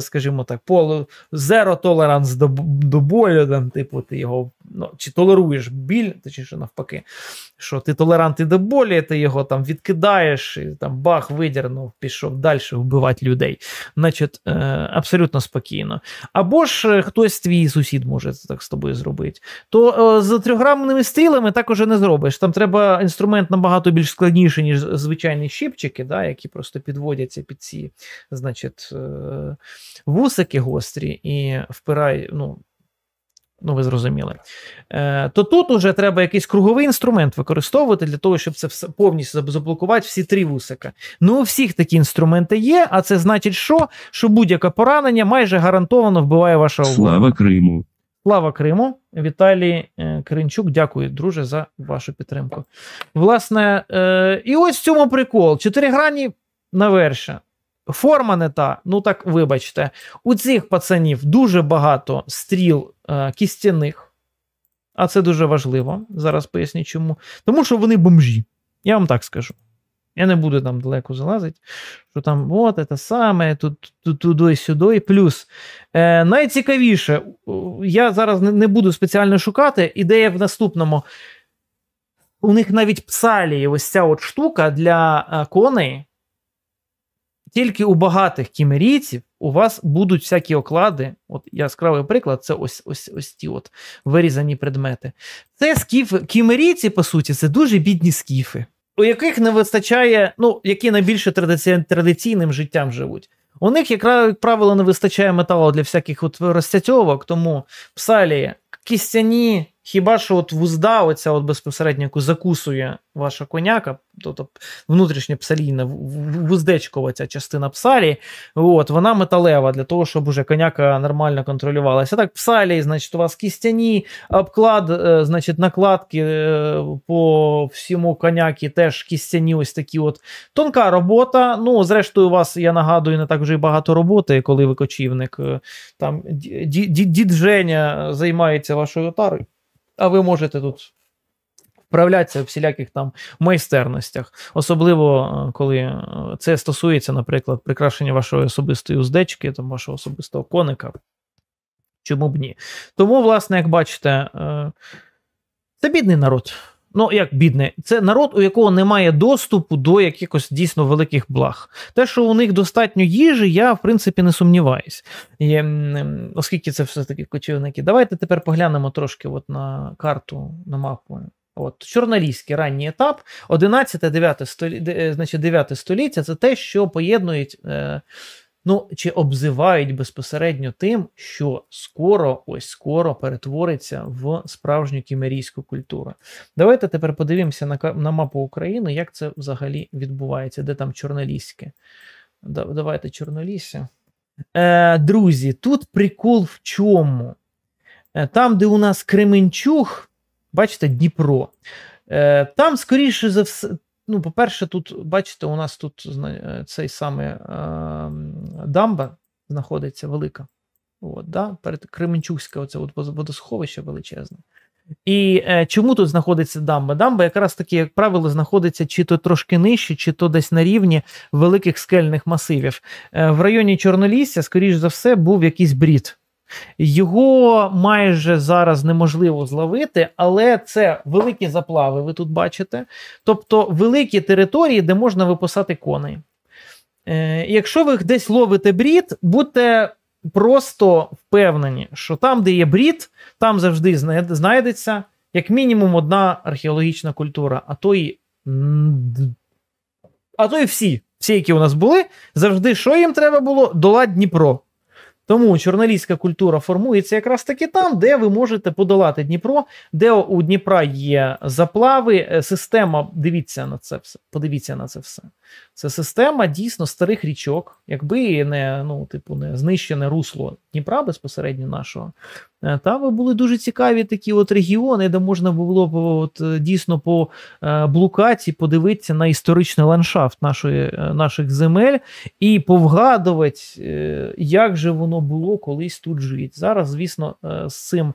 скажімо так, полу зеро толеранс до до болю, там, типу, ти його ну, чи толеруєш біль, точніше навпаки, що ти толерантний до болі, ти його там від відкидаєш, і там бах, видірнув, пішов далі вбивати людей. Значить, е, абсолютно спокійно. Або ж е, хтось твій сусід може це так з тобою зробити. То е, з трьохграмними стрілами так уже не зробиш. Там треба інструмент набагато більш складніший, ніж звичайні щіпчики, да, які просто підводяться під ці значить, е, вусики гострі і впирай, ну, Ну, ви зрозуміли. Е, То тут уже треба якийсь круговий інструмент використовувати для того, щоб це все повністю заблокувати всі три вусика. Ну, у всіх такі інструменти є, а це значить, що Що будь-яке поранення майже гарантовано вбиває ваша увагу. Слава Криму. Слава Криму, Віталій е, Кринчук, дякую, друже, за вашу підтримку. Власне, е, і ось в цьому прикол: чотири грані на верша. Форма не та, ну так вибачте, у цих пацанів дуже багато стріл е, кістяних, а це дуже важливо. Зараз поясню чому. Тому що вони бомжі. Я вам так скажу. Я не буду там далеко залазити, що там от це саме, тут, тут туди сюди. Плюс е, найцікавіше, я зараз не, не буду спеціально шукати. Ідея в наступному. У них навіть псалії, ось ця от штука для е, коней тільки у багатих кімерійців у вас будуть всякі оклади. От яскравий приклад, це ось ось ось ті от вирізані предмети. Це скіф кімерійці, по суті, це дуже бідні скіфи, у яких не вистачає, ну які найбільше традиці... традиційним життям живуть. У них, як правило, не вистачає металу для всяких от розтятьовок, тому псалі, кістяні. Хіба що от вузда, оця от безпосередньо яку закусує ваша коняка, тобто внутрішня псалійна вуздечкова ця частина псалі, от вона металева для того, щоб уже коняка нормально контролювалася. Так, псалі, значить, у вас кістяні обклад, е, значить, накладки е, по всьому коняки теж кістяні, ось такі от тонка робота. Ну, зрештою, у вас, я нагадую, не так вже і багато роботи, коли ви кочівник е, там дід Женя займається вашою отарою а ви можете тут вправлятися в всіляких там майстерностях. Особливо, е, коли е, це стосується, наприклад, прикрашення вашої особистої уздечки, там, вашого особистого коника. Чому б ні? Тому, власне, як бачите, е, це бідний народ. Ну, як бідне, це народ, у якого немає доступу до якихось дійсно великих благ. Те, що у них достатньо їжі, я в принципі не сумніваюсь. І, Оскільки це все таки кочівники. Давайте тепер поглянемо трошки от на карту на мапу. От Чорноліський ранній етап, 11-9 е, століття, значить 9 століття це те, що поєднують. Е, ну чи обзивають безпосередньо тим, що скоро, ось скоро перетвориться в справжню кімерійську культуру. Давайте тепер подивимося на на мапу України, як це взагалі відбувається, де там Чорноліське. Давайте Чорнолісся. Е, Друзі, тут прикол в чому? Е, там, де у нас Кременчуг, бачите, Дніпро. Е, там, скоріше за все, Ну, по-перше, тут, бачите, у нас тут е, цей саме е, дамба знаходиться велика. От, да? Перед Кременчуське, оце от водосховище величезне. І е, чому тут знаходиться дамба? Дамба, якраз таки, як правило, знаходиться чи то трошки нижче, чи то десь на рівні великих скельних масивів. Е, в районі Чорнолісся, скоріш за все, був якийсь брід. Його майже зараз неможливо зловити, але це великі заплави, ви тут бачите. Тобто великі території, де можна виписати коней. Е, Якщо ви десь ловите брід, будьте просто впевнені, що там, де є брід, там завжди знайдеться як мінімум одна археологічна культура, а то й а то і всі, всі, які у нас були, завжди що їм треба було? Долать Дніпро. Тому журналістська культура формується якраз таки там, де ви можете подолати Дніпро, де у Дніпра є заплави. Е, система, дивіться на це все. Подивіться на це все. Це система дійсно старих річок, якби не ну, типу, не знищене русло Дніпра безпосередньо нашого, Е, Там були дуже цікаві такі от регіони, де можна було б от дійсно по е, блукаті подивитися на історичний ландшафт нашої, е, наших земель і повгадувати, як же воно було колись тут жити. Зараз, звісно, з цим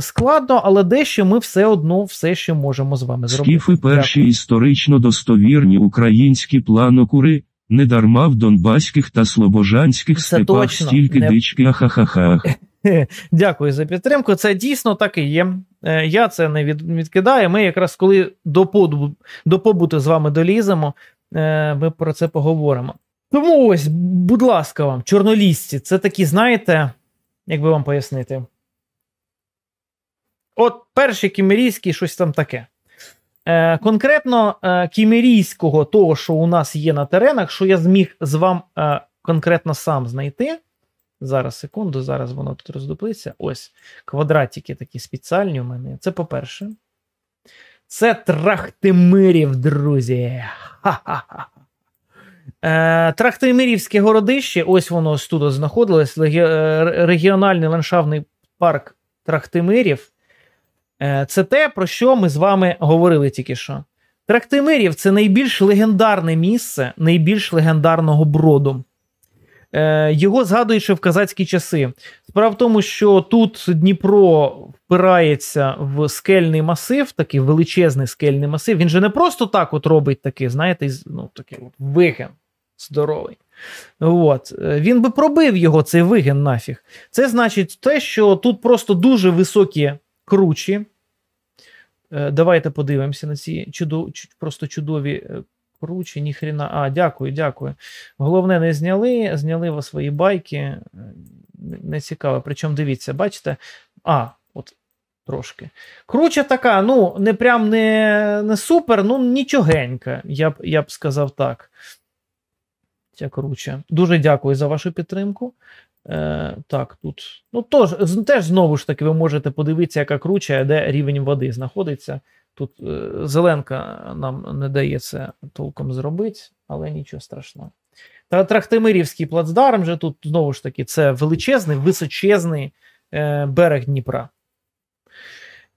складно, але дещо ми все одно все ще можемо з вами зробити. Скіфи перші Дякую. історично достовірні українські планокури. Не дарма в донбаських та слобожанських Це степах точно. стільки Не... дички ахахахах. <laughs> <laughs> Дякую за підтримку. Це дійсно так і є. Е, я це не відкидаю. Ми якраз коли до побуту, до побуту з вами доліземо, е, ми про це поговоримо. Тому ось, будь ласка, вам, чорнолісці, це такі, знаєте, як би вам пояснити? От перший кімерійський щось там таке. Е, Конкретно е, кімерійського того, що у нас є на теренах, що я зміг з вам е, конкретно сам знайти. Зараз секунду, зараз воно тут роздуплиться. Ось квадратики такі спеціальні у мене. Це по-перше. Це Трахтимирів, друзі. Ха-ха-ха. Е, Трахтимирівське городище, ось воно ось тут знаходилось. Е, регіональний ландшафтний парк Трахтимирів. Е, Це те, про що ми з вами говорили тільки що. Трахтимирів це найбільш легендарне місце найбільш легендарного броду. Е, його згадують ще в казацькі часи. Справа в тому, що тут Дніпро впирається в скельний масив, такий величезний скельний масив. Він же не просто так от робить такий, знаєте, ну, такий от вигин здоровий. От. Е, він би пробив його цей вигин нафіг. Це значить те, що тут просто дуже високі кручі. Е, давайте подивимося на ці чудо, просто чудові круче, ні хріна. А, дякую, дякую. Головне, не зняли, зняли ви свої байки. Е, не цікаво. Причому дивіться, бачите? А, от трошки. Круче така, ну, не прям не не супер, ну нічогенька, я б я б сказав так. Ця круче. Дуже дякую за вашу підтримку. Е, Так, тут. Ну, тож, теж знову ж таки, ви можете подивитися, яка круче, де рівень води знаходиться. Тут е, Зеленка нам не дає це толком зробити, але нічого страшного. Та Трахтимирівський плацдарм вже тут знову ж таки це величезний, височезний е, берег Дніпра.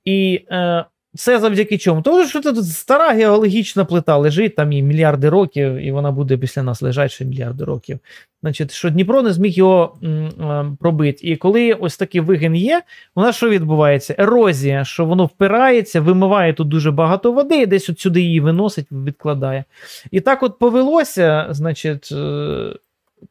І е, це завдяки чому? Тому що тут стара геологічна плита лежить, там їй мільярди років, і вона буде після нас лежати ще мільярди років. Значить, що Дніпро не зміг його м, м, е, пробити. І коли ось такий вигін є, у нас що відбувається? Ерозія, що воно впирається, вимиває тут дуже багато води, і десь от сюди її виносить, відкладає. І так от повелося, значить, е,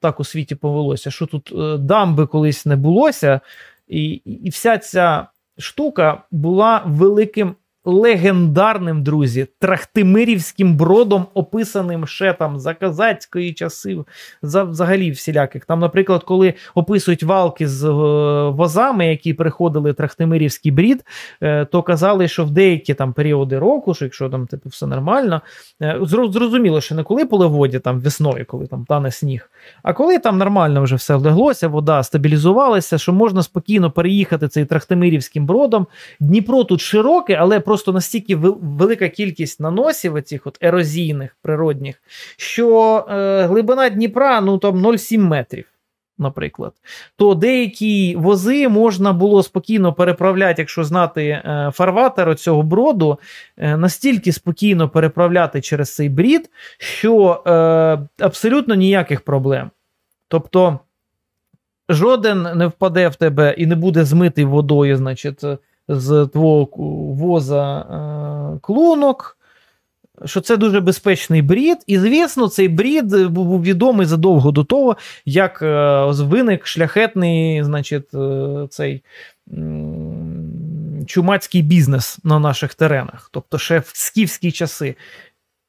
так у світі повелося, що тут е, дамби колись не булося, і, і вся ця штука була великим легендарним, друзі, Трахтимирівським бродом, описаним ще там за казацької часи, за взагалі всіляких. Там, наприклад, коли описують валки з е, возами, які приходили Трахтимирівський брід, е, то казали, що в деякі там періоди року, що якщо там типу все нормально, е, зрозуміло, що не коли полеводя там весною, коли там тане сніг, а коли там нормально вже все влеглося, вода стабілізувалася, що можна спокійно переїхати цей Трахтимирівським бродом. Дніпро тут широке, але просто просто настільки велика кількість наносів, оцих от ерозійних природних, що е, глибина Дніпра ну там 0,7 метрів. Наприклад, то деякі вози можна було спокійно переправляти, якщо знати е, фарватер цього броду, е, настільки спокійно переправляти через цей брід, що е, абсолютно ніяких проблем. Тобто жоден не впаде в тебе і не буде змитий водою, значить, е, з твого воза е, клунок, що це дуже безпечний брід. І, звісно, цей брід був відомий задовго до того, як е, виник шляхетний, значить, е, цей. Чумацький бізнес на наших теренах, тобто ще в скіфські часи.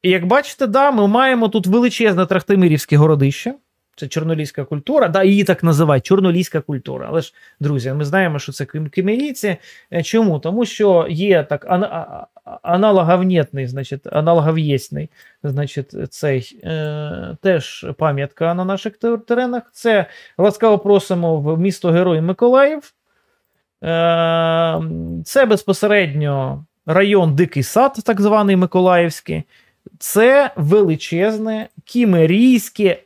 І як бачите, да, ми маємо тут величезне Трахтимирівське городище, це чорноліська культура, да, її так називають чорноліська культура. Але ж, друзі, ми знаємо, що це кимерійці. Е, чому? Тому що є так ана, аналоговнітний, значить, аналогов'єсний, значить, цей е, теж пам'ятка на наших теренах. Це ласкаво просимо в місто Герой Миколаїв. Е, Це безпосередньо район Дикий Сад, так званий Миколаївський. Це величезне кімерійське.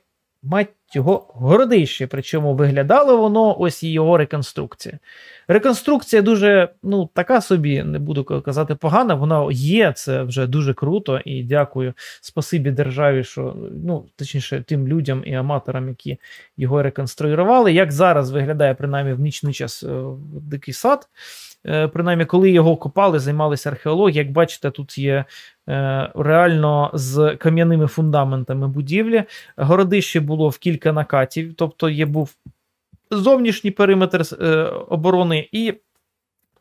Мать його городище. Причому виглядало воно ось його реконструкція. Реконструкція дуже ну, така собі, не буду казати погана. Вона є, це вже дуже круто. І дякую спасибі державі, що ну точніше, тим людям і аматорам, які його реконструювали. Як зараз виглядає принаймні в нічний час е, Дикий сад? Е, принаймні, коли його копали, займалися археологи. Як бачите, тут є е, реально з кам'яними фундаментами будівлі. Городище було в кілька накатів, тобто є був зовнішній периметр е, оборони і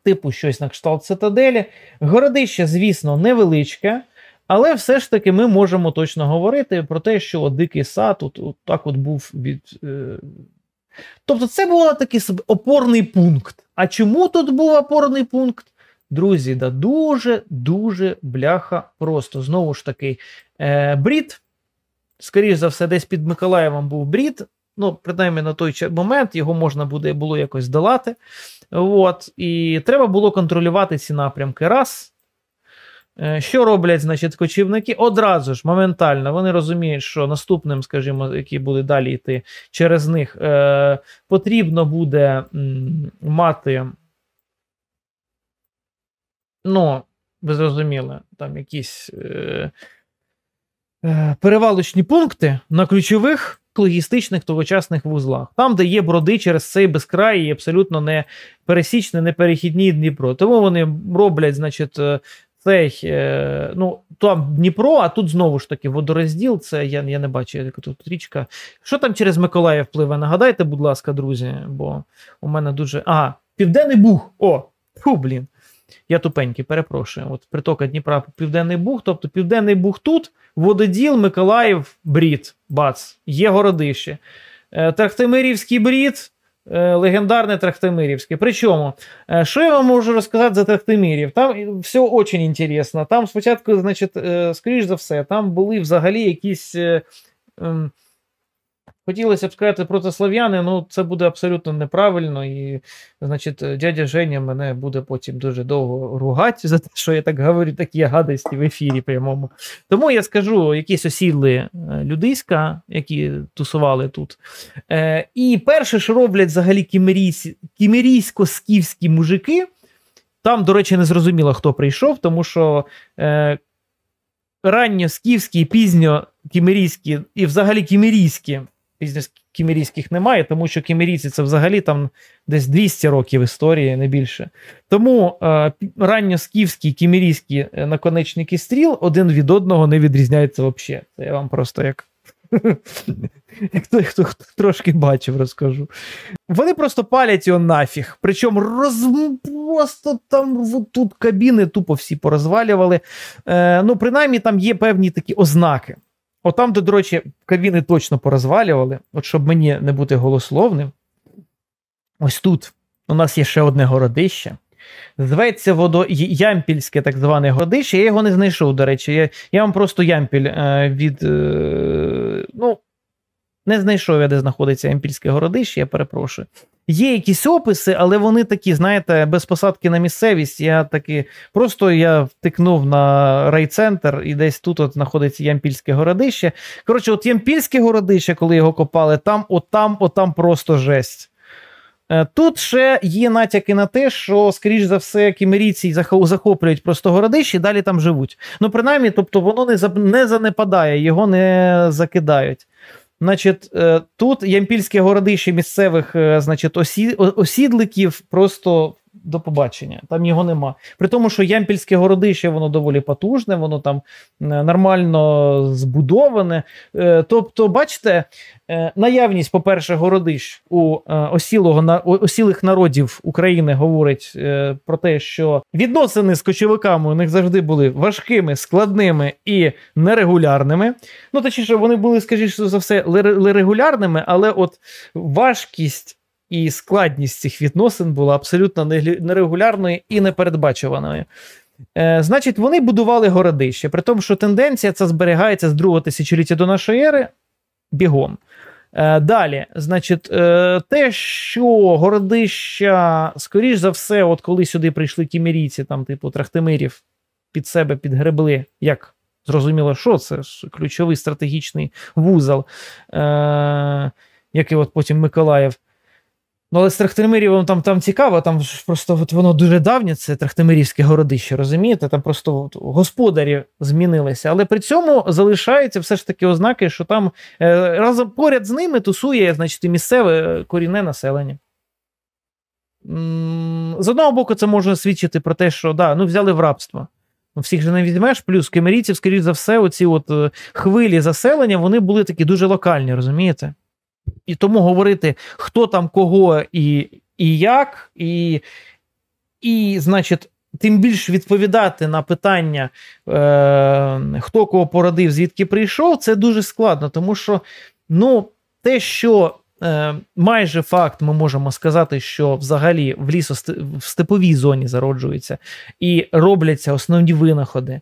типу щось на кшталт цитаделі. Городище, звісно, невеличке. Але все ж таки ми можемо точно говорити про те, що Дикий сад от, от так от був від Тобто, це був такий опорний пункт. А чому тут був опорний пункт? Друзі, да дуже-дуже бляха просто. Знову ж таки, е, брід. Скоріше за все, десь під Миколаєвом був брід. Ну, принаймні на той момент його можна буде було якось долати. От. І треба було контролювати ці напрямки. Раз. Е, що роблять, значить, кочівники? Одразу ж моментально вони розуміють, що наступним, скажімо, який буде далі йти через них, е, потрібно буде мати. Ну, ви зрозуміли, там якісь е, е, перевалочні пункти на ключових. Логістичних тогочасних вузлах, там, де є броди через цей безкрай і абсолютно не пересічне, не перехідні Дніпро. Тому вони роблять, значить, е, цей, е, ну там Дніпро, а тут знову ж таки водорозділ. Це я я не бачу, яка тут річка. Що там через Миколаїв впливе? Нагадайте, будь ласка, друзі, бо у мене дуже. Ага, Південний Буг. О, фу, блін. Я тупенький, перепрошую. От притока Дніпра, Південний Буг. Тобто Південний Буг тут, вододіл, Миколаїв, брід, бац, є городище. Е, Трахтимирівський брід, Е, легендарне Трахтимирівське. Причому, е, що я вам можу розказати за Трахтимирів? Там все дуже інтересно. Там спочатку, значить, е, скоріш за все, там були взагалі якісь. Ем, хотілося б сказати проти слов'яни, ну це буде абсолютно неправильно. І, значить, дядя Женя мене буде потім дуже довго ругати за те, що я так говорю, такі гадості в ефірі прямому. Тому я скажу, якісь осідли е, людиська, які тусували тут. Е, І перше, що роблять взагалі кімерійсько-скіфські мужики, там, до речі, не зрозуміло, хто прийшов, тому що. Е, Ранньо скіфські, пізньо кімерійські і взагалі кімерійські бізнес кімерійських немає, тому що кімерійці це взагалі там десь 200 років історії, не більше. Тому е, ранньоскіфські і кімерійські е, наконечники стріл один від одного не відрізняються взагалі. Це я вам просто як. <laughs> Як хто, хто трошки бачив, розкажу. Вони просто палять його нафіг. Причому роз... просто там тут кабіни тупо всі порозвалювали. Е, Ну, принаймні, там є певні такі ознаки. Отам, до речі, кавіни точно порозвалювали, от щоб мені не бути голословним. Ось тут у нас є ще одне городище. Зветься водо Ямпільське так зване городище. Я його не знайшов, до речі. Я я вам просто ямпіль е, від. Е, ну, не знайшов я, де знаходиться Емпільське городище, я перепрошую. Є якісь описи, але вони такі, знаєте, без посадки на місцевість. Я таки просто я втикнув на райцентр, і десь тут от знаходиться Ямпільське городище. Коротше, от Ямпільське городище, коли його копали, там, от там, просто жесть. Е, тут ще є натяки на те, що, скоріш за все, кімерійці захоплюють просто городище і далі там живуть. Ну, принаймні, тобто, воно не занепадає, його не закидають. Значить, е, тут ямпільське городище місцевих е, значить, осі... осідликів просто до побачення, там його нема. При тому, що ямпільське городище воно доволі потужне, воно там е, нормально збудоване. Е, тобто, бачите, е, наявність, по-перше, городищ у осілого осілих народів України говорить про те, що відносини з кочовиками у них завжди були важкими, складними і нерегулярними. Ну точніше, вони були, скажімо за все, регулярними, але от важкість і складність цих відносин була абсолютно нерегулярною і непередбачуваною. E, значить, вони будували городище, при тому, що тенденція ця зберігається з другого тисячоліття до нашої ери бігом. E, далі, значить, e, те, що городища, скоріш за все, от коли сюди прийшли кімірійці, там, типу Трахтимирів, під себе підгребли, як зрозуміло, що це ж ключовий стратегічний вузол, який от потім Миколаїв. Ну, але з Трахтимирівом там там цікаво, там просто от воно дуже давнє, це Трахтимирівське городище, розумієте? Там просто от, господарі змінилися. Але при цьому залишаються все ж таки ознаки, що там е, разом поряд з ними тусує значить, місцеве корінне населення. з одного боку, це може свідчити про те, що да, ну взяли в рабство. Ну, всіх же не візьмеш, плюс кемерійців, скоріш за все, оці от е, хвилі заселення вони були такі дуже локальні, розумієте? І тому говорити, хто там кого і і як, і, і значить, тим більш відповідати на питання, е, хто кого породив, звідки прийшов, це дуже складно, тому що ну, те, що е, майже факт, ми можемо сказати, що взагалі в лісо в степовій зоні зароджується, і робляться основні винаходи, е,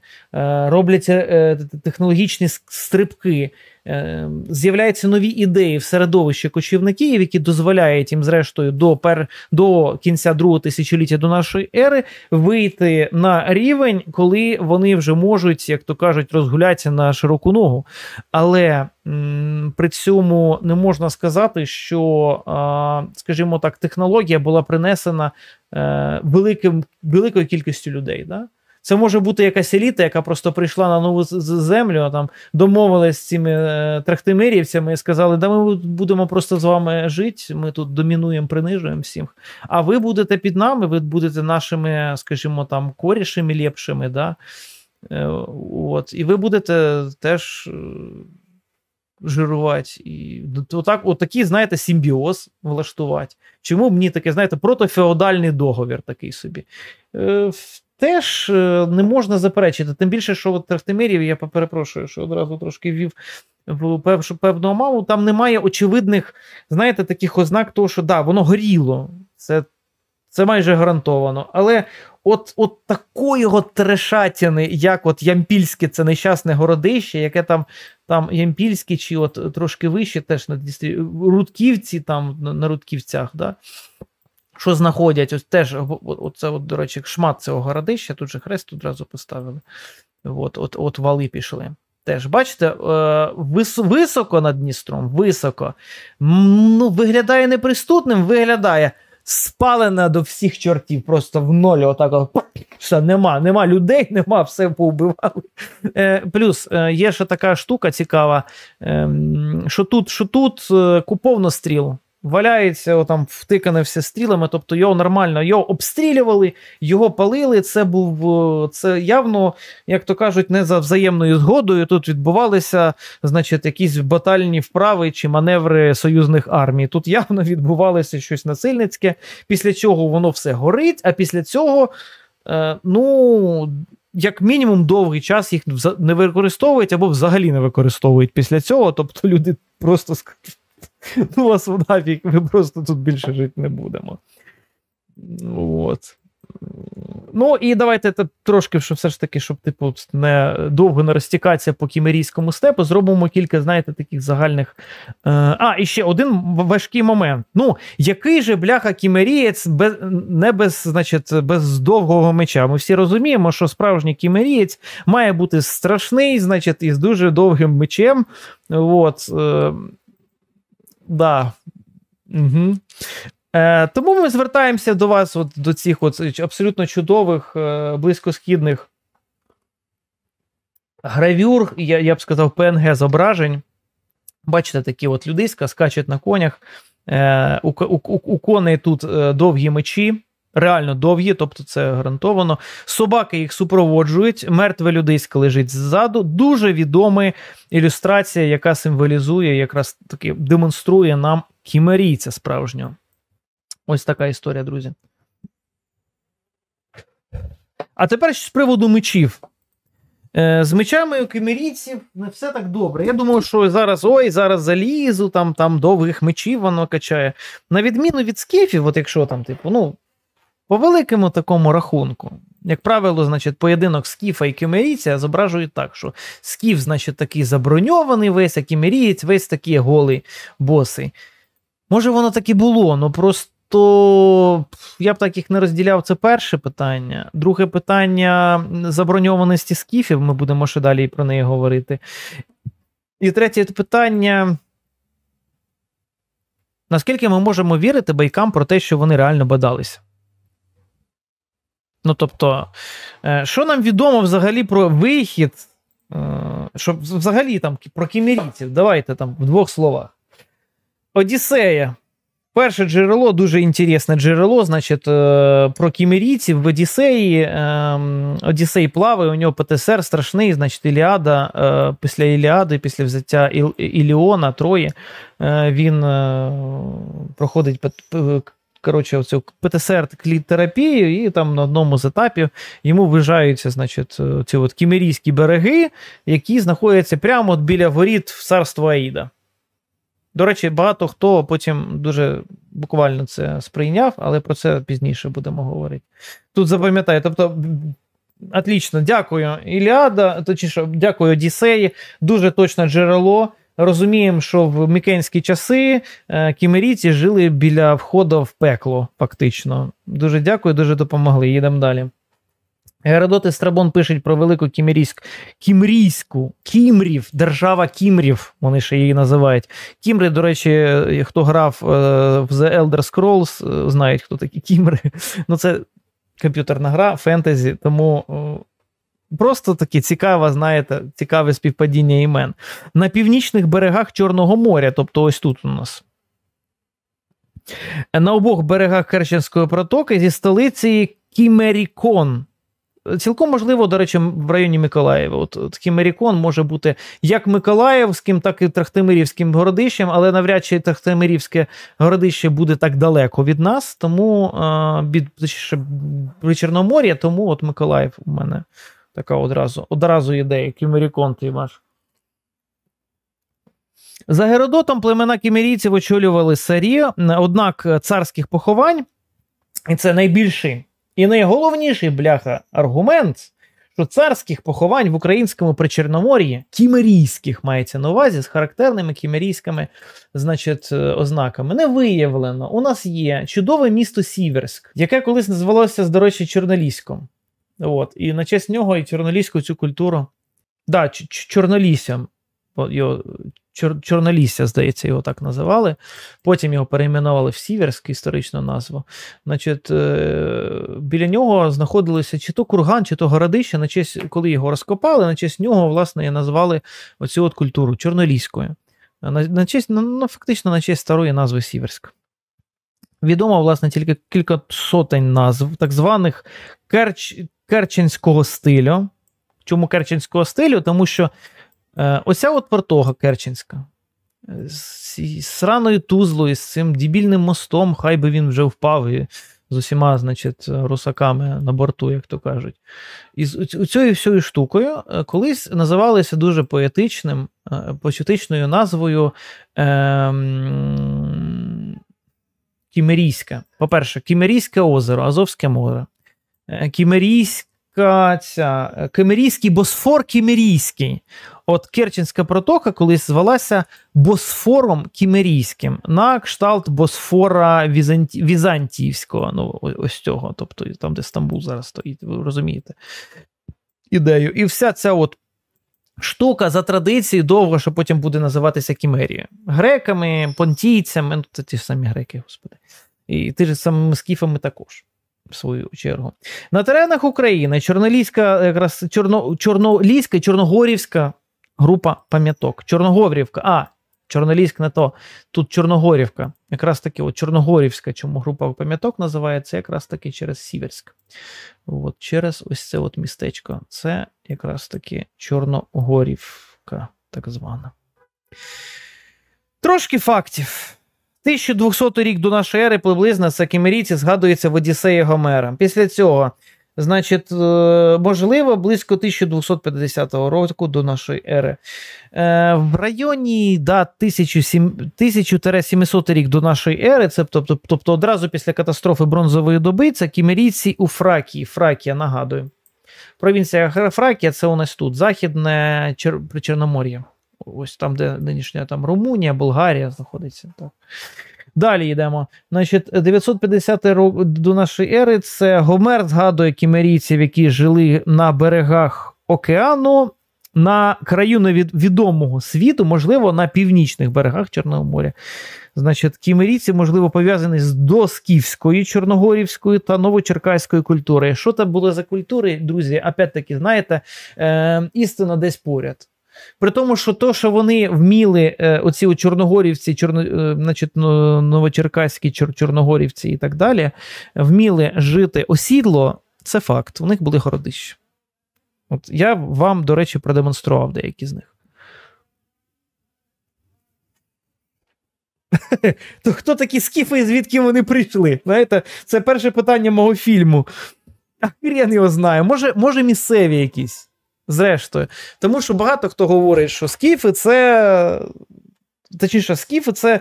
робляться е, технологічні стрибки. Ем, з'являються нові ідеї в середовищі кочівників, які дозволяють їм, зрештою, до пер... до кінця другого тисячоліття до нашої ери вийти на рівень, коли вони вже можуть, як то кажуть, розгулятися на широку ногу. Але м- при цьому не можна сказати, що, а, скажімо так, технологія була принесена а, е, великим, великою кількістю людей. Да? Це може бути якась еліта, яка просто прийшла на нову землю, там домовилась з цими е, трахтимирівцями і сказали, да ми будемо просто з вами жити, ми тут домінуємо, принижуємо всім. А ви будете під нами, ви будете нашими, скажімо, там корішими, ліпшими. Да? Е, от, І ви будете теж е, жирувати. І отак, отакий, знаєте, симбіоз влаштувати. Чому б ні таке, знаєте, протофеодальний договір такий собі. Е, теж е, не можна заперечити. Тим більше, що от Трахтимирів, я перепрошую, що одразу трошки ввів вів певну маму, там немає очевидних, знаєте, таких ознак, того, що да, воно горіло. Це це майже гарантовано. Але от от такої от трешатіни, як от Ямпільське, це нещасне городище, яке там там Ямпільське, чи от трошки вище, теж на Рудківці, там на Рудківцях. да, що знаходять, ось теж оце, от, до речі, шмат цього городища, тут же хрест одразу поставили. От, от, от вали пішли. Теж, бачите, е, вис, високо над Дністром, високо. Ну, Виглядає неприступним, виглядає спалена до всіх чортів, просто в нолі. Отак все, нема, нема людей, <laughs> нема, все поубивали. Е, Плюс е, є ще така штука цікава, е, тут що тут е, куповно стріл валяється, там втикане все стрілами, тобто його нормально його обстрілювали, його палили. Це був е, це явно, як то кажуть, не за взаємною згодою. Тут відбувалися, значить, якісь батальні вправи чи маневри союзних армій. Тут явно відбувалося щось насильницьке. Після чого воно все горить, а після цього, е, ну. Як мінімум, довгий час їх не використовують або взагалі не використовують після цього. Тобто люди просто <laughs> Ну, вас в нафіг, ми просто тут більше жити не будемо. От. Ну і давайте трошки, що все ж таки, щоб типу не довго не розтікатися по кімерійському степу, зробимо кілька, знаєте, таких загальних. Е, А, і ще один важкий момент. Ну, який же бляха кімерієць без не без, значить, без довгого меча. Ми всі розуміємо, що справжній кімерієць має бути страшний, значить, із дуже довгим мечем. От, е, Да. Угу. Е, Тому ми звертаємося до вас, от, до цих от, абсолютно чудових, е, близькосхідних гравюр, я я б сказав, ПНГ зображень. Бачите, такі от людиська скачуть на конях. Е, У у, у коней тут е, довгі мечі. Реально довгі, тобто це гарантовано. Собаки їх супроводжують. Мертве людиська лежить ззаду. Дуже відома ілюстрація, яка символізує, якраз таки демонструє нам кімерійця справжнього. Ось така історія, друзі. А тепер з приводу мечів. Е, з мечами у кімерійців не все так добре. Я думаю, що зараз ой, зараз залізу, там там довгих мечів воно качає. На відміну від скіфів, от якщо там, типу, ну. По великому такому рахунку, як правило, значить, поєдинок скіфа і кімерійця зображують так, що скіф, значить, такий заброньований весь, а кімерієць весь такий голий босий. Може, воно так і було, ну просто я б так їх не розділяв. Це перше питання. Друге питання заброньованості скіфів, ми будемо ще далі про неї говорити. І третє питання. Наскільки ми можемо вірити байкам про те, що вони реально бадалися? Ну тобто, е, що нам відомо взагалі про вихід, е, що взагалі там про кімерійців, давайте там в двох словах. Одіссея. Перше джерело дуже інтересне джерело, значить, е, про кімерійців в Одіссеї. Ем, Одіссей плаває, у нього ПТСР страшний, значить, Іліада, після Іліади, після взяття Іліона, Трої, він проходить коротше, цю ПТСР кліт і там на одному з етапів йому вижаються, значить, е, ці от кімерійські береги, які знаходяться прямо от біля воріт в царство Аїда. До речі, багато хто потім дуже буквально це сприйняв, але про це пізніше будемо говорити. Тут запам'ятаю: тобто. Отлично, дякую, Іліада. Точніше, дякую Одіссеї. Дуже точне джерело, розуміємо, що в мікенські часи е, кімерійці жили біля входу в пекло, фактично. Дуже дякую, дуже допомогли. Їдемо далі. Геродот і Страбон пишуть про велику кімерійську кімрійську кімрів, держава кімрів. Вони ще її називають. Кімри, до речі, хто грав е, в The Elder Scrolls, е, знають, хто такі кімри. <laughs> Ну, це комп'ютерна гра, фентезі, тому Просто таке цікаве, знаєте, цікаве співпадіння імен. На північних берегах Чорного моря, тобто ось тут у нас. На обох берегах Керченської протоки зі столиці Кімерікон. Цілком можливо, до речі, в районі Миколаєва. От, от Кімерікон може бути як Миколаївським, так і Трахтимирівським городищем, але навряд чи Трахтимирівське городище буде так далеко від нас, тому від, від Чорномор'я, тому от Миколаїв у мене. Така одразу одразу ідея, кімерікон ти маєш. За Геродотом племена кімерійців очолювали сарі, однак царських поховань, і це найбільший і найголовніший бляха аргумент, що царських поховань в українському причорномор'ї, кімерійських мається на увазі з характерними кімерійськими значить, е, ознаками, не виявлено. У нас є чудове місто Сіверськ, яке колись називалося, до речі, Чорноліськом. От. І на честь нього і чорноліську цю культуру. Да, Чорнолісям. Його, чор, Чорнолісся, здається, його так називали. Потім його перейменували в Сіверськ, історичну назву. Значить, е, Біля нього знаходилися чи то курган, чи то городище, на честь, коли його розкопали, на честь нього, власне, і назвали оцю от культуру Чорноліською. На, на честь, ну, ну Фактично на честь старої назви Сіверськ. Відомо, власне, тільки кілька сотень назв, так званих керч керченського стилю. Чому керченського стилю? Тому що е, оця от портога керченська е, з, з сраною тузлою, з цим дебільним мостом, хай би він вже впав і з усіма, значить, русаками на борту, як то кажуть. І з цією всією штукою е, колись називалися дуже поетичним, е, поетичною назвою. Е, Кімерійське. По-перше, Кімерійське озеро, Азовське море. Е, кімерійська ця, е, Кімерійський босфор Кімерійський. От Керченська протока колись звалася босфором кімерійським на кшталт босфора Візанті... Візантіївського. Ну, ось цього, тобто там, де Стамбул зараз стоїть, ви розумієте ідею. І вся ця от штука за традицією довго, що потім буде називатися Кімерією. Греками, понтійцями, ну це ті ж самі греки, господи. І ти ж самими скіфами також в свою чергу. На теренах України Чорноліська, якраз Чорно, Чорноліська, Чорногорівська група пам'яток. Чорногорівка. А, Чорноліськ не то. Тут Чорногорівка. Якраз таки от Чорногорівська, чому група пам'яток називається, якраз таки через Сіверськ. От Через ось це от містечко. Це якраз таки Чорногорівка, так звана. Трошки фактів. 1200 рік до нашої ери приблизно Сакімерійці згадується в Одіссеї Гомера. Після цього, значить, е, можливо, близько 1250 року до нашої ери. Е, в районі да, 1000 рік до нашої ери, це тобто, тобто одразу після катастрофи бронзової доби, це кімерійці у Фракії. Фракія, нагадую. Провінція Фракія це у нас тут, Західне Чер... Чорномор'я ось там, де нинішня там Румунія, Болгарія знаходиться. Так. Далі йдемо. Значить, 950 рок до нашої ери це Гомер згадує кімерійців, які жили на берегах океану. На краю невідомого світу, можливо, на північних берегах Чорного моря. Значить, кімерійці, можливо, пов'язані з досківською, чорногорівською та новочеркаською культурою. Що там було за культури, друзі? Опять-таки, знаєте, е, істина десь поряд. При тому, що то, що вони вміли, е, оці чорногорівці, чорно, е, значить, ну, новочеркаські чор, чорногорівці і так далі, вміли жити осідло, це факт. У них були городища. От я вам, до речі, продемонстрував деякі з них. <laughs> То хто такі скіфи і звідки вони прийшли? Знаєте, Це перше питання мого фільму. А хрен його знає. Може, може місцеві якісь. Зрештою, тому що багато хто говорить, що скіфи це точніше, скіфи це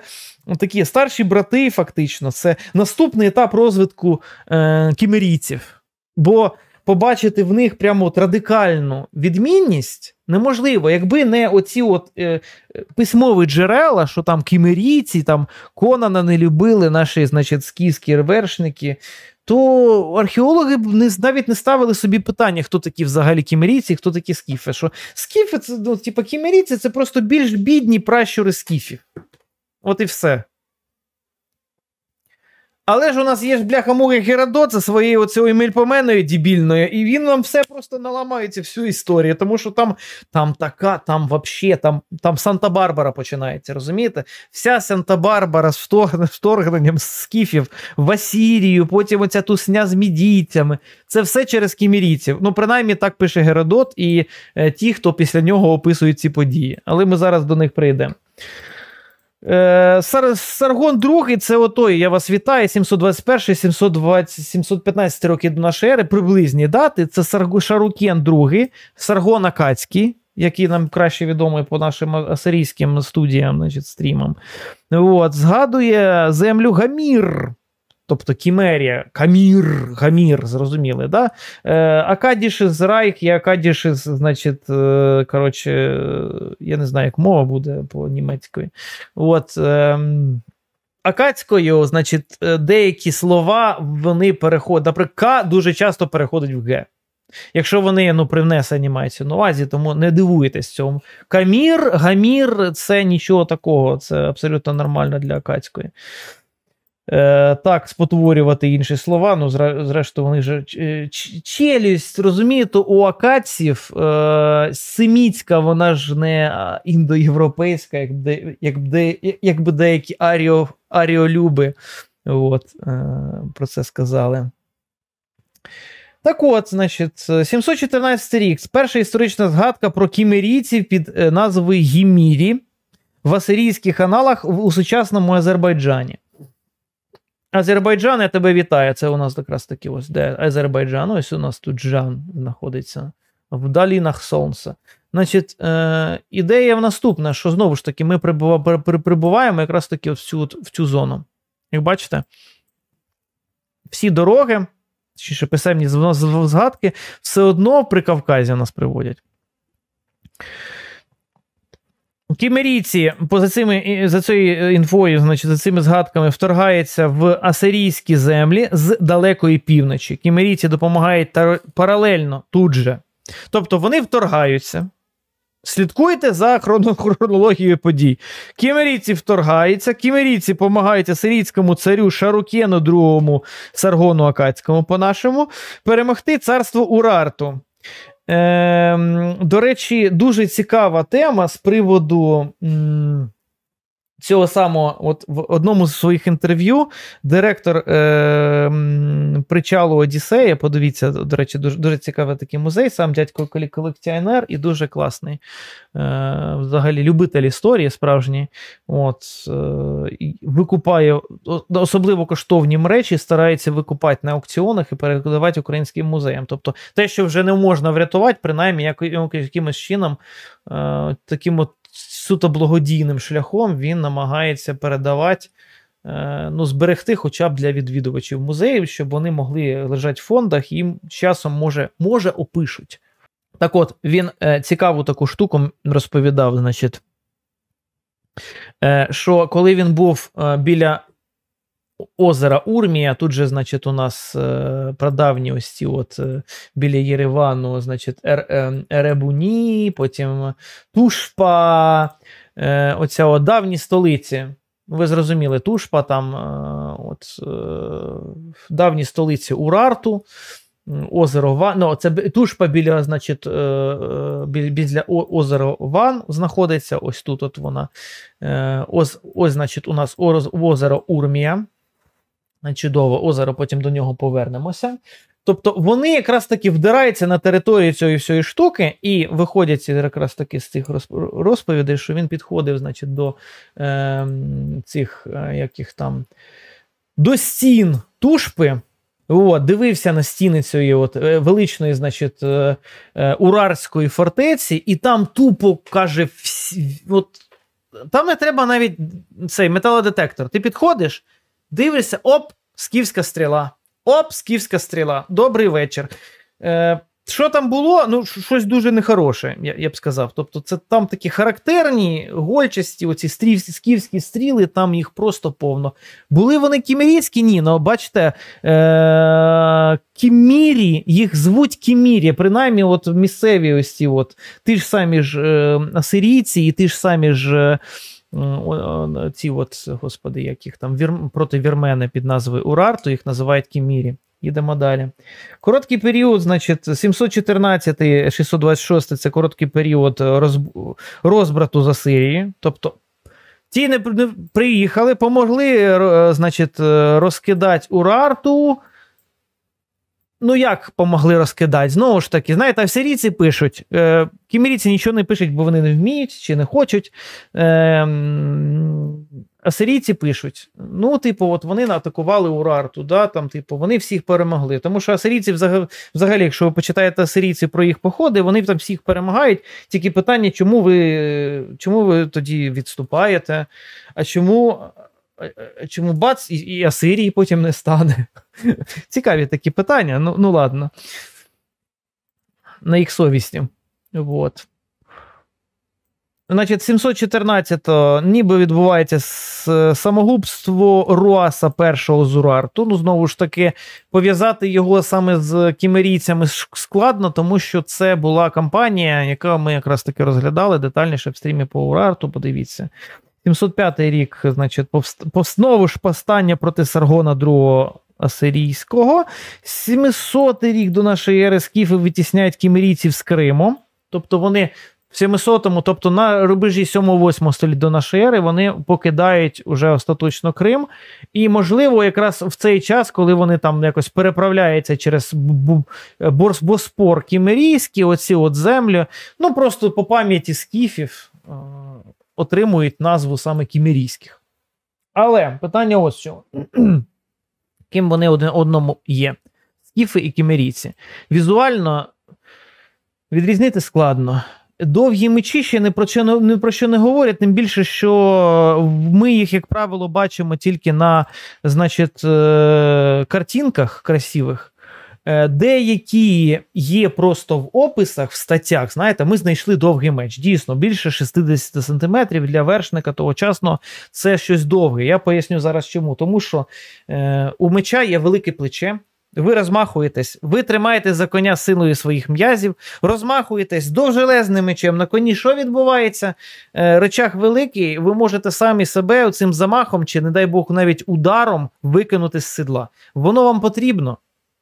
такі старші брати, фактично, це наступний етап розвитку е, кімерійців. Бо побачити в них прямо от радикальну відмінність неможливо, якби не оці от е, письмові джерела, що там кімерійці, там Конана не любили наші, значить, скіфські вершники то археологи б не, навіть не ставили собі питання, хто такі взагалі кімерійці, хто такі скіфи. Що Скіфи це ну, типу, кімерійці це просто більш бідні пращури скіфів. От і все. Але ж у нас є ж бляха-муги Геродот за своєю оцею мельпоменою дебільною, і він нам все просто наламається, всю історію, тому що там там така, там вообще, там там Санта-Барбара починається, розумієте? Вся Санта-Барбара з вторгненням скіфів в Асірію, потім оця тусня з мідійцями. Це все через кімірійців. Ну, принаймні так пише Геродот і е, ті, хто після нього описують ці події. Але ми зараз до них прийдемо. Е, Сар, Саргон II це отой, я вас вітаю, 721 720, 715 роки до нашої ери, приблизні дати. Це Сар, Шарукен II, Саргон Акацький, який нам краще відомий по нашим асирійським студіям, значить, стрімам. От, Згадує землю Гамір. Тобто Кімерія, Камір, Гамір, зрозуміли, да? Е, Акадіш із Райх і Акадіш із, значить, е, коротше, я не знаю, як мова буде по німецькою. От. Ем, акадською, значить, е, деякі слова вони переходять. Наприклад, К дуже часто переходить в Г. Якщо вони ну, привнесені мається на увазі, тому не дивуйтесь цьому. Камір, гамір це нічого такого, це абсолютно нормально для акадської. Е, так спотворювати інші слова. Ну, зрештою, вони ж е, челюсть, розумієте, у акаців е, семіцька, вона ж не е, індоєвропейська, як де, як, де, якби деякі аріо, аріолюби. От, е, Про це сказали. Так от, значить, 714 рік. Перша історична згадка про кімерійців під назвою Гімірі в асирійських аналах у сучасному Азербайджані. Азербайджан, я тебе вітаю. Це у нас якраз таки ось де Азербайджан. Ось у нас тут Джан знаходиться в долінах сонця. Значить, е, ідея в наступна, що знову ж таки ми прибуваємо якраз таки в цю, в цю зону. Як бачите, всі дороги, чи ще писемні згадки, все одно при Кавказі нас приводять. Кімерійці поза цими е, за цією е, інфою, значить, за цими згадками, вторгається в асирійські землі з далекої півночі. Кімерійці допомагають тар... паралельно тут же. Тобто вони вторгаються. Слідкуйте за хронологією подій. Кімерійці вторгаються, кімерійці допомагають асирійському царю Шарукену II Саргону Акацькому, по-нашому, перемогти царство Урарту. Ем, до речі, дуже цікава тема з приводу. Цього самого, от в одному з своїх інтерв'ю, директор е, причалу Одіссея, подивіться, до речі, дуже дуже цікавий такий музей, сам дядько колекціонер і дуже класний. Е, Взагалі, любитель історії справжній, от, е, викупає особливо коштовні мречі, старається викупати на аукціонах і передавати українським музеям. Тобто те, що вже не можна врятувати, принаймні якимось чином, е, таким от суто благодійним шляхом він намагається передавати, е, ну, зберегти хоча б для відвідувачів музеїв, щоб вони могли лежати в фондах, їм часом може, може опишуть. Так от, він е, цікаву таку штуку розповідав, значить, е, що коли він був біля озера Урмія. Тут же, значить, у нас э, прадавні ось ці от э, біля Єревану, значить, Еребуні, э, потім Тушпа, оця от давні столиці. Ви зрозуміли, Тушпа там от, давні столиці Урарту. Озеро Ван, ну, це тушпа біля, значить, біля озера Ван знаходиться. Ось тут от вона. Е, ось, ось значить, у нас озеро Урмія. На Чудово, озеро, потім до нього повернемося. Тобто вони якраз таки вдираються на територію цієї всієї штуки і виходять якраз таки з цих розповідей, що він підходив значить, до е, цих е, яких там до стін тушпи. О, дивився на стіни цієї от е, величної, значить, е, е, урарської фортеці, і там тупо каже, всі, от там не треба навіть цей металодетектор. Ти підходиш. Дивишся, оп, скіфська стріла. Оп, скіфська стріла. Добрий вечір. Е, Що там було? Ну, щось дуже нехороше, я я б сказав. Тобто, це там такі характерні гольчасті, оці стрів, скіфські стріли, там їх просто повно. Були вони кімірійські? Ні, ну бачите, е, кімірі, їх звуть кімірі, принаймні, от в місцевій ось ці от, ті ж самі ж е, асирійці і ти ж самі ж. Е, ці, от, господи, як їх там вір, проти вірмени під назвою Урар, то їх називають Кімірі. Їдемо далі. Короткий період, значить, 714-626 це короткий період розбрату за Сирії. Тобто ті не приїхали, помогли е, значить, е, розкидати Урарту, Ну, як помогли розкидати? Знову ж таки, знаєте, австрійці пишуть. Е, Кімірійці нічого не пишуть, бо вони не вміють чи не хочуть. Е, Асирійці пишуть: ну, типу, от вони атакували Урарту, да, там, типу, вони всіх перемогли. Тому що асирійці, взагалі, якщо ви почитаєте асирійці про їх походи, вони там всіх перемагають. Тільки питання, чому ви чому ви тоді відступаєте? А чому Е, е, чому бац, і, і Асирії потім не стане? <laughs> Цікаві такі питання, ну ну ладно. На їх совісті. Вот. Значить, 714-го ніби відбувається самогубство Руаса першого з Урарту. Ну, знову ж таки, пов'язати його саме з кімерійцями складно, тому що це була кампанія, яка ми якраз таки розглядали детальніше в стрімі по Урарту. Подивіться. 705 рік, значить, знову ж повстання проти Саргона II Асирійського. 700 рік до нашої ери скіфи витісняють кімерійців з Криму. Тобто вони в 700 му тобто на рубежі 7-8 століття до нашої ери, вони покидають уже остаточно Крим. І, можливо, якраз в цей час, коли вони там якось переправляються через е, Боспор Кімерійський, оці от землі, ну просто по пам'яті скіфів отримують назву саме кімерійських. Але питання ось чого? <clears throat> Ким вони один одному є? Скіфи і кімерійці. Візуально відрізнити складно. Довгі мечі ще не про що не про що не говорять, тим більше, що ми їх, як правило, бачимо тільки на значить, е, картинках красивих. Е, деякі є просто в описах, в статтях, знаєте, ми знайшли довгий меч. Дійсно, більше 60 сантиметрів для вершника тогочасно це щось довге. Я поясню зараз чому. Тому що е, у меча є велике плече, ви розмахуєтесь, ви тримаєте за коня силою своїх м'язів, розмахуєтесь довжелезним мечем. На коні що відбувається? Е, речах великий, ви можете самі себе цим замахом чи, не дай Бог, навіть ударом викинути з седла. Воно вам потрібно.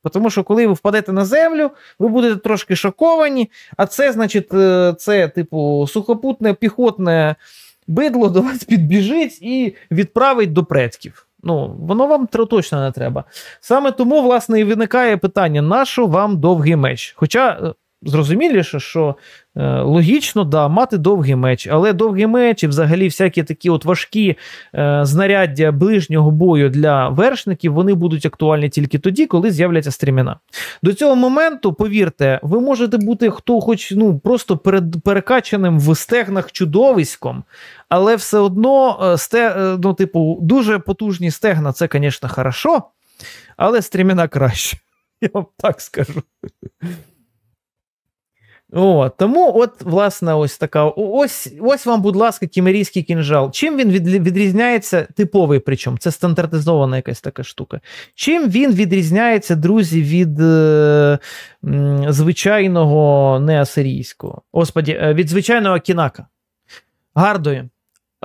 Тому що, коли ви впадете на землю, ви будете трошки шоковані. А це, значить, е, це, типу, сухопутне піхотне бидло до вас підбіжить і відправить до предків. Ну, воно вам точно не треба. Саме тому, власне, і виникає питання, на що вам довгий меч? Хоча е, зрозуміліше, що е, логічно, да, мати довгий меч, але довгий меч і взагалі всякі такі от важкі е, знаряддя ближнього бою для вершників вони будуть актуальні тільки тоді, коли з'являться стріміна. До цього моменту, повірте, ви можете бути хто, хоч ну просто перед перекачаним в стегнах чудовиськом, але все одно е, сте, е, ну, типу, дуже потужні стегна, це, звісно, хорошо, але стріміна краще. <laughs> Я вам так скажу. О, тому, от, власне, ось така. Ось ось вам, будь ласка, кімерійський кінжал. Чим він відрізняється, типовий, причому це стандартизована якась така штука. Чим він відрізняється, друзі, від е, звичайного неасирійського? Господі, е, від звичайного кінака. Гардою.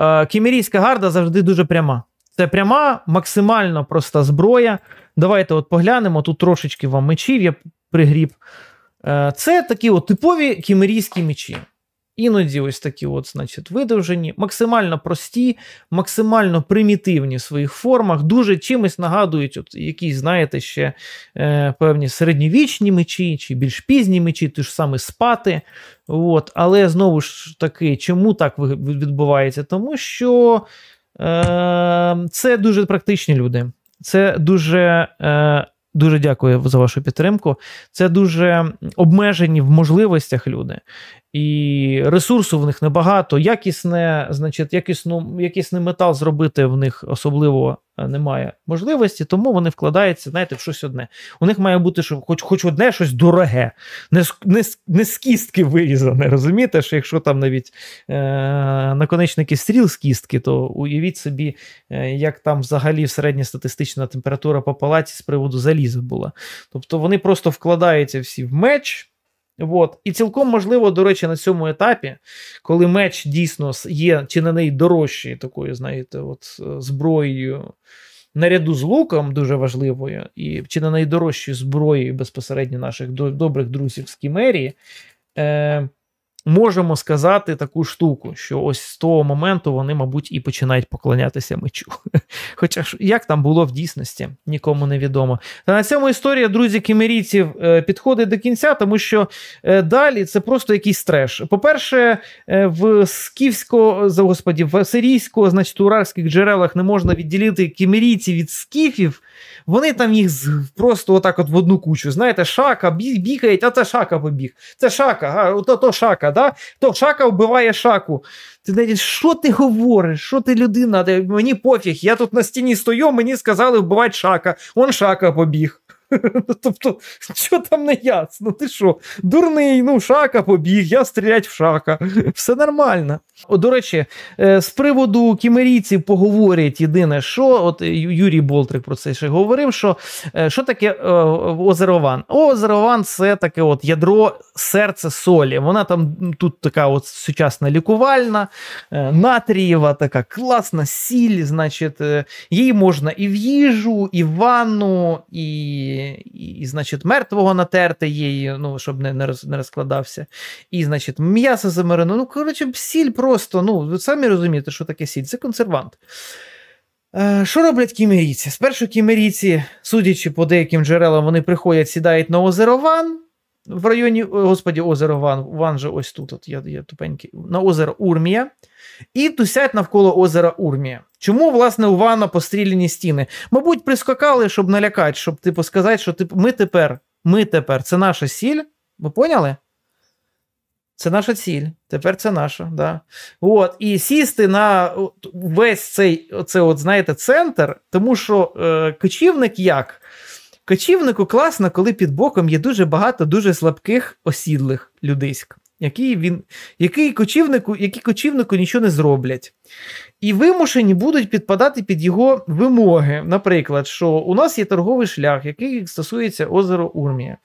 Е, кімерійська гарда завжди дуже пряма. Це пряма, максимально проста зброя. Давайте от поглянемо. Тут трошечки вам мечів я пригріб. Е, це такі от типові кімерійські мечі. Іноді ось такі от, значить, видовжені, максимально прості, максимально примітивні в своїх формах, дуже чимось нагадують, от якісь, знаєте, ще е, певні середньовічні мечі чи більш пізні мечі, ті ж саме спати. От. Але знову ж таки, чому так відбувається? Тому що е, це дуже практичні люди. Це дуже е, Дуже дякую за вашу підтримку. Це дуже обмежені в можливостях люди і ресурсу в них небагато. Якісне, значить, якісну, якісний метал зробити в них особливо е, немає можливості, тому вони вкладаються, знаєте, в щось одне. У них має бути що хоч хоч одне щось дороге, не з, не, не з кістки вирізане. Розумієте, що якщо там навіть е, наконечники стріл з кістки, то уявіть собі, е, як там взагалі середньостатистична температура по палаті з приводу заліза була. Тобто вони просто вкладаються всі в меч. От. І цілком можливо, до речі, на цьому етапі, коли меч дійсно є чи на неї дорожчий такою, знаєте, от е, зброєю наряду з луком, дуже важливою, і чи на найдорожчою зброєю безпосередньо наших добрих друзів з Кімерії, е, можемо сказати таку штуку, що ось з того моменту вони, мабуть, і починають поклонятися мечу. <laughs> Хоча ж як там було в дійсності, нікому не відомо. Та на цьому історія, друзі, кімерійців е, підходить до кінця, тому що е, далі це просто якийсь треш. По-перше, е, в скіфсько, господі, в сирійського значить, урарських джерелах не можна відділити кімерійців від скіфів. Вони там їх просто отак от в одну кучу. Знаєте, шака бігають, а це шака побіг. Це шака, а то, то шака, да? то шака вбиває шаку. Ти навіть, що ти говориш? Що ти людина? Мені пофіг, я тут на стіні стою, мені сказали вбивати шака. Он шака побіг. <laughs> Тобто, що там не ясно? Ти що? Дурний, ну, шака побіг, я стрілять в шака. <laughs> Все нормально. О, До речі, е, з приводу кімерійців поговорять єдине, що от Юрій Болтрик про це ще говорив: що е, що таке е, Озеро Ван це таке от ядро серце солі. Вона там тут така от сучасна лікувальна, натрієва, така класна сіль. Значить, її можна і в їжу, і в ванну, і і, і значить, мертвого натерти її, ну, щоб не не, роз, не розкладався. І, значить, м'ясо замарено. Ну, коротше, сіль просто. Ну, ви самі розумієте, що таке сіль, це консервант. Е, що роблять кімерійці? Спершу кімерійці, судячи по деяким джерелам, вони приходять, сідають на озеро Ван в районі, е, господі, озеро Ван, Ван же ось тут, от я, я тупенький, на озеро Урмія, і тусять навколо озера Урмія. Чому, власне, у Вана постріляні стіни? Мабуть, прискакали, щоб налякати, щоб типу сказати, що типу, ми тепер, ми тепер, це наша сіль. Ви поняли? Це наша ціль, тепер це наша. Да. От, І сісти на весь цей, оце от, знаєте, центр, тому що е, кочівник як Кочівнику класно, коли під боком є дуже багато дуже слабких осідлих людиськ, які він, які кочівнику, які кочівнику нічого не зроблять. І вимушені будуть підпадати під його вимоги. Наприклад, що у нас є торговий шлях, який стосується озера Урмія.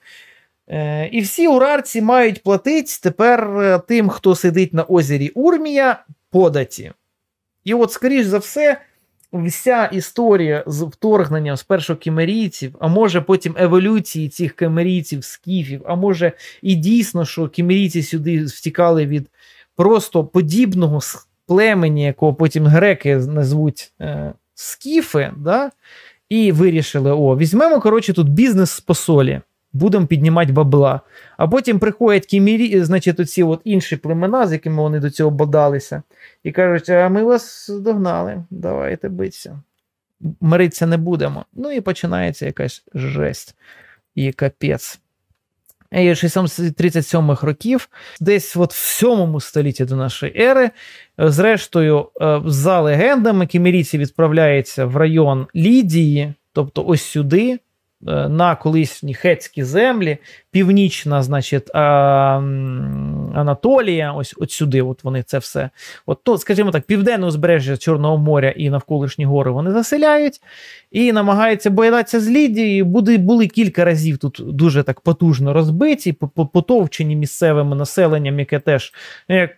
Е, І всі урарці мають платити тепер е, тим, хто сидить на озері Урмія, податі. І от, скоріш за все, вся історія з вторгненням спершу кімерійців, а може потім еволюції цих кемерійців, скіфів, а може і дійсно, що кімерійці сюди втікали від просто подібного племені, якого потім греки назвуть е, скіфи, да? і вирішили: о, візьмемо коротше, тут бізнес з посолі будемо піднімати бабла. А потім приходять кімірі, е, значить, оці от інші племена, з якими вони до цього бодалися, і кажуть: а ми вас догнали, давайте битися. Миритися не будемо. Ну і починається якась жесть і капець. 637 е, х років, десь от в 7 столітті до нашої ери, е, зрештою, за легендами, кімірійці відправляються в район Лідії, тобто ось сюди, Е, на колишні хетські землі, північна, значить, Анатолія, ось от сюди. От вони це все. От то, скажімо так, південне узбережжя Чорного моря і навколишні гори вони заселяють і намагаються боятися з Лідії. Були, були кілька разів тут дуже так потужно розбиті, потовчені місцевим населенням, яке теж як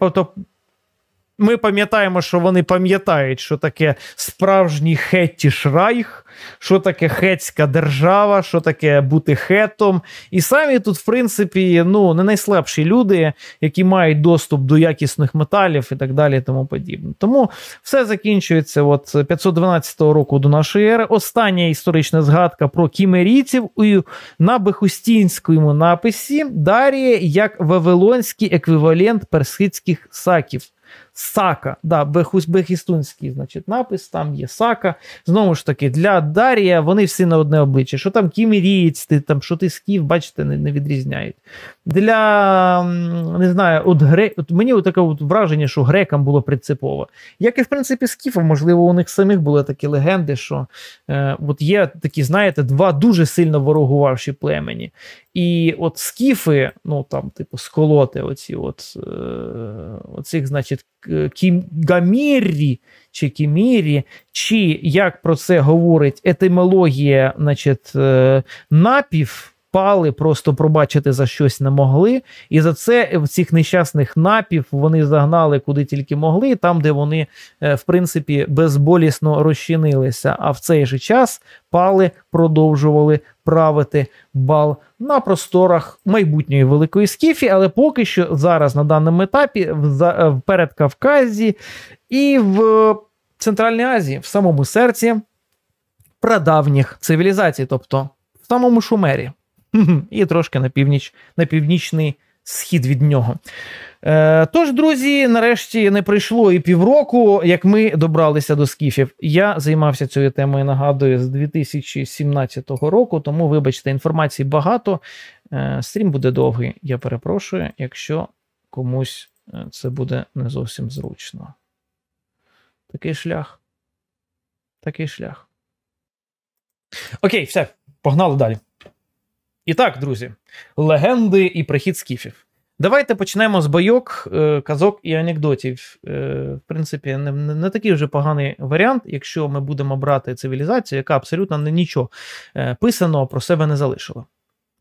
ми пам'ятаємо, що вони пам'ятають, що таке справжній хеттіш Райх, що таке хетська держава, що таке бути хетом. І самі тут, в принципі, ну не найслабші люди, які мають доступ до якісних металів і так далі. і Тому подібне. Тому все закінчується от 512 року до нашої ери. Остання історична згадка про кімерійців у на Бехустінському написі Дарія як вавилонський еквівалент персидських саків. Сака, да, Бехузбехістунський значить, напис, там є Сака. Знову ж таки, для Дарія вони всі на одне обличчя. Що там кімірієць, ти там, що ти скіф, бачите, не, не відрізняють. Для не знаю, от гре... от мені от таке от враження, що грекам було принципово. Як і в принципі скіфам, можливо, у них самих були такі легенди, що е, от є такі, знаєте, два дуже сильно ворогувавші племені. І от скіфи, ну там, типу, сколоти, оці от, е, оцих, значить, Е, Гаміррі чи Кімірі, чи як про це говорить етимологія значить, е, напів впали, просто пробачити за щось не могли. І за це в цих нещасних напів вони загнали куди тільки могли, там, де вони, е, в принципі, безболісно розчинилися. А в цей же час пали продовжували правити бал на просторах майбутньої великої скіфі, але поки що зараз на даному етапі в е, Передкавказі і в Центральній Азії, в самому серці. Прадавніх цивілізацій, тобто в самому Шумері. <laughs> і трошки на північ, на північний схід від нього. Е, Тож, друзі, нарешті не пройшло і півроку, як ми добралися до скіфів. Я займався цією темою, нагадую, з 2017 року, тому, вибачте, інформації багато. Е, Стрім буде довгий, я перепрошую, якщо комусь е, це буде не зовсім зручно. Такий шлях. Такий шлях. Окей, все, погнали далі. І так, друзі, легенди і прихід скіфів. Давайте почнемо з бойок, е, казок і анекдотів. Е, в принципі, не, не такий вже поганий варіант, якщо ми будемо брати цивілізацію, яка абсолютно не нічого е, писаного про себе не залишила.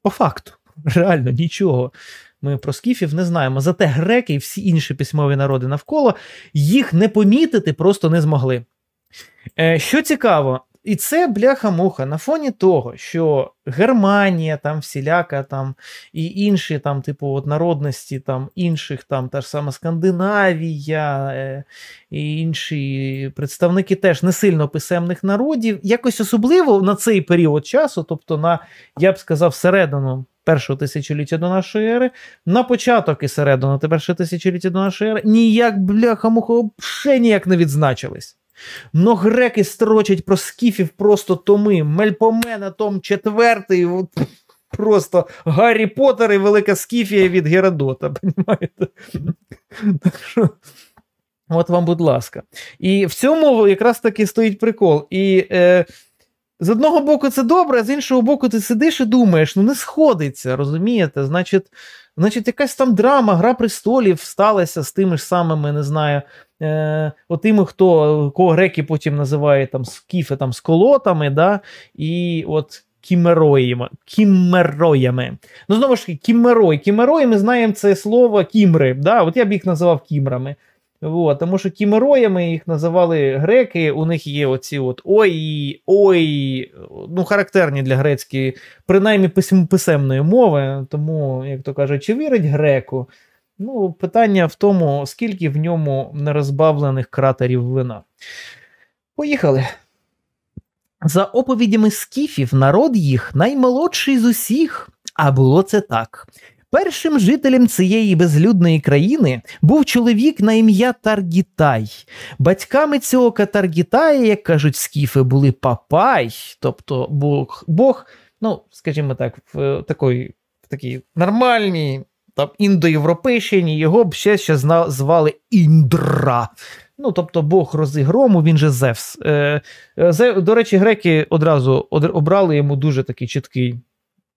По факту, <laughs> реально нічого. Ми про скіфів не знаємо. Зате греки і всі інші письмові народи навколо їх не помітити просто не змогли. Що цікаво, і це бляха-муха на фоні того, що Германія, там всіляка там і інші там, типу, от народності там інших, там та ж сама Скандинавія е, і інші представники теж не сильно писемних народів. Якось особливо на цей період часу, тобто на, я б сказав, середину. Першого тисячоліття до нашої ери, на початок і середину першого тисячоліття до нашої ери, ніяк бляха-муха, ще ніяк не відзначились. Но греки строчать про скіфів просто томи. Мельпомена, Том четвертий. Просто Гаррі Поттер і Велика Скіфія від Геродота. <laughs> Понимаєте? от вам, будь ласка. І в цьому якраз таки стоїть прикол. І е, з одного боку, це добре, а з іншого боку, ти сидиш і думаєш, ну не сходиться, розумієте? Значить, значить, якась там драма, гра престолів сталася з тими ж самими, не знаю, е, отими, хто кого греки потім називають там скіфи там з колотами, да, і от кімероями. кімероями. Ну, знову ж таки, кімерой. Кімерої ми знаємо це слово кімри. Да? От я б їх називав кімрами. От, тому що кімероями їх називали греки. У них є оці от ой, ой, ну характерні для грецької, принаймні писемної мови. Тому, як то кажуть, чи вірить греку? Ну, питання в тому, скільки в ньому нерозбавлених кратерів вина. Поїхали. За оповідями скіфів, народ їх наймолодший з усіх, а було це так. Першим жителем цієї безлюдної країни був чоловік на ім'я Таргітай. Батьками цього Катаргітая, як кажуть скіфи, були папай, тобто Бог, Бог, ну, скажімо так, в е, такій, в такій нормальній там, індоєвропейщині його б ще ще звали Індра. Ну, тобто Бог рози грому, він же Зевс. Е, е До речі, греки одразу обрали йому дуже такий чіткий.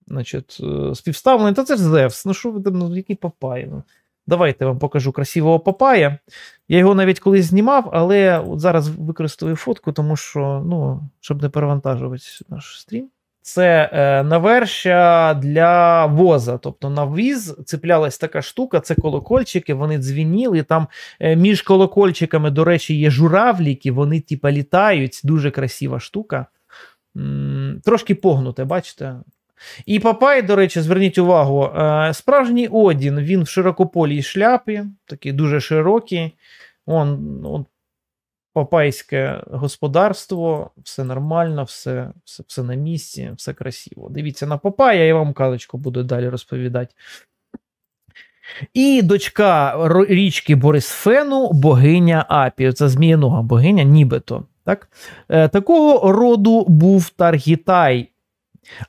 Значить, е, співставлений, та це ж Зевс. Ну, що ви там, ну, який Папай? Ну, Давайте я вам покажу красивого Папая. Я його навіть колись знімав, але от зараз використовую фотку, тому що, ну, щоб не перевантажувати наш стрім. Це е, навершя для воза. Тобто на віз цеплялась така штука, це колокольчики, вони дзвініли. Там е, між колокольчиками, до речі, є журавліки, вони типа літають. Дуже красива штука. М -м, трошки погнуте, бачите? І Папай, до речі, зверніть увагу, е, справжній Одін, він в широкополій шляпі, такий дуже широкий. Он, он Папайське господарство, все нормально, все все, все на місці, все красиво. Дивіться на Папая, я вам казочку буду далі розповідати. І дочка річки Борисфену, богиня Апі. Це зміянога богиня, нібито. Так? Е, такого роду був Таргітай,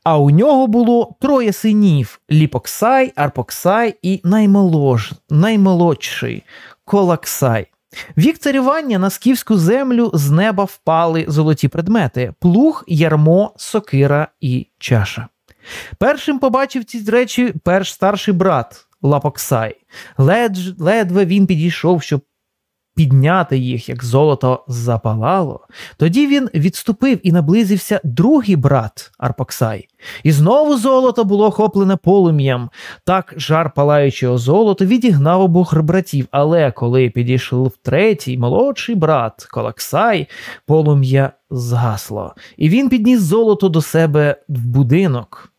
а у нього було троє синів: Ліпоксай, Арпоксай і наймолож, наймолодший Колаксай. Вік царювання на скіфську землю з неба впали золоті предмети: плуг, ярмо, сокира і чаша. Першим побачив ці речі перш старший брат Лапоксай. Ледж, ледве він підійшов, щоб підняти їх, як золото запалало. Тоді він відступив і наблизився другий брат Арпаксай. І знову золото було охоплене полум'ям. Так жар палаючого золота відігнав обох братів. Але коли підійшов третій молодший брат Колаксай, полум'я згасло, і він підніс золото до себе в будинок.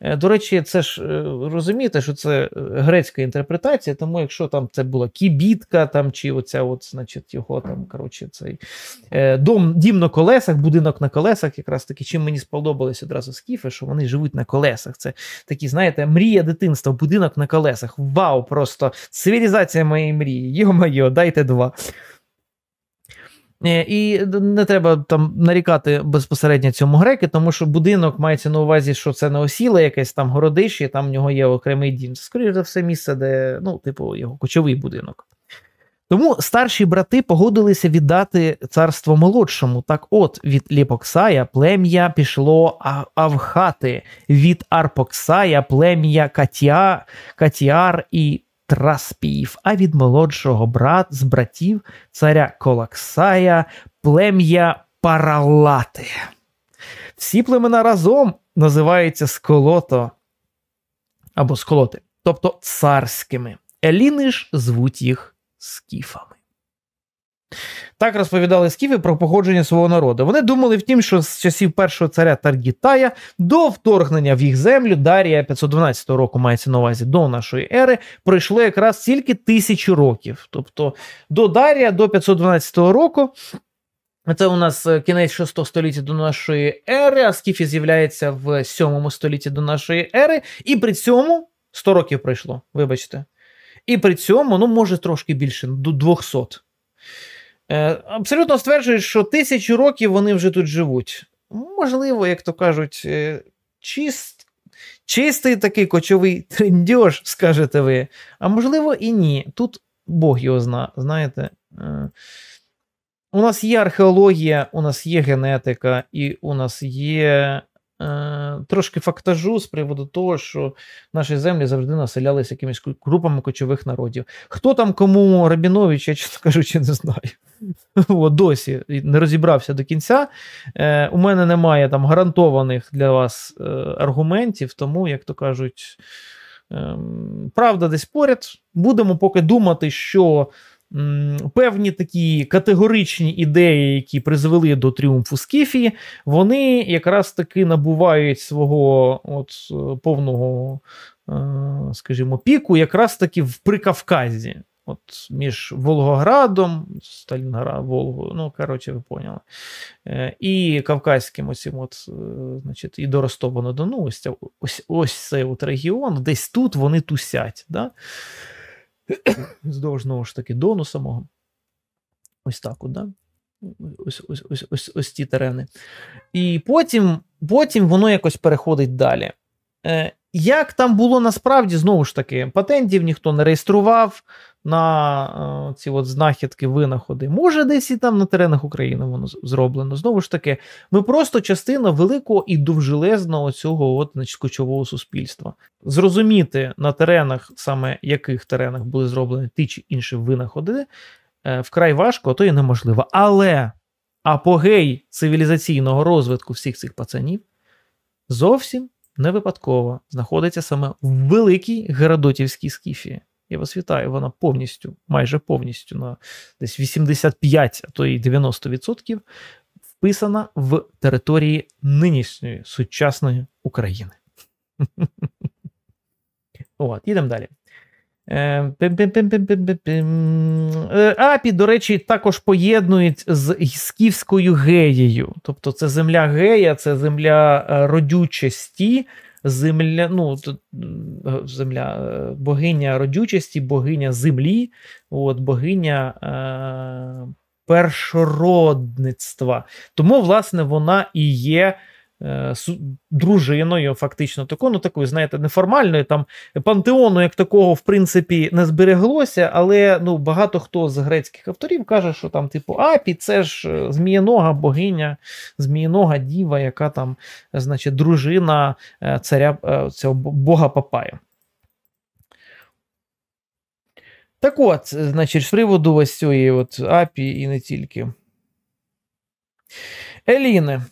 Е, до речі, це ж е, розумієте, що це е, грецька інтерпретація, тому якщо там це була кібітка, там чи оця, от, значить, його там коротше, цей дом, дім на колесах, будинок на колесах, якраз таки, чим мені сподобалось одразу скіфи, що вони живуть на колесах. Це такі, знаєте, мрія дитинства, будинок на колесах. Вау, просто цивілізація моєї мрії. Йо-моє, дайте два. Е, і не треба там нарікати безпосередньо цьому греки, тому що будинок мається на увазі, що це не осіле якесь там городище, там в нього є окремий дім. Це, скоріше за все, місце, де ну, типу, його кочовий будинок. Тому старші брати погодилися віддати царство молодшому. Так, от від Ліпоксая плем'я пішло Авхати, від Арпоксая плем'я Катіар, Катіар і Траспіїв, а від молодшого брат з братів царя Колаксая, плем'я Паралати. Всі племена разом називаються сколото або сколоти, тобто царськими. Еліни ж звуть їх скіфами. Так розповідали скіфи про походження свого народу. Вони думали втім, що з часів першого царя Таргітая до вторгнення в їх землю Дарія 512 року мається на увазі до нашої ери, пройшло якраз тільки тисячі років. Тобто до Дарія до 512 року. Це у нас е, кінець 6 століття до нашої ери, а скіфі з'являється в 7 столітті до нашої ери, і при цьому 100 років пройшло, вибачте. І при цьому, ну, може, трошки більше, до 200. Е, абсолютно стверджують, що тисячу років вони вже тут живуть. Можливо, як то кажуть, е, чист, чистий такий кочовий трендьож, <laughs> скажете ви. А можливо, і ні. Тут Бог його зна. знаєте. Е. У нас є археологія, у нас є генетика, і у нас є Е, трошки фактажу з приводу того, що наші землі завжди населялися якимись групами кочових народів. Хто там кому Рабінович, я чесно кажучи, не знаю. <laughs> досі не розібрався до кінця. Е, у мене немає там гарантованих для вас е, аргументів, тому, як то кажуть, ем, правда десь поряд. Будемо поки думати, що Певні такі категоричні ідеї, які призвели до тріумфу Скіфії, вони якраз таки набувають свого от е, повного, е, скажімо, піку, якраз таки в Прикавказі, от між Волгоградом, Сталінград, Волго, ну коротше, ви поняли, е, і Кавказьким оцім, от, значить, і до Ростова на Дону, ось ось, ось цей от регіон, десь тут вони тусять. Да? <coughs> Здовж знову ж таки, дону самого. Ось так, от, да? Ось ось, ось, ось, ось ці терени. І потім потім воно якось переходить далі. Е, як там було насправді, знову ж таки, патентів ніхто не реєстрував, на е, ці от знахідки, винаходи. Може, десь і там на теренах України воно зроблено. Знову ж таки, ми просто частина великого і довжелезного цього от, значить, кочового суспільства. Зрозуміти на теренах, саме яких теренах були зроблені ті чи інші винаходи, е, вкрай важко, а то і неможливо. Але апогей цивілізаційного розвитку всіх цих пацанів зовсім не випадково знаходиться саме в великій Геродотівській скіфії. Я вас вітаю, вона повністю, майже повністю на десь 85, а то і 90% вписана в території нинішньої сучасної України. <laughs> От, Ідемо далі. Е, е, Апі, до речі, також поєднують з скіфською геєю. Тобто, це земля гея, це земля е, родючості земля, ну, е, земля, е, богиня родючості, богиня землі, от, богиня е, першородництва. Тому, власне, вона і є Е, дружиною, фактично такою, ну такою, знаєте, неформальною. Там пантеону, як такого, в принципі, не збереглося, але ну, багато хто з грецьких авторів каже, що там, типу, апі, це ж е, змієнога богиня, змієнога діва, яка там, значить, дружина е, царя цього бога Папая. Так от, значить, з приводу ось цієї от апі і не тільки. Еліни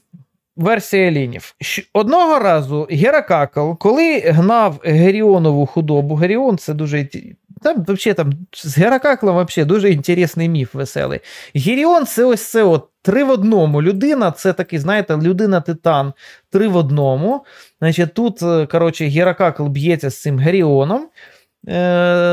версія лінів. Одного разу Геракакл, коли гнав Геріонову худобу, Геріон це дуже. Там взагалі там з Геракаклом вообще дуже інтересний міф веселий. Геріон це ось це от три в одному. Людина це такий, знаєте, людина-титан три в одному. Значить, Тут, е, коротше, Геракакл б'ється з цим Геріоном е-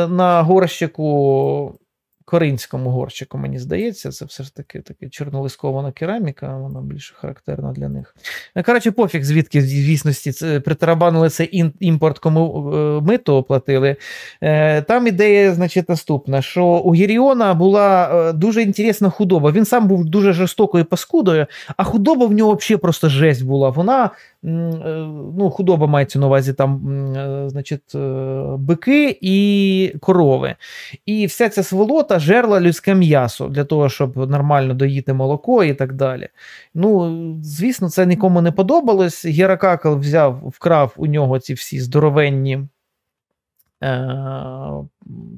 на горщику коринському горщику, мені здається, це все ж таки така чорнолискована кераміка, вона більше характерна для них. Е, коротше, пофіг, звідки в дійсності це е, притарабанили це імпорт, кому е, ми то оплатили. Там ідея, значить, наступна: що у Гіріона була дуже інтересна худоба. Він сам був дуже жорстокою паскудою, а худоба в нього взагалі просто жесть була. Вона Е, ну, худоба мається на увазі там, е, значить, е, бики і корови. І вся ця сволота жерла людське м'ясо для того, щоб нормально доїти молоко і так далі. Ну, звісно, це нікому не подобалось. Геракакл взяв, вкрав у нього ці всі здоровенні.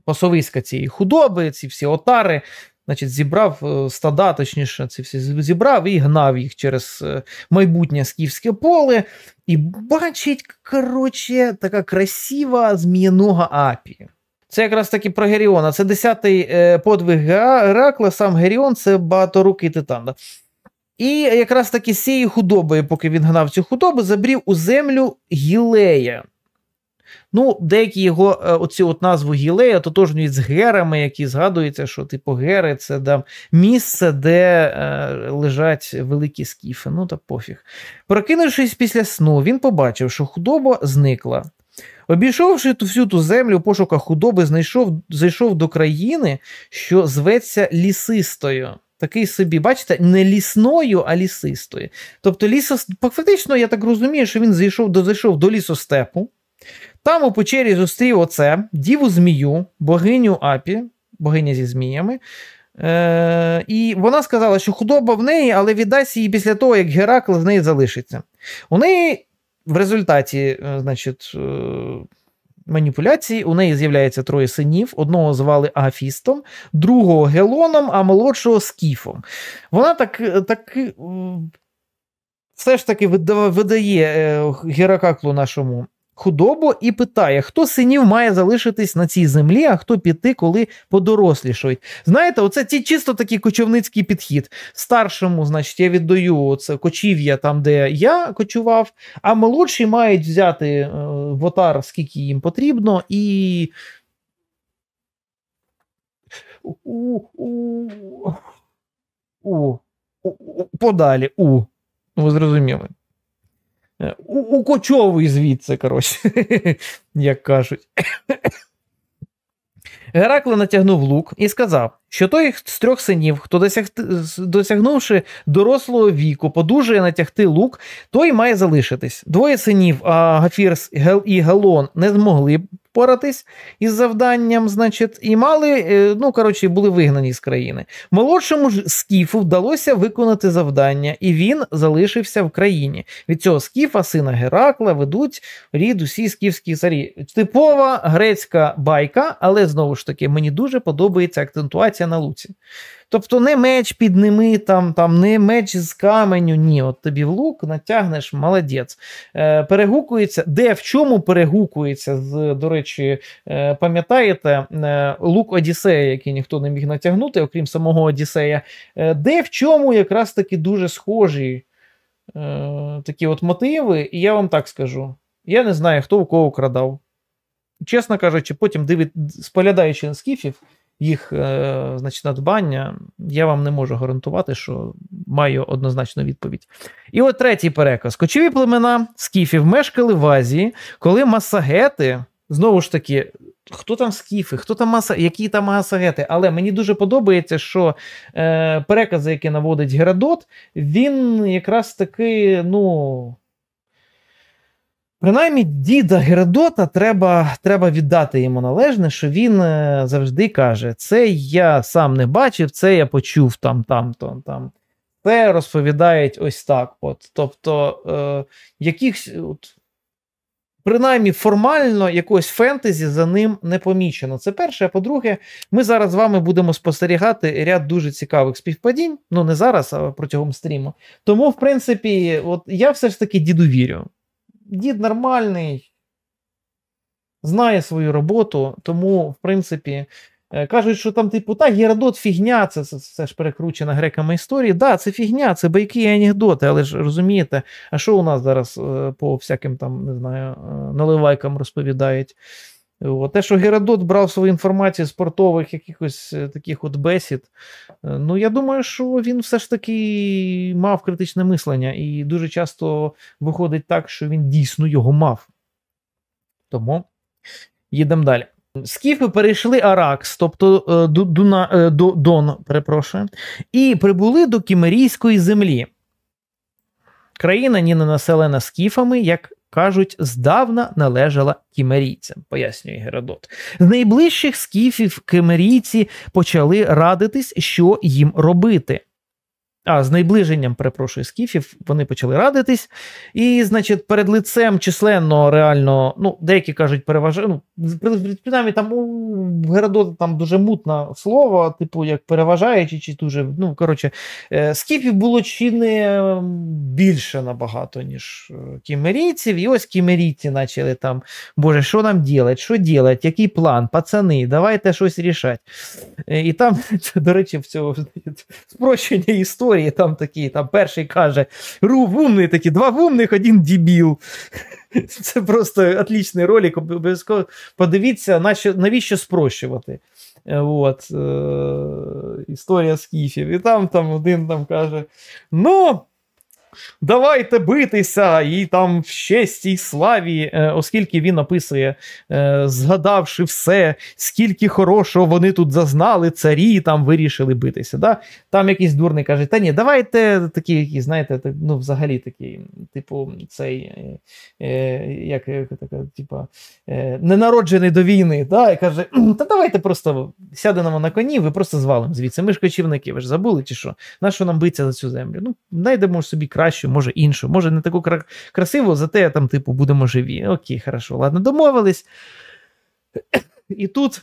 Пасовиська цієї худоби, ці всі отари, значить, зібрав е, стада, точніше, це всі зібрав і гнав їх через е, майбутнє скіфське поле. І бачить, коротше, така красива змієнога апі. Це якраз таки про Геріона. Це 10-й е, подвиг Геракла, сам Геріон це багаторукий титан. І якраз таки з цією худобою, поки він гнав цю худобу, забрів у землю Гілея. Ну, деякі його е, оці от назву Гілея ототожнюють з герами, які згадуються, що типу гери це там місце, де е, лежать великі скіфи. Ну та пофіг. Прокинувшись після сну, він побачив, що худоба зникла. Обійшовши ту всю ту землю в пошуках худоби, знайшов, зайшов до країни, що зветься лісистою. Такий собі, бачите, не лісною, а лісистою. Тобто, лісо... фактично, я так розумію, що він зайшов зайшов до лісостепу. Там у печері зустрів оце, діву змію, богиню Апі, богиня зі зміями. Е, І вона сказала, що худоба в неї, але віддасть її після того, як Геракл з неї залишиться. У неї в результаті, е, значить, е, маніпуляції у неї з'являється троє синів: одного звали Афістом, другого Гелоном, а молодшого Скіфом. Вона так. Е, так все ж таки видає Геракаклу нашому худобу і питає, хто синів має залишитись на цій землі, а хто піти, коли подорослішують. Знаєте, оце ті чисто такий кочівницький підхід. Старшому, значить, я віддаю це кочів'я там, де я кочував, а молодші мають взяти е, в отар, скільки їм потрібно, і. У, у, у, подалі у. Ви зрозуміли. У, у звідси, коротше, <laughs> як кажуть. Геракл натягнув лук і сказав: що той з трьох синів, хто досяг... досягнувши дорослого віку, подужує натягти лук, той має залишитись. Двоє синів Гафірс і Гелон, не змогли поратись із завданням, значить, і мали, е, ну коротше, були вигнані з країни. Молодшому ж скіфу вдалося виконати завдання, і він залишився в країні. Від цього скіфа, сина Геракла, ведуть рід усі скіфські царі. Типова грецька байка, але знову ж таки мені дуже подобається акцентуація трансляція на луці. Тобто не меч підними, там, там, не меч з каменю, ні. От тобі в лук натягнеш, молодець. Е, Перегукується, де в чому перегукується, з, до речі, е, пам'ятаєте, е, лук Одіссея, який ніхто не міг натягнути, окрім самого Одіссея, е, де в чому якраз таки дуже схожі е, такі от мотиви, і я вам так скажу: я не знаю, хто у кого крадав. Чесно кажучи, потім дивить, споглядаючи на скіфів, їх е, значить, надбання, я вам не можу гарантувати, що маю однозначну відповідь. І от третій переказ: кочові племена скіфів мешкали в Азії, коли масагети знову ж таки. Хто там скіфи, хто там маса, які там масагети? Але мені дуже подобається, що е, перекази, які наводить Геродот, він якраз таки ну, Принаймні, діда Геродота треба треба віддати йому належне, що він е, завжди каже: це я сам не бачив, це я почув там, там, там, там. Це розповідають ось так. От. Тобто, е, якихось, от, принаймні, формально якогось фентезі за ним не помічено. Це перше. А по-друге, ми зараз з вами будемо спостерігати ряд дуже цікавих співпадінь. Ну не зараз, а протягом стріму. Тому, в принципі, от я все ж таки діду вірю дід нормальний, знає свою роботу, тому, в принципі, е, кажуть, що там, типу, так, Геродот фігня, це, все ж перекручена греками історії. Да, це фігня, це байки і анекдоти, але ж розумієте, а що у нас зараз е, по всяким там, не знаю, е, наливайкам розповідають? Те, що Геродот брав свою інформацію з портових якихось таких от бесід, Ну, я думаю, що він все ж таки мав критичне мислення, і дуже часто виходить так, що він дійсно його мав. Тому їдемо далі. Скіфи перейшли Аракс, тобто е, Дуна, е, Дон, перепрошую, і прибули до Кімерійської землі. Країна ні не населена скіфами, як кажуть, здавна належала кімерійцям, пояснює Геродот. З найближчих скіфів кимерійці почали радитись, що їм робити а з найближенням, перепрошую, скіфів, вони почали радитись. І, значить, перед лицем численно реально, ну, деякі кажуть, переважає, ну, принаймні там у Геродота там дуже мутне слово, типу як переважаючи, чи дуже. Ну, коротше, е, скіфів було чи не ем, більше набагато, ніж е, кімерійців. І ось кімерійці почали там, Боже, що нам ділять, що ділять, який план, пацани, давайте щось рішать. Е, і там, <laughs> до речі, в цього спрощення історії історії, там такі, там перший каже: Ру вумний такі, два вумних, один дебіл. <laughs> Це просто отлічний ролик. Обов'язково подивіться, навіщо спрощувати. Е, от, е- Історія скіфів. І там там один там каже: Ну. Давайте битися і там в щасті і славі, е, оскільки він описує, е, згадавши все, скільки хорошого вони тут зазнали, царі там вирішили битися. Да? Там якийсь дурний каже, та ні, давайте такі, які, знаєте, ну взагалі такі, типу, цей е, як така, типа, ненароджений до війни. Да? І каже, та давайте просто сядемо на коні, ви просто звалимо звідси. Ми ж кочівники, ви ж забули чи що? на що нам биться за цю землю? Ну, знайдемо собі кращу, може іншу, може не таку красиву, зате там, типу, будемо живі. Окей, хорошо, ладно, домовились. І тут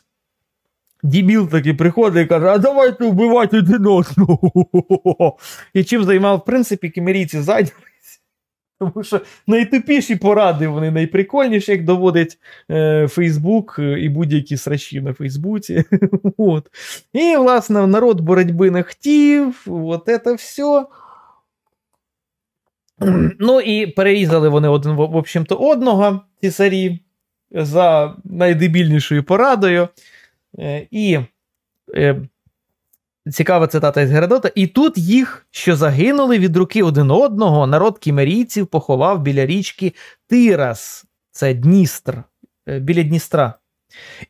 дібіл таки приходить і каже: А давайте вбивати один одного. І чим займав, в принципі, кімерійці зайнялися. Тому що найтупіші поради вони найприкольніші, як доводить е, Фейсбук е, і будь-які срачі на Фейсбуці. <laughs> От. І, власне, народ боротьби не хотів, от це все. Ну і перерізали вони один в общем-то, одного ці царі за найдебільнішою порадою. Е, і е, цікава цитата із Геродота. І тут їх, що загинули від руки один одного, народ кімерійців поховав біля річки Тирас, це Дністр, е, біля Дністра.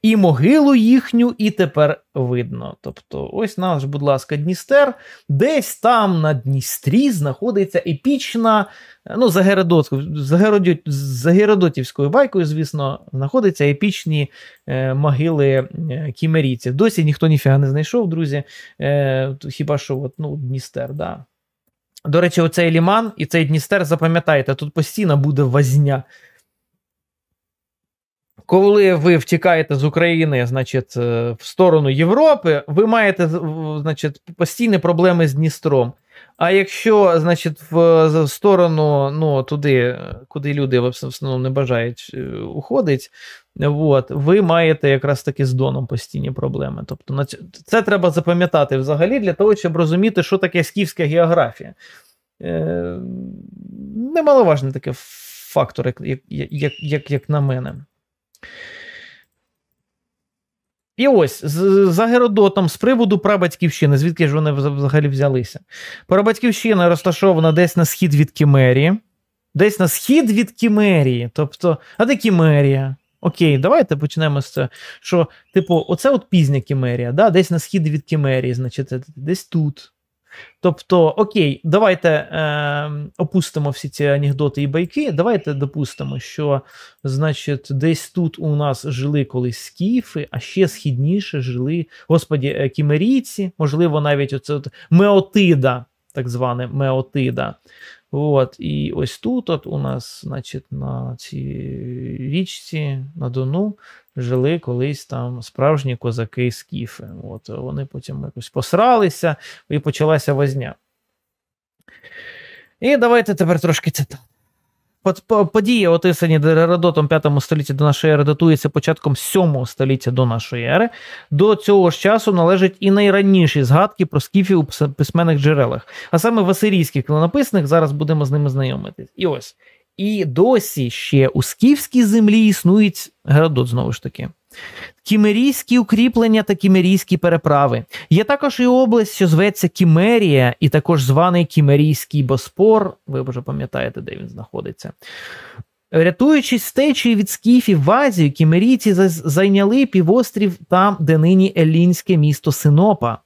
І могилу їхню і тепер видно. Тобто, ось наш, будь ласка, Дністер. Десь там на Дністрі знаходиться епічна, ну, за, Геродот, за, Геродот, за Геродотівською байкою, звісно, знаходяться епічні е, могили е, кімерійців. Досі ніхто ніфіга не знайшов, друзі. Е, Хіба що от, ну, Дністер, да. До речі, оцей ліман і цей Дністер, запам'ятайте, тут постійно буде вазня. Коли ви втікаєте з України, значить, е, в сторону Європи, ви маєте значить, постійні проблеми з Дністром. А якщо, значить, в сторону ну, туди, куди люди в основному не бажають е, уходить, от, ви маєте якраз таки з Доном постійні проблеми. Тобто це треба запам'ятати взагалі для того, щоб розуміти, що таке скіфська географія. Е, немаловажний такий фактор, як, як, як, як на мене. І ось за Геродотом, з приводу прабатьківщини, звідки ж вони взагалі взялися? Прабатьківщина розташована десь на схід від Кімерії. Десь на схід від Кімерії. Тобто, а де Кімерія? Окей, давайте почнемо з цього. Що, типу, оце от пізня Кімерія, да? десь на схід від Кімерії, значить, десь тут. Тобто, окей, давайте е, опустимо всі ці анекдоти і байки. Давайте допустимо, що значить, десь тут у нас жили колись скіфи, а ще східніше жили господі е, кімерійці, можливо, навіть оце от Меотида, так зване Меотида. От, І ось тут, от у нас, значить, на цій річці, на Дону, жили колись там справжні козаки скіфи. От, Вони потім якось посралися і почалася возня. І давайте тепер трошки цитат. Події, отисані Геродотом 5 столітті до нашої ери, датуються початком 7 століття до нашої ери. До цього ж часу належать і найранніші згадки про скіфів у письменних джерелах, а саме в асирійських клинописних, зараз будемо з ними знайомитись. І ось. І досі ще у скіфській землі існує Геродот, знову ж таки. Кімерійські укріплення та кімерійські переправи. Є також і область, що зветься Кімерія, і також званий Кімерійський Боспор. Ви вже пам'ятаєте, де він знаходиться. Рятуючись течії від скіфів в Азію, кімерійці зайняли півострів там, де нині елінське місто Синопа.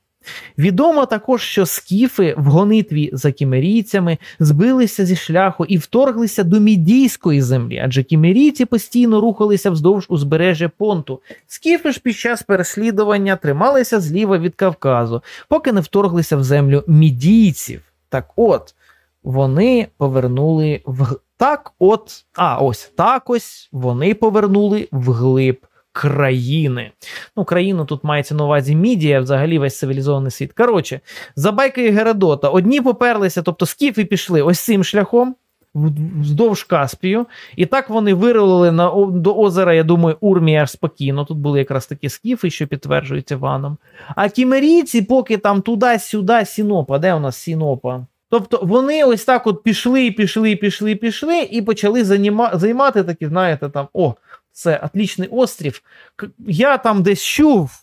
Відомо також, що скіфи в гонитві за кімерійцями збилися зі шляху і вторглися до мідійської землі, адже кімерійці постійно рухалися вздовж узбережжя понту. Скіфи ж під час переслідування трималися зліва від Кавказу, поки не вторглися в землю мідійців. Так от вони повернули в так, от, а ось так ось вони повернули вглиб країни. Ну, країну тут мається на увазі мідія, взагалі весь цивілізований світ. Коротше, забайки Геродота. Одні поперлися, тобто скіфи пішли ось цим шляхом. Вздовж Каспію, і так вони вирулили на до озера. Я думаю, Урмія аж спокійно. Тут були якраз такі скіфи, що підтверджуються ваном. А кімерійці, поки там туди-сюди, сінопа. Де у нас сінопа? Тобто вони ось так от пішли, пішли, пішли, пішли, і почали займати такі, знаєте, там о, це Атлічний острів. Я там десь чув.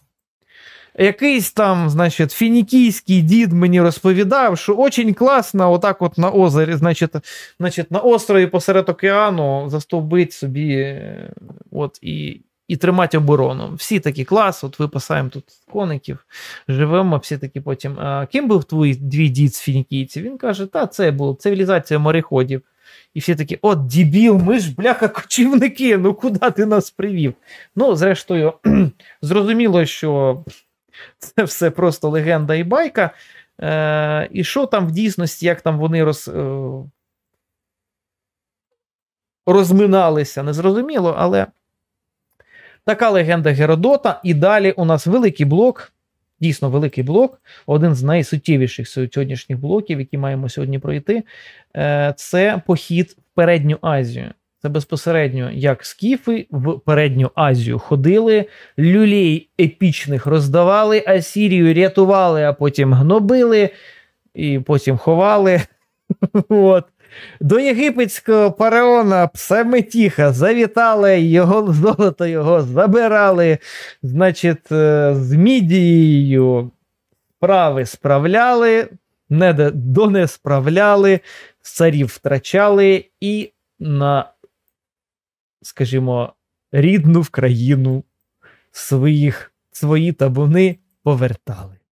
Якийсь там, значить, фінікійський дід мені розповідав, що очень класно, отак, от на озері, значить, значить, на острові посеред океану застовбить собі е, от, і і тримати оборону. Всі такі клас, от випасаємо тут коників, живемо, всі такі потім. А ким був твій дві дід з фінікійців? Він каже: Та це була цивілізація мореходів. І всі такі, от, дібіл, ми ж, бляха, кочівники, ну куди ти нас привів? Ну, зрештою, <clears throat> зрозуміло, що це все просто легенда і байка. Е, І що там в дійсності, як там вони роз, е, розминалися, незрозуміло, але така легенда Геродота. І далі у нас великий блок Дійсно великий блок, один з найсуттєвіших сьогоднішніх блоків, які маємо сьогодні пройти, е, це похід в передню Азію. Це безпосередньо як скіфи в передню Азію ходили, люлей епічних роздавали, а сірію рятували, а потім гнобили і потім ховали. <laughs> От. До єгипетського параона Псаметіха завітали його золото, його забирали, значить, е, з мідією справи справляли, не до справляли, царів втрачали і на, скажімо, рідну в країну своїх, свої табуни повертали.